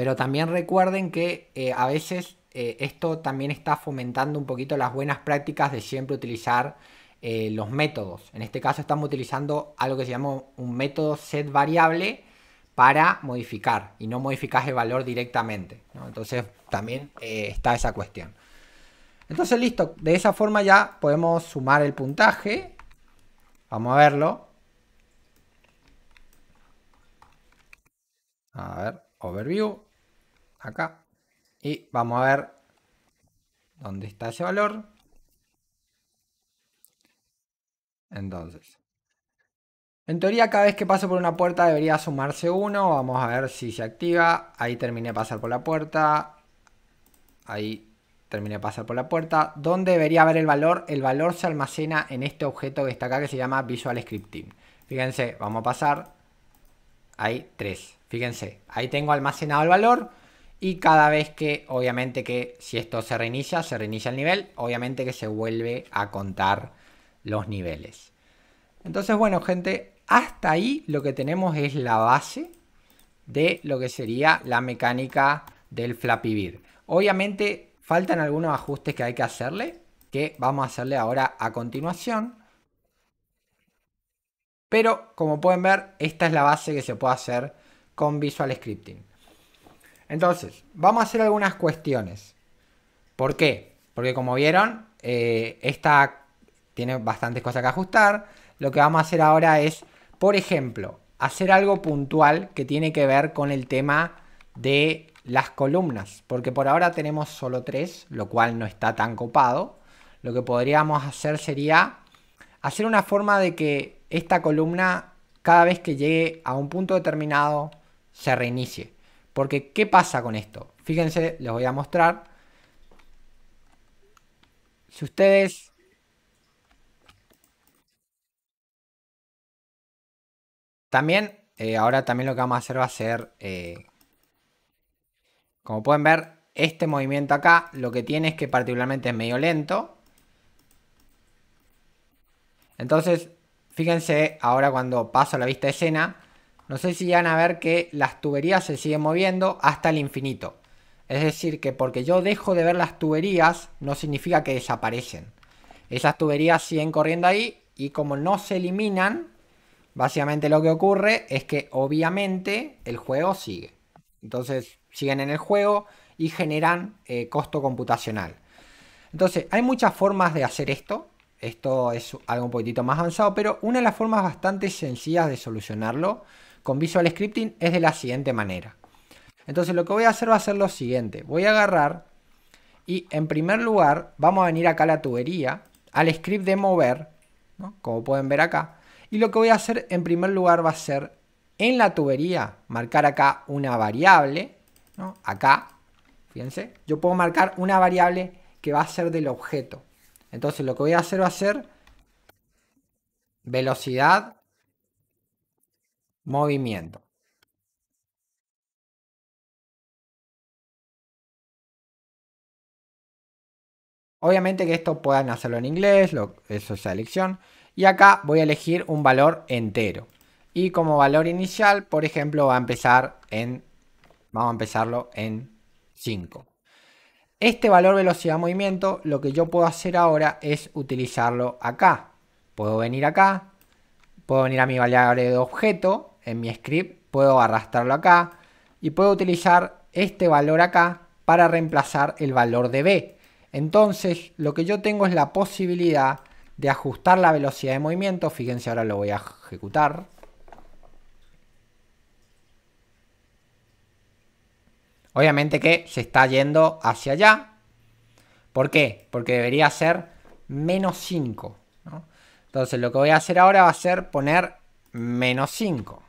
B: Pero también recuerden que eh, a veces eh, esto también está fomentando un poquito las buenas prácticas de siempre utilizar eh, los métodos. En este caso estamos utilizando algo que se llama un método set variable para modificar y no modificar el valor directamente. Entonces también está esa cuestión. Entonces listo, de esa forma ya podemos sumar el puntaje. Vamos a verlo. A ver, overview acá. Y vamos a ver dónde está ese valor. Entonces, en teoría cada vez que paso por una puerta debería sumarse uno. Vamos a ver si se activa. Ahí terminé de pasar por la puerta. Ahí terminé de pasar por la puerta. ¿Dónde debería haber el valor? El valor se almacena en este objeto que está acá que se llama Visual Scripting. Fíjense, vamos a pasar. Ahí 3. Fíjense, ahí tengo almacenado el valor. Y cada vez que, obviamente que si esto se reinicia, se reinicia el nivel, obviamente que se vuelve a contar los niveles. Entonces, bueno, gente, hasta ahí lo que tenemos es la base de lo que sería la mecánica del Flappy Bird. Obviamente faltan algunos ajustes que hay que hacerle, que vamos a hacerle ahora a continuación. Pero como pueden ver, esta es la base que se puede hacer con Visual Scripting. Entonces, vamos a hacer algunas cuestiones. ¿Por qué? Porque como vieron, eh, esta tiene bastantes cosas que ajustar. Lo que vamos a hacer ahora es, por ejemplo, hacer algo puntual que tiene que ver con el tema de las columnas. Porque por ahora tenemos solo tres, lo cual no está tan copado. Lo que podríamos hacer sería hacer una forma de que esta columna, cada vez que llegue a un punto determinado, se reinicie. Porque, ¿qué pasa con esto?
C: Fíjense, les voy a mostrar. Si ustedes... También, eh, ahora también lo que vamos a hacer va a ser... Eh,
B: como pueden ver, este movimiento acá lo que tiene es que particularmente es medio lento. Entonces, fíjense ahora cuando paso a la vista de escena, no sé si van a ver que las tuberías se siguen moviendo hasta el infinito. Es decir, que porque yo dejo de ver las tuberías, no significa que desaparecen. Esas tuberías siguen corriendo ahí y como no se eliminan, básicamente lo que ocurre es que obviamente el juego sigue. Entonces siguen en el juego y generan eh, costo computacional. Entonces, hay muchas formas de hacer esto. Esto es algo un poquitito más avanzado, pero una de las formas bastante sencillas de solucionarlo con Visual Scripting es de la siguiente manera. Entonces lo que voy a hacer va a ser lo siguiente. Voy a agarrar y en primer lugar vamos a venir acá a la tubería, al script de mover, como pueden ver acá. Y lo que voy a hacer en primer lugar va a ser en la tubería marcar acá una variable, acá, fíjense, yo puedo marcar una variable que va a ser del objeto. Entonces
C: lo que voy a hacer va a ser velocidad
A: Movimiento. Obviamente que esto puedan hacerlo
C: en inglés, eso es la elección. Y acá voy a elegir un valor entero.
B: Y como valor inicial, por ejemplo, va a empezar en... Vamos a empezarlo en 5. Este valor velocidad movimiento, lo que yo puedo hacer ahora es utilizarlo acá. Puedo venir acá, puedo venir a mi variable de objeto en mi script puedo arrastrarlo acá y puedo utilizar este valor acá para reemplazar el valor de B. Entonces lo que yo tengo es la posibilidad de ajustar la velocidad de movimiento. Fíjense, ahora lo voy a ejecutar. Obviamente que se está yendo hacia allá. ¿Por qué? Porque debería ser menos 5. Entonces lo que voy a hacer ahora va a ser poner menos 5.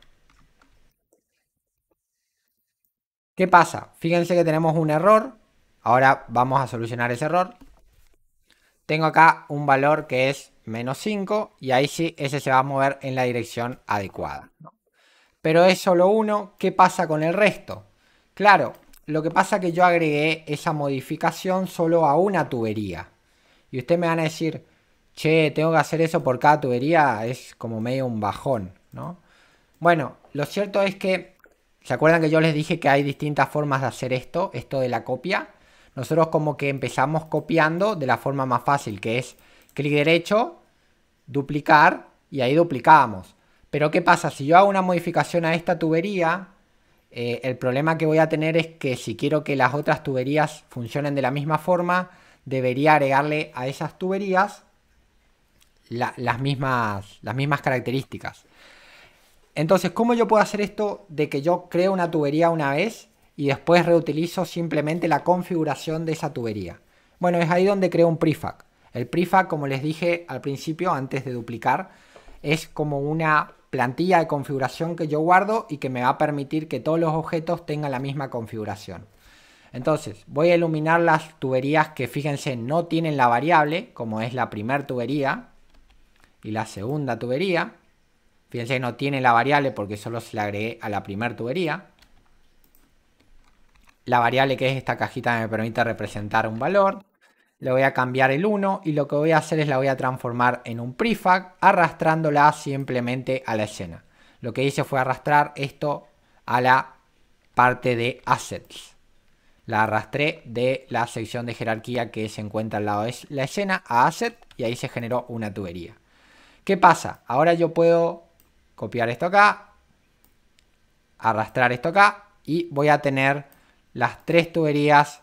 B: ¿Qué pasa? Fíjense que tenemos un error. Ahora vamos a solucionar ese error. Tengo acá un valor que es menos 5 y ahí sí ese se va a mover en la dirección adecuada. Pero es solo uno. ¿Qué pasa con el resto? Claro, lo que pasa es que yo agregué esa modificación solo a una tubería. Y ustedes me van a decir, che, tengo que hacer eso por cada tubería, es como medio un bajón, ¿no? Bueno, lo cierto es que ¿Se acuerdan que yo les dije que hay distintas formas de hacer esto, esto de la copia? Nosotros como que empezamos copiando de la forma más fácil, que es clic derecho, duplicar y ahí duplicábamos. Pero ¿qué pasa? Si yo hago una modificación a esta tubería, eh, el problema que voy a tener es que si quiero que las otras tuberías funcionen de la misma forma, debería agregarle a esas tuberías las, mismas, las mismas características. Entonces, ¿cómo yo puedo hacer esto de que yo creo una tubería una vez y después reutilizo simplemente la configuración de esa tubería? Bueno, es ahí donde creo un prefac. El prefac, como les dije al principio, antes de duplicar, es como una plantilla de configuración que yo guardo y que me va a permitir que todos los objetos tengan la misma configuración. Entonces, voy a iluminar las tuberías que, fíjense, no tienen la variable, como es la primera tubería y la segunda tubería. Fíjense que no tiene la variable porque solo se la agregué a la primer tubería. La variable que es esta cajita me permite representar un valor. Le voy a cambiar el 1 y lo que voy a hacer es la voy a transformar en un prefab arrastrándola simplemente a la escena. Lo que hice fue arrastrar esto a la parte de assets. La arrastré de la sección de jerarquía que se encuentra al lado de la escena a asset y ahí se generó una tubería. ¿Qué pasa? Ahora yo puedo copiar esto acá, arrastrar esto acá y voy a tener las tres tuberías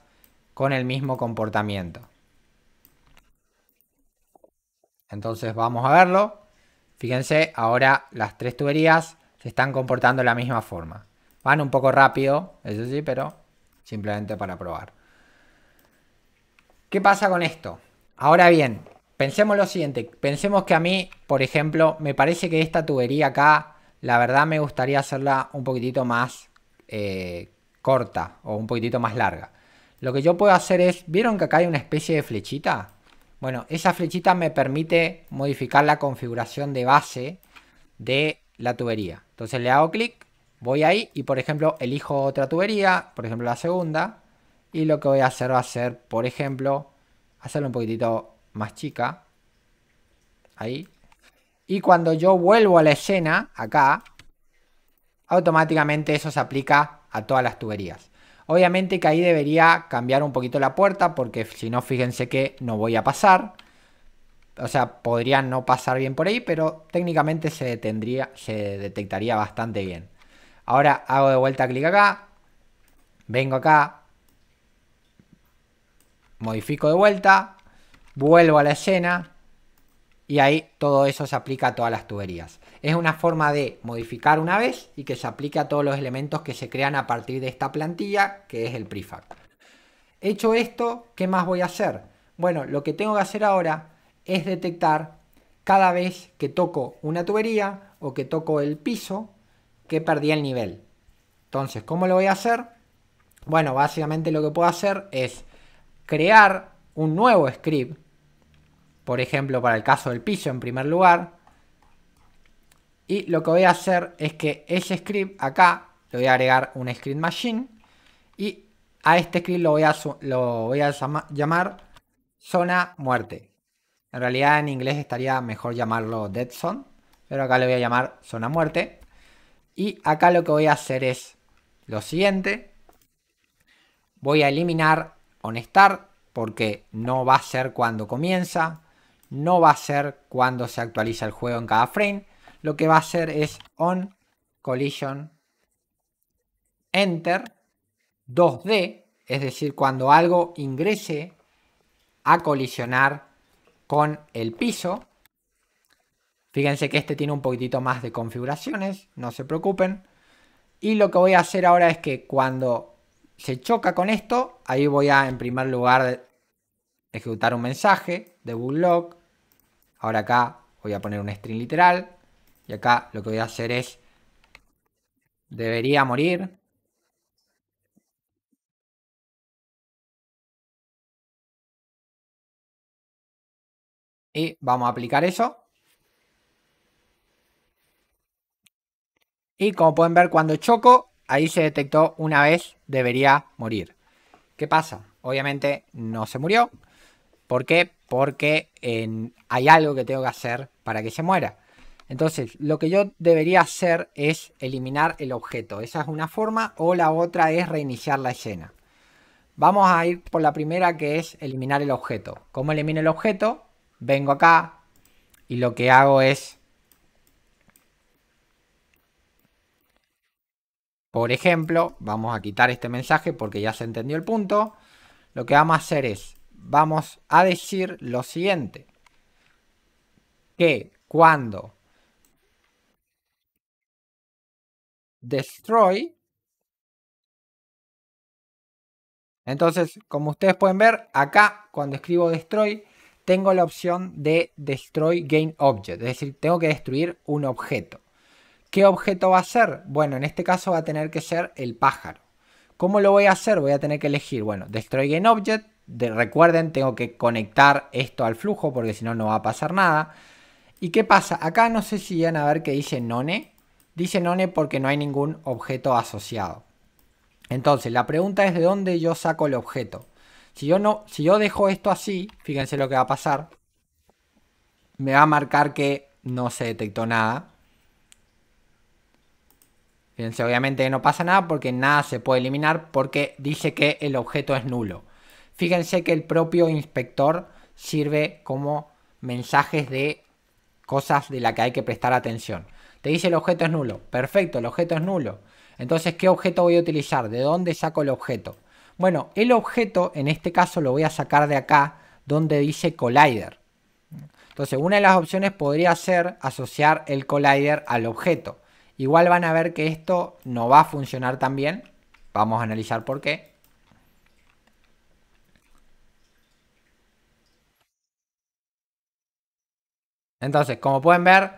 B: con el mismo comportamiento. Entonces vamos a verlo. Fíjense, ahora las tres tuberías se están comportando de la misma forma. Van un poco rápido, eso sí, pero simplemente para probar. ¿Qué pasa con esto? Ahora bien, Pensemos lo siguiente, pensemos que a mí, por ejemplo, me parece que esta tubería acá, la verdad me gustaría hacerla un poquitito más eh, corta o un poquitito más larga. Lo que yo puedo hacer es, ¿vieron que acá hay una especie de flechita? Bueno, esa flechita me permite modificar la configuración de base de la tubería. Entonces le hago clic, voy ahí y por ejemplo elijo otra tubería, por ejemplo la segunda. Y lo que voy a hacer va a ser, por ejemplo, hacerlo un poquitito más chica. Ahí. Y cuando yo vuelvo a la escena, acá, automáticamente eso se aplica a todas las tuberías. Obviamente que ahí debería cambiar un poquito la puerta porque si no, fíjense que no voy a pasar. O sea, podría no pasar bien por ahí, pero técnicamente se, detendría, se detectaría bastante bien. Ahora hago de vuelta clic acá. Vengo acá. Modifico de vuelta vuelvo a la escena y ahí todo eso se aplica a todas las tuberías. Es una forma de modificar una vez y que se aplique a todos los elementos que se crean a partir de esta plantilla, que es el prefab. Hecho esto, ¿qué más voy a hacer? Bueno, lo que tengo que hacer ahora es detectar cada vez que toco una tubería o que toco el piso que perdí el nivel. Entonces, ¿cómo lo voy a hacer? Bueno, básicamente lo que puedo hacer es crear un nuevo script por ejemplo, para el caso del piso en primer lugar. Y lo que voy a hacer es que ese script acá le voy a agregar un script machine y a este script lo voy a, lo voy a llamar zona muerte. En realidad en inglés estaría mejor llamarlo dead zone, pero acá lo voy a llamar zona muerte. Y acá lo que voy a hacer es lo siguiente. Voy a eliminar Start porque no va a ser cuando comienza no va a ser cuando se actualiza el juego en cada frame. Lo que va a hacer es on collision enter 2D, es decir, cuando algo ingrese a colisionar con el piso. Fíjense que este tiene un poquitito más de configuraciones, no se preocupen. Y lo que voy a hacer ahora es que cuando se choca con esto, ahí voy a en primer lugar ejecutar un mensaje de log Ahora acá voy a poner un string literal. Y acá lo que voy a hacer es...
A: Debería morir. Y vamos a aplicar eso.
B: Y como pueden ver, cuando choco, ahí se detectó una vez debería morir. ¿Qué pasa? Obviamente no se murió. ¿Por qué? porque hay algo que tengo que hacer para que se muera. Entonces, lo que yo debería hacer es eliminar el objeto. Esa es una forma o la otra es reiniciar la escena. Vamos a ir por la primera que es eliminar el objeto. ¿Cómo elimino el objeto? Vengo acá y lo que hago es... Por ejemplo, vamos a quitar este mensaje porque ya se entendió el punto. Lo que vamos a hacer es vamos a decir lo siguiente.
A: Que cuando destroy,
C: entonces como ustedes pueden ver, acá cuando escribo destroy, tengo la opción
B: de destroy game object, es decir, tengo que destruir un objeto. ¿Qué objeto va a ser? Bueno, en este caso va a tener que ser el pájaro. ¿Cómo lo voy a hacer? Voy a tener que elegir, bueno, destroy game object, recuerden, tengo que conectar esto al flujo porque si no, no va a pasar nada. ¿Y qué pasa? Acá no sé si van a ver que dice none. Dice none porque no hay ningún objeto asociado. Entonces, la pregunta es de dónde yo saco el objeto. Si yo, no, si yo dejo esto así, fíjense lo que va a pasar. Me va a marcar que no se detectó nada. Fíjense, obviamente no pasa nada porque nada se puede eliminar porque dice que el objeto es nulo. Fíjense que el propio inspector sirve como mensajes de cosas de las que hay que prestar atención. Te dice el objeto es nulo. Perfecto, el objeto es nulo. Entonces, ¿qué objeto voy a utilizar? ¿De dónde saco el objeto? Bueno, el objeto en este caso lo voy a sacar de acá donde dice collider. Entonces, una de las opciones podría ser asociar el collider al objeto. Igual van a ver que esto no va a funcionar tan bien. Vamos a analizar por qué. Entonces, como pueden ver,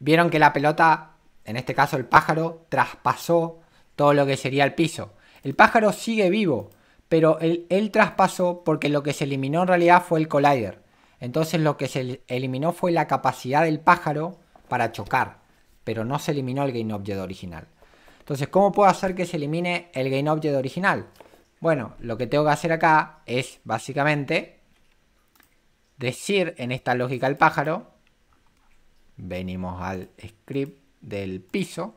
B: vieron que la pelota, en este caso el pájaro, traspasó todo lo que sería el piso. El pájaro sigue vivo, pero él, traspasó porque lo que se eliminó en realidad fue el collider. Entonces lo que se eliminó fue la capacidad del pájaro para chocar, pero no se eliminó el Game Object original. Entonces, ¿cómo puedo hacer que se elimine el Game Object original? Bueno, lo que tengo que hacer acá es básicamente decir en esta lógica al pájaro venimos al script del piso,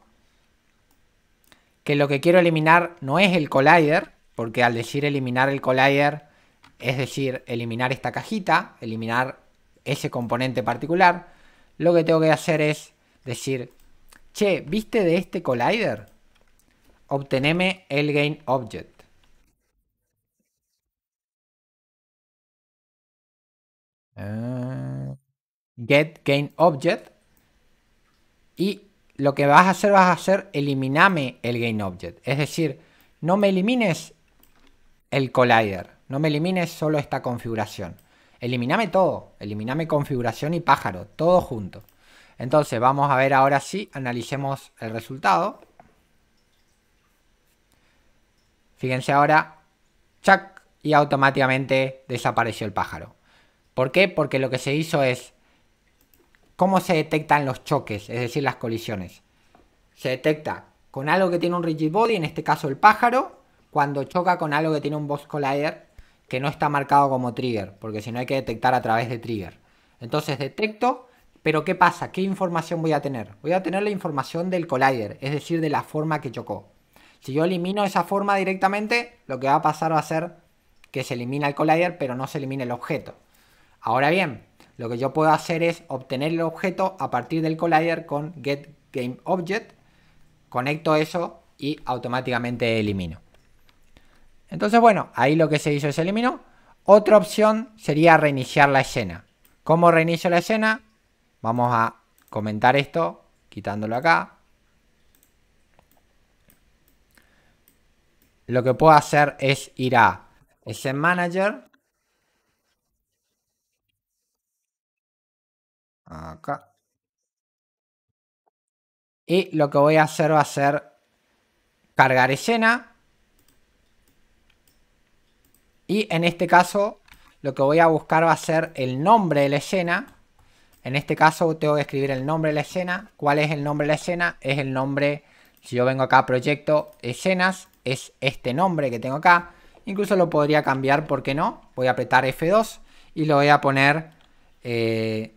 B: que lo que quiero eliminar no es el collider, porque al decir eliminar el collider, es decir, eliminar esta cajita, eliminar ese componente particular, lo que tengo que hacer es decir, che, ¿viste
C: de este collider? Obteneme el gain object. Ah get object y lo que vas a hacer
B: vas a hacer eliminame el gain object, es decir, no me elimines el collider, no me elimines solo esta configuración. Eliminame todo, eliminame configuración y pájaro, todo junto. Entonces vamos a ver ahora si analicemos el resultado. Fíjense ahora, chac, y automáticamente desapareció el pájaro. ¿Por qué? Porque lo que se hizo es ¿Cómo se detectan los choques, es decir, las colisiones? Se detecta con algo que tiene un rigid body, en este caso el pájaro, cuando choca con algo que tiene un box collider que no está marcado como trigger, porque si no hay que detectar a través de trigger. Entonces detecto, pero ¿qué pasa? ¿Qué información voy a tener? Voy a tener la información del collider, es decir, de la forma que chocó. Si yo elimino esa forma directamente, lo que va a pasar va a ser que se elimina el collider, pero no se elimina el objeto. Ahora bien, lo que yo puedo hacer es obtener el objeto a partir del collider con getGameObject, conecto eso y automáticamente elimino. Entonces, bueno, ahí lo que se hizo es eliminó. Otra opción sería reiniciar la escena. ¿Cómo reinicio la escena? Vamos a comentar esto, quitándolo acá. Lo que puedo hacer es ir
C: a Scene Manager, Acá. Y lo que voy a hacer va a ser cargar escena.
B: Y en este caso lo que voy a buscar va a ser el nombre de la escena. En este caso tengo que escribir el nombre de la escena. ¿Cuál es el nombre de la escena? Es el nombre, si yo vengo acá a proyecto escenas, es este nombre que tengo acá. Incluso lo podría cambiar, ¿por qué no? Voy a apretar F2 y lo voy a poner eh,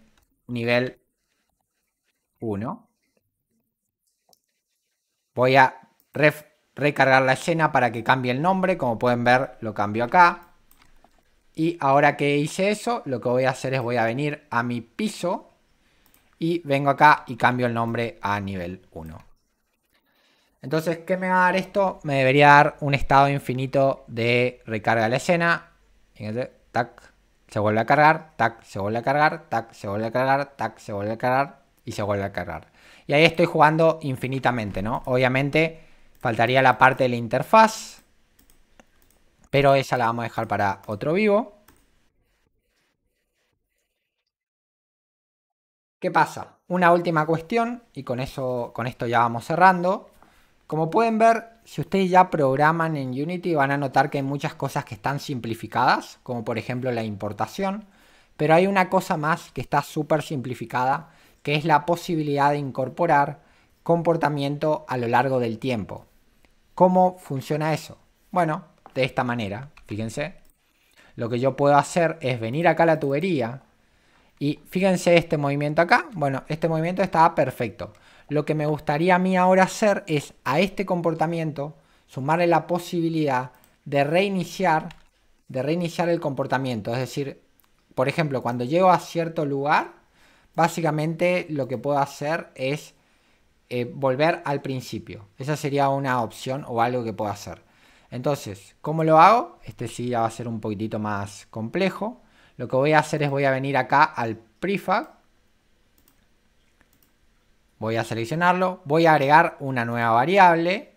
B: nivel 1. Voy a recargar la escena para que cambie el nombre. Como pueden ver, lo cambio acá. Y ahora que hice eso, lo que voy a hacer es voy a venir a mi piso y vengo acá y cambio el nombre a nivel 1. Entonces, ¿qué me va a dar esto? Me debería dar un estado infinito de recarga de la escena. tac se vuelve a cargar, tac, se vuelve a cargar, tac, se vuelve a cargar, tac, se vuelve a cargar y se vuelve a cargar. Y ahí estoy jugando infinitamente, ¿no? Obviamente faltaría la parte de la interfaz, pero esa la vamos a dejar para otro vivo. ¿Qué pasa? Una última cuestión y con, eso, con esto ya vamos cerrando. Como pueden ver, si ustedes ya programan en Unity van a notar que hay muchas cosas que están simplificadas, como por ejemplo la importación, pero hay una cosa más que está súper simplificada, que es la posibilidad de incorporar comportamiento a lo largo del tiempo. ¿Cómo funciona eso? Bueno, de esta manera, fíjense. Lo que yo puedo hacer es venir acá a la tubería y fíjense este movimiento acá. Bueno, este movimiento está perfecto. Lo que me gustaría a mí ahora hacer es a este comportamiento sumarle la posibilidad de reiniciar, de reiniciar el comportamiento. Es decir, por ejemplo, cuando llego a cierto lugar, básicamente lo que puedo hacer es eh, volver al principio. Esa sería una opción o algo que puedo hacer. Entonces, ¿cómo lo hago? Este sí ya va a ser un poquitito más complejo. Lo que voy a hacer es voy a venir acá al prefab Voy a seleccionarlo, voy a agregar una nueva variable.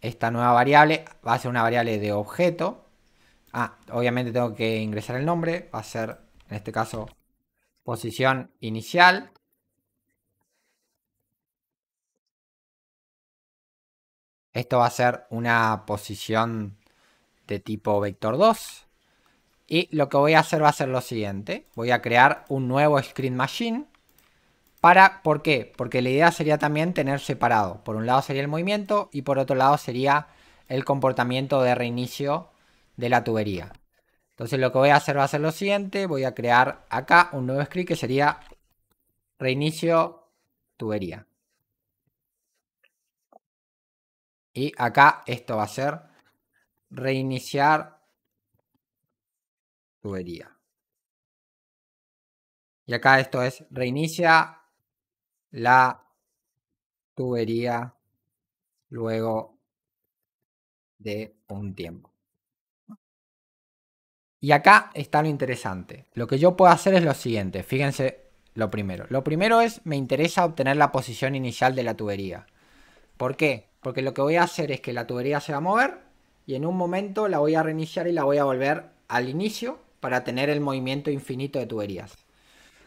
B: Esta nueva variable va a ser una variable de objeto. Ah, obviamente tengo que ingresar el nombre, va a ser en este caso
C: posición inicial. Esto va a ser una posición de
B: tipo vector 2. Y lo que voy a hacer va a ser lo siguiente. Voy a crear un nuevo screen machine. Para, ¿Por qué? Porque la idea sería también tener separado. Por un lado sería el movimiento y por otro lado sería el comportamiento de reinicio de la tubería. Entonces lo que voy a hacer va a ser lo siguiente. Voy a crear acá un nuevo script que sería reinicio tubería.
C: Y acá esto va a ser reiniciar tubería. Y acá esto es reinicia la tubería luego de un tiempo. Y acá está lo interesante. Lo que yo puedo hacer es lo siguiente.
B: Fíjense lo primero. Lo primero es, me interesa obtener la posición inicial de la tubería. ¿Por qué? Porque lo que voy a hacer es que la tubería se va a mover y en un momento la voy a reiniciar y la voy a volver al inicio para tener el movimiento infinito de tuberías.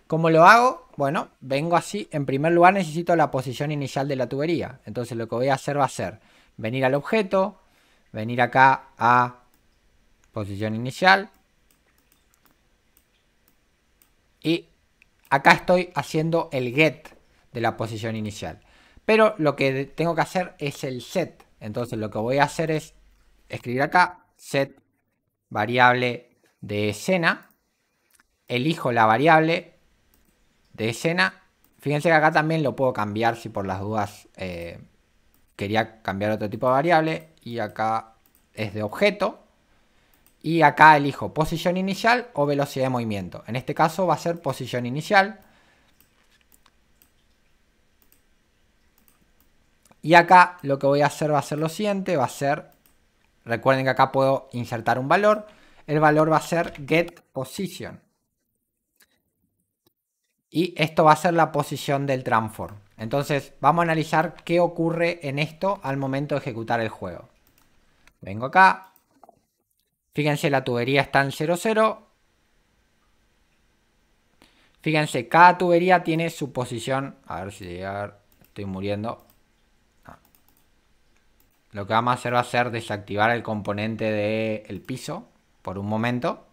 B: ¿Cómo lo hago? Bueno, vengo así. En primer lugar necesito la posición inicial de la tubería. Entonces lo que voy a hacer va a ser venir al objeto, venir acá a posición inicial. Y acá estoy haciendo el get de la posición inicial. Pero lo que tengo que hacer es el set. Entonces lo que voy a hacer es escribir acá set variable de escena. Elijo la variable de escena. Fíjense que acá también lo puedo cambiar si por las dudas eh, quería cambiar otro tipo de variable. Y acá es de objeto. Y acá elijo posición inicial o velocidad de movimiento. En este caso va a ser posición inicial. Y acá lo que voy a hacer va a ser lo siguiente, va a ser, recuerden que acá puedo insertar un valor, el valor va a ser getPosition. Y esto va a ser la posición del transform. Entonces vamos a analizar qué ocurre en esto al momento de ejecutar el juego. Vengo acá. Fíjense la tubería está en 0,0. Fíjense, cada tubería tiene su posición. A ver si llegar. Estoy muriendo. Ah. Lo que vamos a hacer va a ser desactivar el componente del piso por un momento.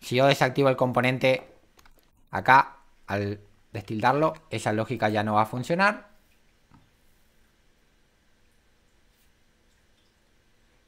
B: Si yo desactivo el componente acá, al destildarlo, esa lógica ya no va a funcionar.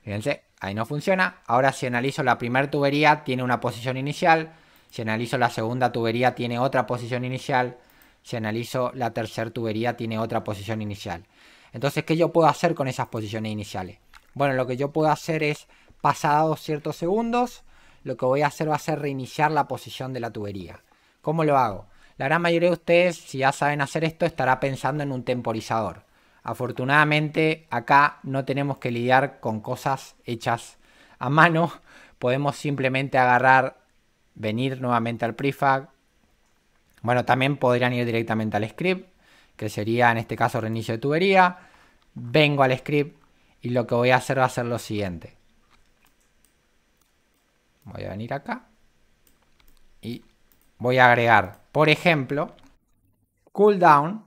B: Fíjense, ahí no funciona. Ahora si analizo la primera tubería, tiene una posición inicial. Si analizo la segunda tubería, tiene otra posición inicial. Si analizo la tercera tubería, tiene otra posición inicial. Entonces, ¿qué yo puedo hacer con esas posiciones iniciales? Bueno, lo que yo puedo hacer es, pasados ciertos segundos, lo que voy a hacer va a ser reiniciar la posición de la tubería. ¿Cómo lo hago? La gran mayoría de ustedes, si ya saben hacer esto, estará pensando en un temporizador. Afortunadamente, acá no tenemos que lidiar con cosas hechas a mano. Podemos simplemente agarrar, venir nuevamente al prefab. Bueno, también podrían ir directamente al script, que sería en este caso reinicio de tubería. Vengo al script y lo que voy a hacer va a ser lo siguiente. Voy a venir acá y voy a agregar por ejemplo, cooldown,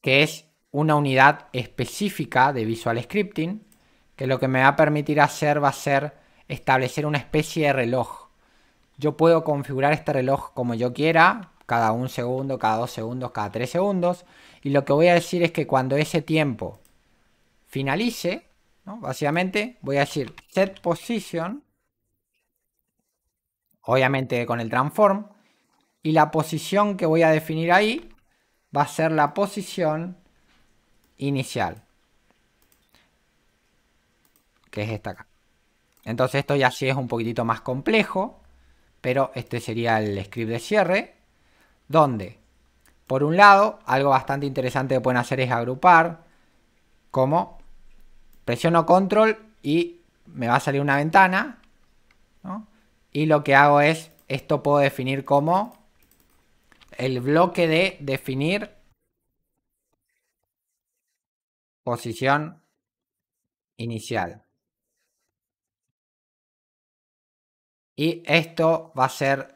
B: que es una unidad específica de Visual Scripting, que lo que me va a permitir hacer va a ser establecer una especie de reloj. Yo puedo configurar este reloj como yo quiera, cada un segundo, cada dos segundos, cada tres segundos. Y lo que voy a decir es que cuando ese tiempo finalice, básicamente voy a decir set position, obviamente con el transform, y la posición que voy a definir ahí va a ser la posición inicial. Que es esta acá. Entonces esto ya sí es un poquitito más complejo. Pero este sería el script de cierre. Donde, por un lado, algo bastante interesante que pueden hacer es agrupar. Como presiono control y me va a salir una ventana. Y lo que hago es, esto puedo definir como el bloque de definir
C: posición inicial. Y esto va a ser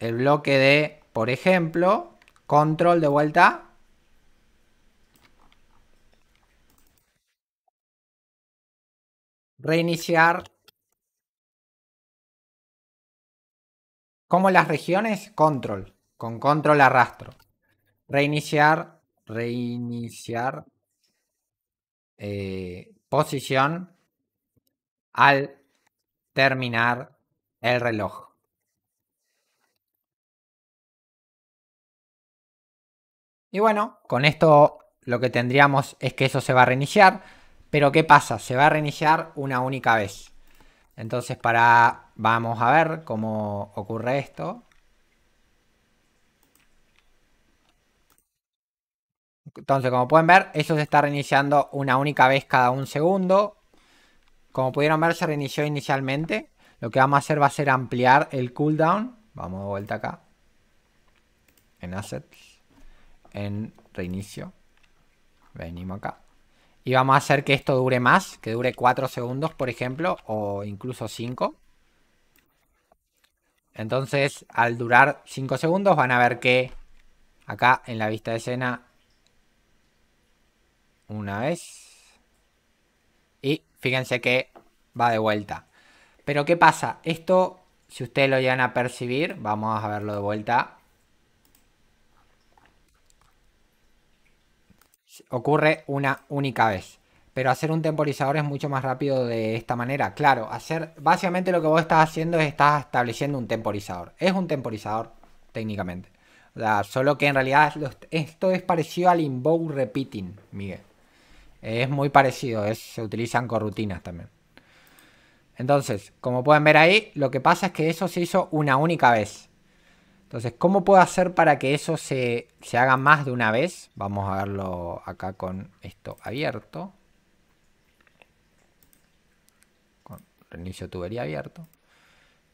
C: el bloque de, por ejemplo, control de vuelta.
A: Reiniciar. Como las regiones,
C: control. Con control arrastro. Reiniciar. Reiniciar.
B: Eh, posición. Al
C: terminar el reloj. Y bueno, con esto lo que tendríamos es que eso se va a reiniciar. Pero ¿qué pasa? Se va a reiniciar una única vez.
B: Entonces para... Vamos a ver cómo ocurre esto. Entonces, como pueden ver, eso se está reiniciando una única vez cada un segundo. Como pudieron ver, se reinició inicialmente. Lo que vamos a hacer va a ser ampliar el cooldown. Vamos de vuelta acá. En Assets. En Reinicio. Venimos acá. Y vamos a hacer que esto dure más. Que dure 4 segundos, por ejemplo. O incluso 5. Entonces, al durar 5 segundos, van a ver que acá en la vista de escena una vez. Y fíjense que va de vuelta. Pero ¿qué pasa? Esto, si ustedes lo llegan a percibir, vamos a verlo de vuelta. Ocurre una única vez. Pero hacer un temporizador es mucho más rápido de esta manera. Claro, hacer básicamente lo que vos estás haciendo es estás estableciendo un temporizador. Es un temporizador técnicamente. solo que en realidad esto es parecido al invoke repeating, Miguel. Es muy parecido, se utilizan corrutinas también. Entonces, como pueden ver ahí, lo que pasa es que eso se hizo una única vez. Entonces, ¿cómo puedo hacer para que eso se, haga más de una vez? Vamos a verlo acá con esto abierto. Con reinicio tubería abierto.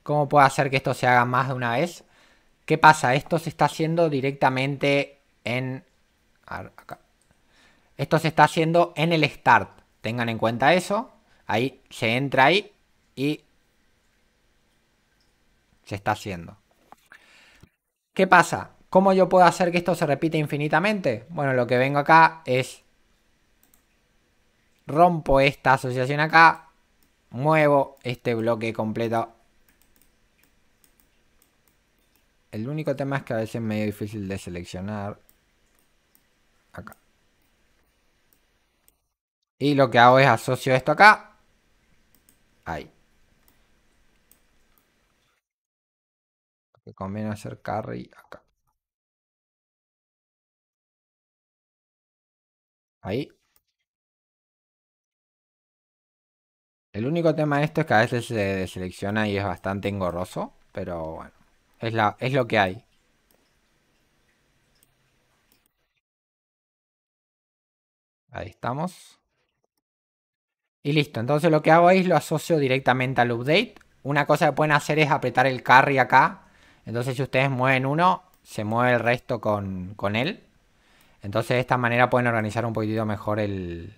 B: ¿Cómo puedo hacer que esto se haga más de una vez? ¿Qué pasa? Esto se está haciendo directamente en... Acá. Esto se está haciendo en el start. Tengan en cuenta eso. Ahí se entra ahí y se está haciendo. ¿Qué pasa? ¿Cómo yo puedo hacer que esto se repita infinitamente? Bueno, lo que vengo acá es rompo esta asociación acá, muevo este bloque completo. El único tema es que a veces es medio difícil de seleccionar. Acá. Y lo que hago es asocio esto acá. Ahí.
A: Que conviene hacer carry acá. Ahí. El único tema de esto es
C: que a veces se deselecciona y es bastante engorroso. Pero bueno. Es, la, es lo que hay. Ahí estamos. Y listo, entonces lo que hago es lo asocio
B: directamente al update. Una cosa que pueden hacer es apretar el carry acá. Entonces si ustedes mueven uno, se mueve el resto con, él. Entonces de esta manera pueden organizar un poquitito mejor el...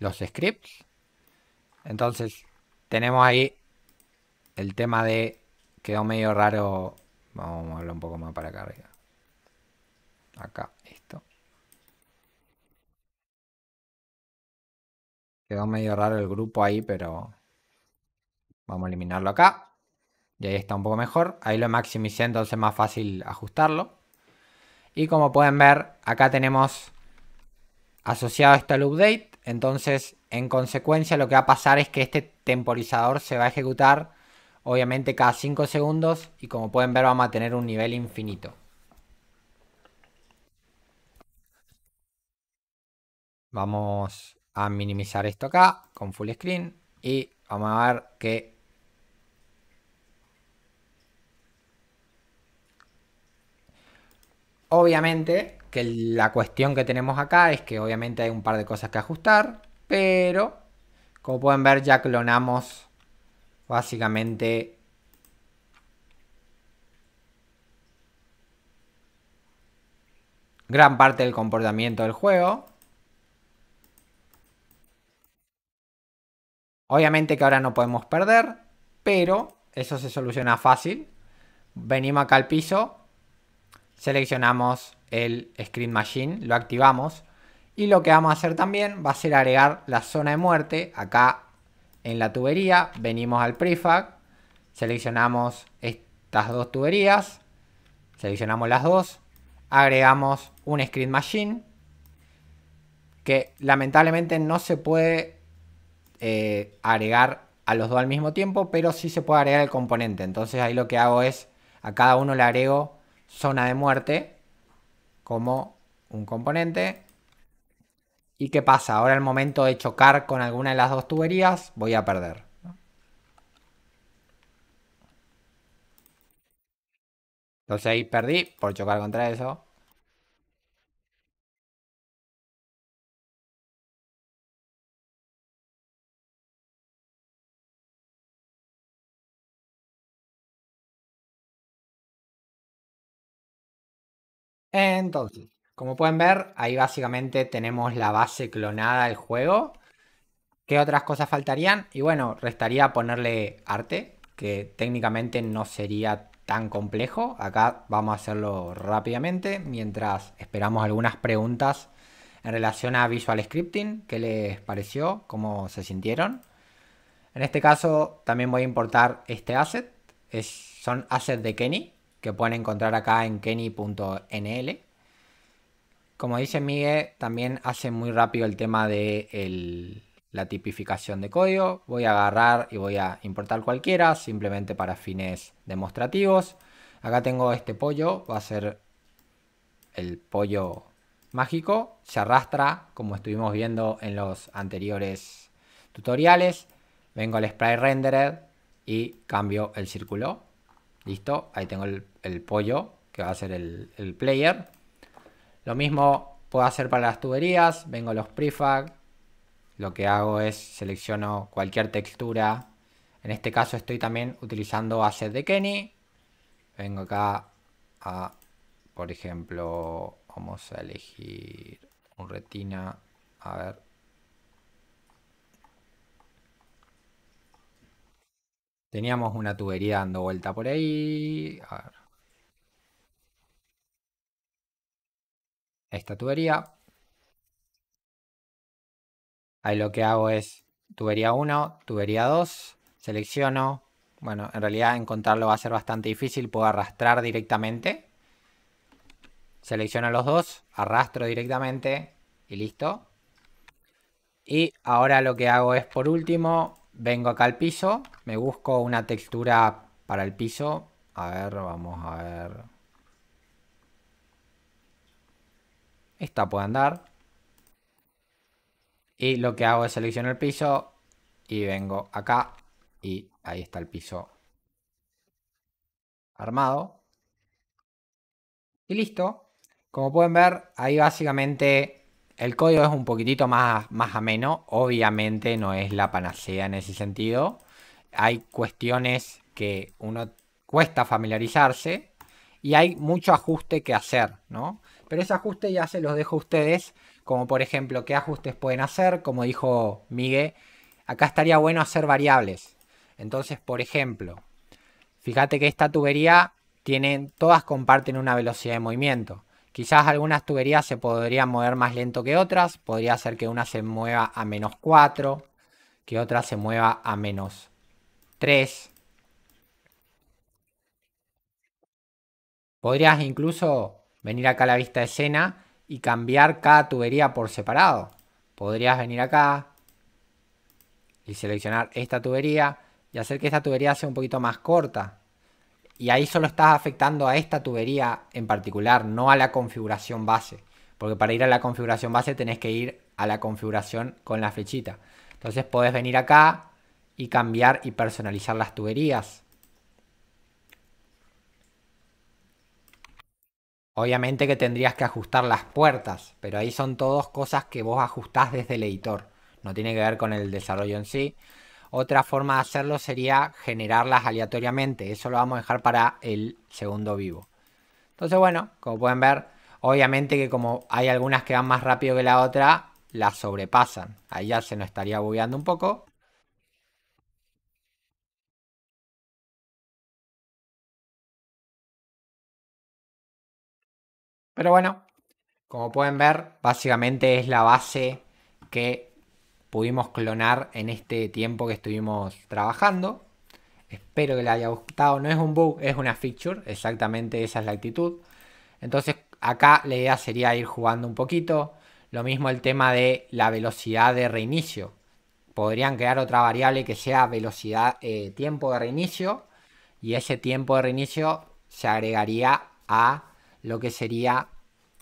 B: Los scripts. Entonces tenemos ahí el tema de... Quedó medio raro. Vamos a moverlo un poco más para acá
C: arriba. Acá. Quedó medio raro el grupo ahí, pero
B: vamos a eliminarlo acá. Y ahí está un poco mejor. Ahí lo maximicé, entonces es más fácil ajustarlo. Y como pueden ver, acá tenemos asociado esto al update. Entonces, en consecuencia, lo que va a pasar es que este temporizador se va a ejecutar, obviamente, cada 5 segundos. Y como pueden ver, vamos a tener un nivel infinito. Vamos a minimizar esto acá con full screen y vamos a ver que obviamente que la cuestión que tenemos acá es que obviamente hay un par de cosas que ajustar, pero como pueden ver ya clonamos básicamente gran parte del comportamiento del juego Obviamente que ahora no podemos perder, pero eso se soluciona fácil. Venimos acá al piso, seleccionamos el Screen Machine, lo activamos. Y lo que vamos a hacer también va a ser agregar la zona de muerte acá en la tubería. Venimos al prefab, seleccionamos estas dos tuberías, seleccionamos las dos, agregamos un Screen Machine que lamentablemente no se puede eh, agregar a los dos al mismo tiempo, pero si se puede agregar el componente. Entonces ahí lo que hago es, a cada uno le agrego zona de muerte como un componente. ¿Y qué pasa? Ahora el momento de chocar con alguna de las dos tuberías, voy a perder.
C: Entonces ahí perdí por
A: chocar contra eso. Entonces, como pueden ver, ahí básicamente tenemos la base
B: clonada del juego. ¿Qué otras cosas faltarían? Y bueno, restaría ponerle arte, que técnicamente no sería tan complejo. Acá vamos a hacerlo rápidamente mientras esperamos algunas preguntas en relación a Visual Scripting. ¿Qué les pareció? ¿Cómo se sintieron? En este caso también voy a importar este asset. Es, son assets de Kenny que pueden encontrar acá en kenny.nl. Como dice Miguel, también hace muy rápido el tema de la tipificación de código. Voy a agarrar y voy a importar cualquiera, simplemente para fines demostrativos. Acá tengo este pollo, va a ser el pollo mágico. Se arrastra, como estuvimos viendo en los anteriores tutoriales. Vengo al Sprite renderer y cambio el círculo Listo, ahí tengo el, pollo que va a ser el, player. Lo mismo puedo hacer para las tuberías. Vengo a los prefab. Lo que hago es selecciono cualquier textura. En este caso estoy también utilizando asset de Kenny. Vengo acá a, por ejemplo, vamos a elegir un retina. A ver. Teníamos una tubería dando vuelta por ahí.
C: Esta tubería. Ahí lo que hago es tubería 1, tubería 2, selecciono.
B: Bueno, en realidad encontrarlo va a ser bastante difícil, puedo arrastrar directamente. Selecciono los dos, arrastro directamente y listo. Y ahora lo que hago es por último Vengo acá al piso, me busco una textura para el piso. A ver, vamos a ver. Esta puede andar. Y lo que hago es seleccionar el piso y vengo acá y ahí está el piso armado. Y listo. Como pueden ver, ahí básicamente el código es un poquitito más, más ameno, obviamente no es la panacea en ese sentido. Hay cuestiones que uno cuesta familiarizarse y hay mucho ajuste que hacer, ¿no? Pero ese ajuste ya se los dejo a ustedes, como por ejemplo qué ajustes pueden hacer, como dijo Miguel, acá estaría bueno hacer variables. Entonces, por ejemplo, fíjate que esta tubería tiene todas comparten una velocidad de movimiento. Quizás algunas tuberías se podrían mover más lento que otras. Podría ser que una se mueva a menos 4, que otra se mueva a menos 3. Podrías incluso venir acá a la vista de escena y cambiar cada tubería por separado. Podrías venir acá y seleccionar esta tubería y hacer que esta tubería sea un poquito más corta. Y ahí solo estás afectando a esta tubería en particular, no a la configuración base. Porque para ir a la configuración base tenés que ir a la configuración con la flechita. Entonces podés venir acá y cambiar y personalizar las tuberías. Obviamente que tendrías que ajustar las puertas, pero ahí son todas cosas que vos ajustás desde el editor. No tiene que ver con el desarrollo en sí. Otra forma de hacerlo sería generarlas aleatoriamente. Eso lo vamos a dejar para el segundo vivo. Entonces, bueno, como pueden ver, obviamente que como hay algunas que van más rápido que la otra, las
A: sobrepasan. Ahí ya se nos estaría bugueando un poco. Pero bueno, como pueden ver, básicamente es la base
B: que pudimos clonar en este tiempo que estuvimos trabajando. Espero que le haya gustado. No es un bug, es una feature. Exactamente esa es la actitud. Entonces acá la idea sería ir jugando un poquito. Lo mismo el tema de la velocidad de reinicio. Podrían crear otra variable que sea velocidad, eh, tiempo de reinicio. Y ese tiempo de reinicio se agregaría a lo que sería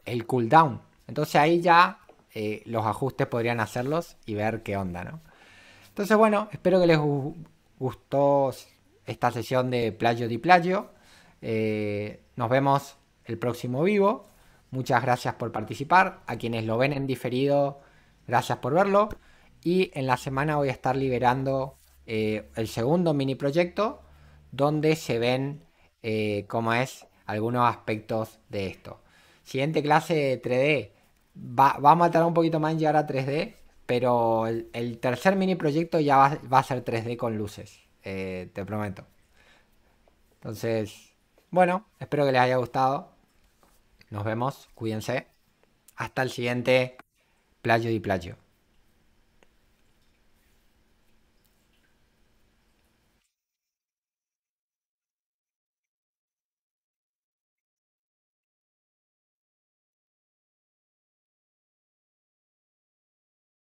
B: el cooldown. Entonces ahí ya eh, los ajustes podrían hacerlos y ver qué onda, ¿no? Entonces, bueno, espero que les gustó esta sesión de Playo de Playo eh, nos vemos el próximo vivo. Muchas gracias por participar. A quienes lo ven en diferido, gracias por verlo. Y en la semana voy a estar liberando eh, el segundo mini proyecto donde se ven cómo es algunos aspectos de esto. Siguiente clase 3D, va, a matar un poquito más en llegar a 3D, pero el, tercer mini proyecto ya va, a ser 3D con luces, eh, te prometo. Entonces, bueno, espero que les haya gustado. Nos vemos, cuídense. Hasta el siguiente playo y playo.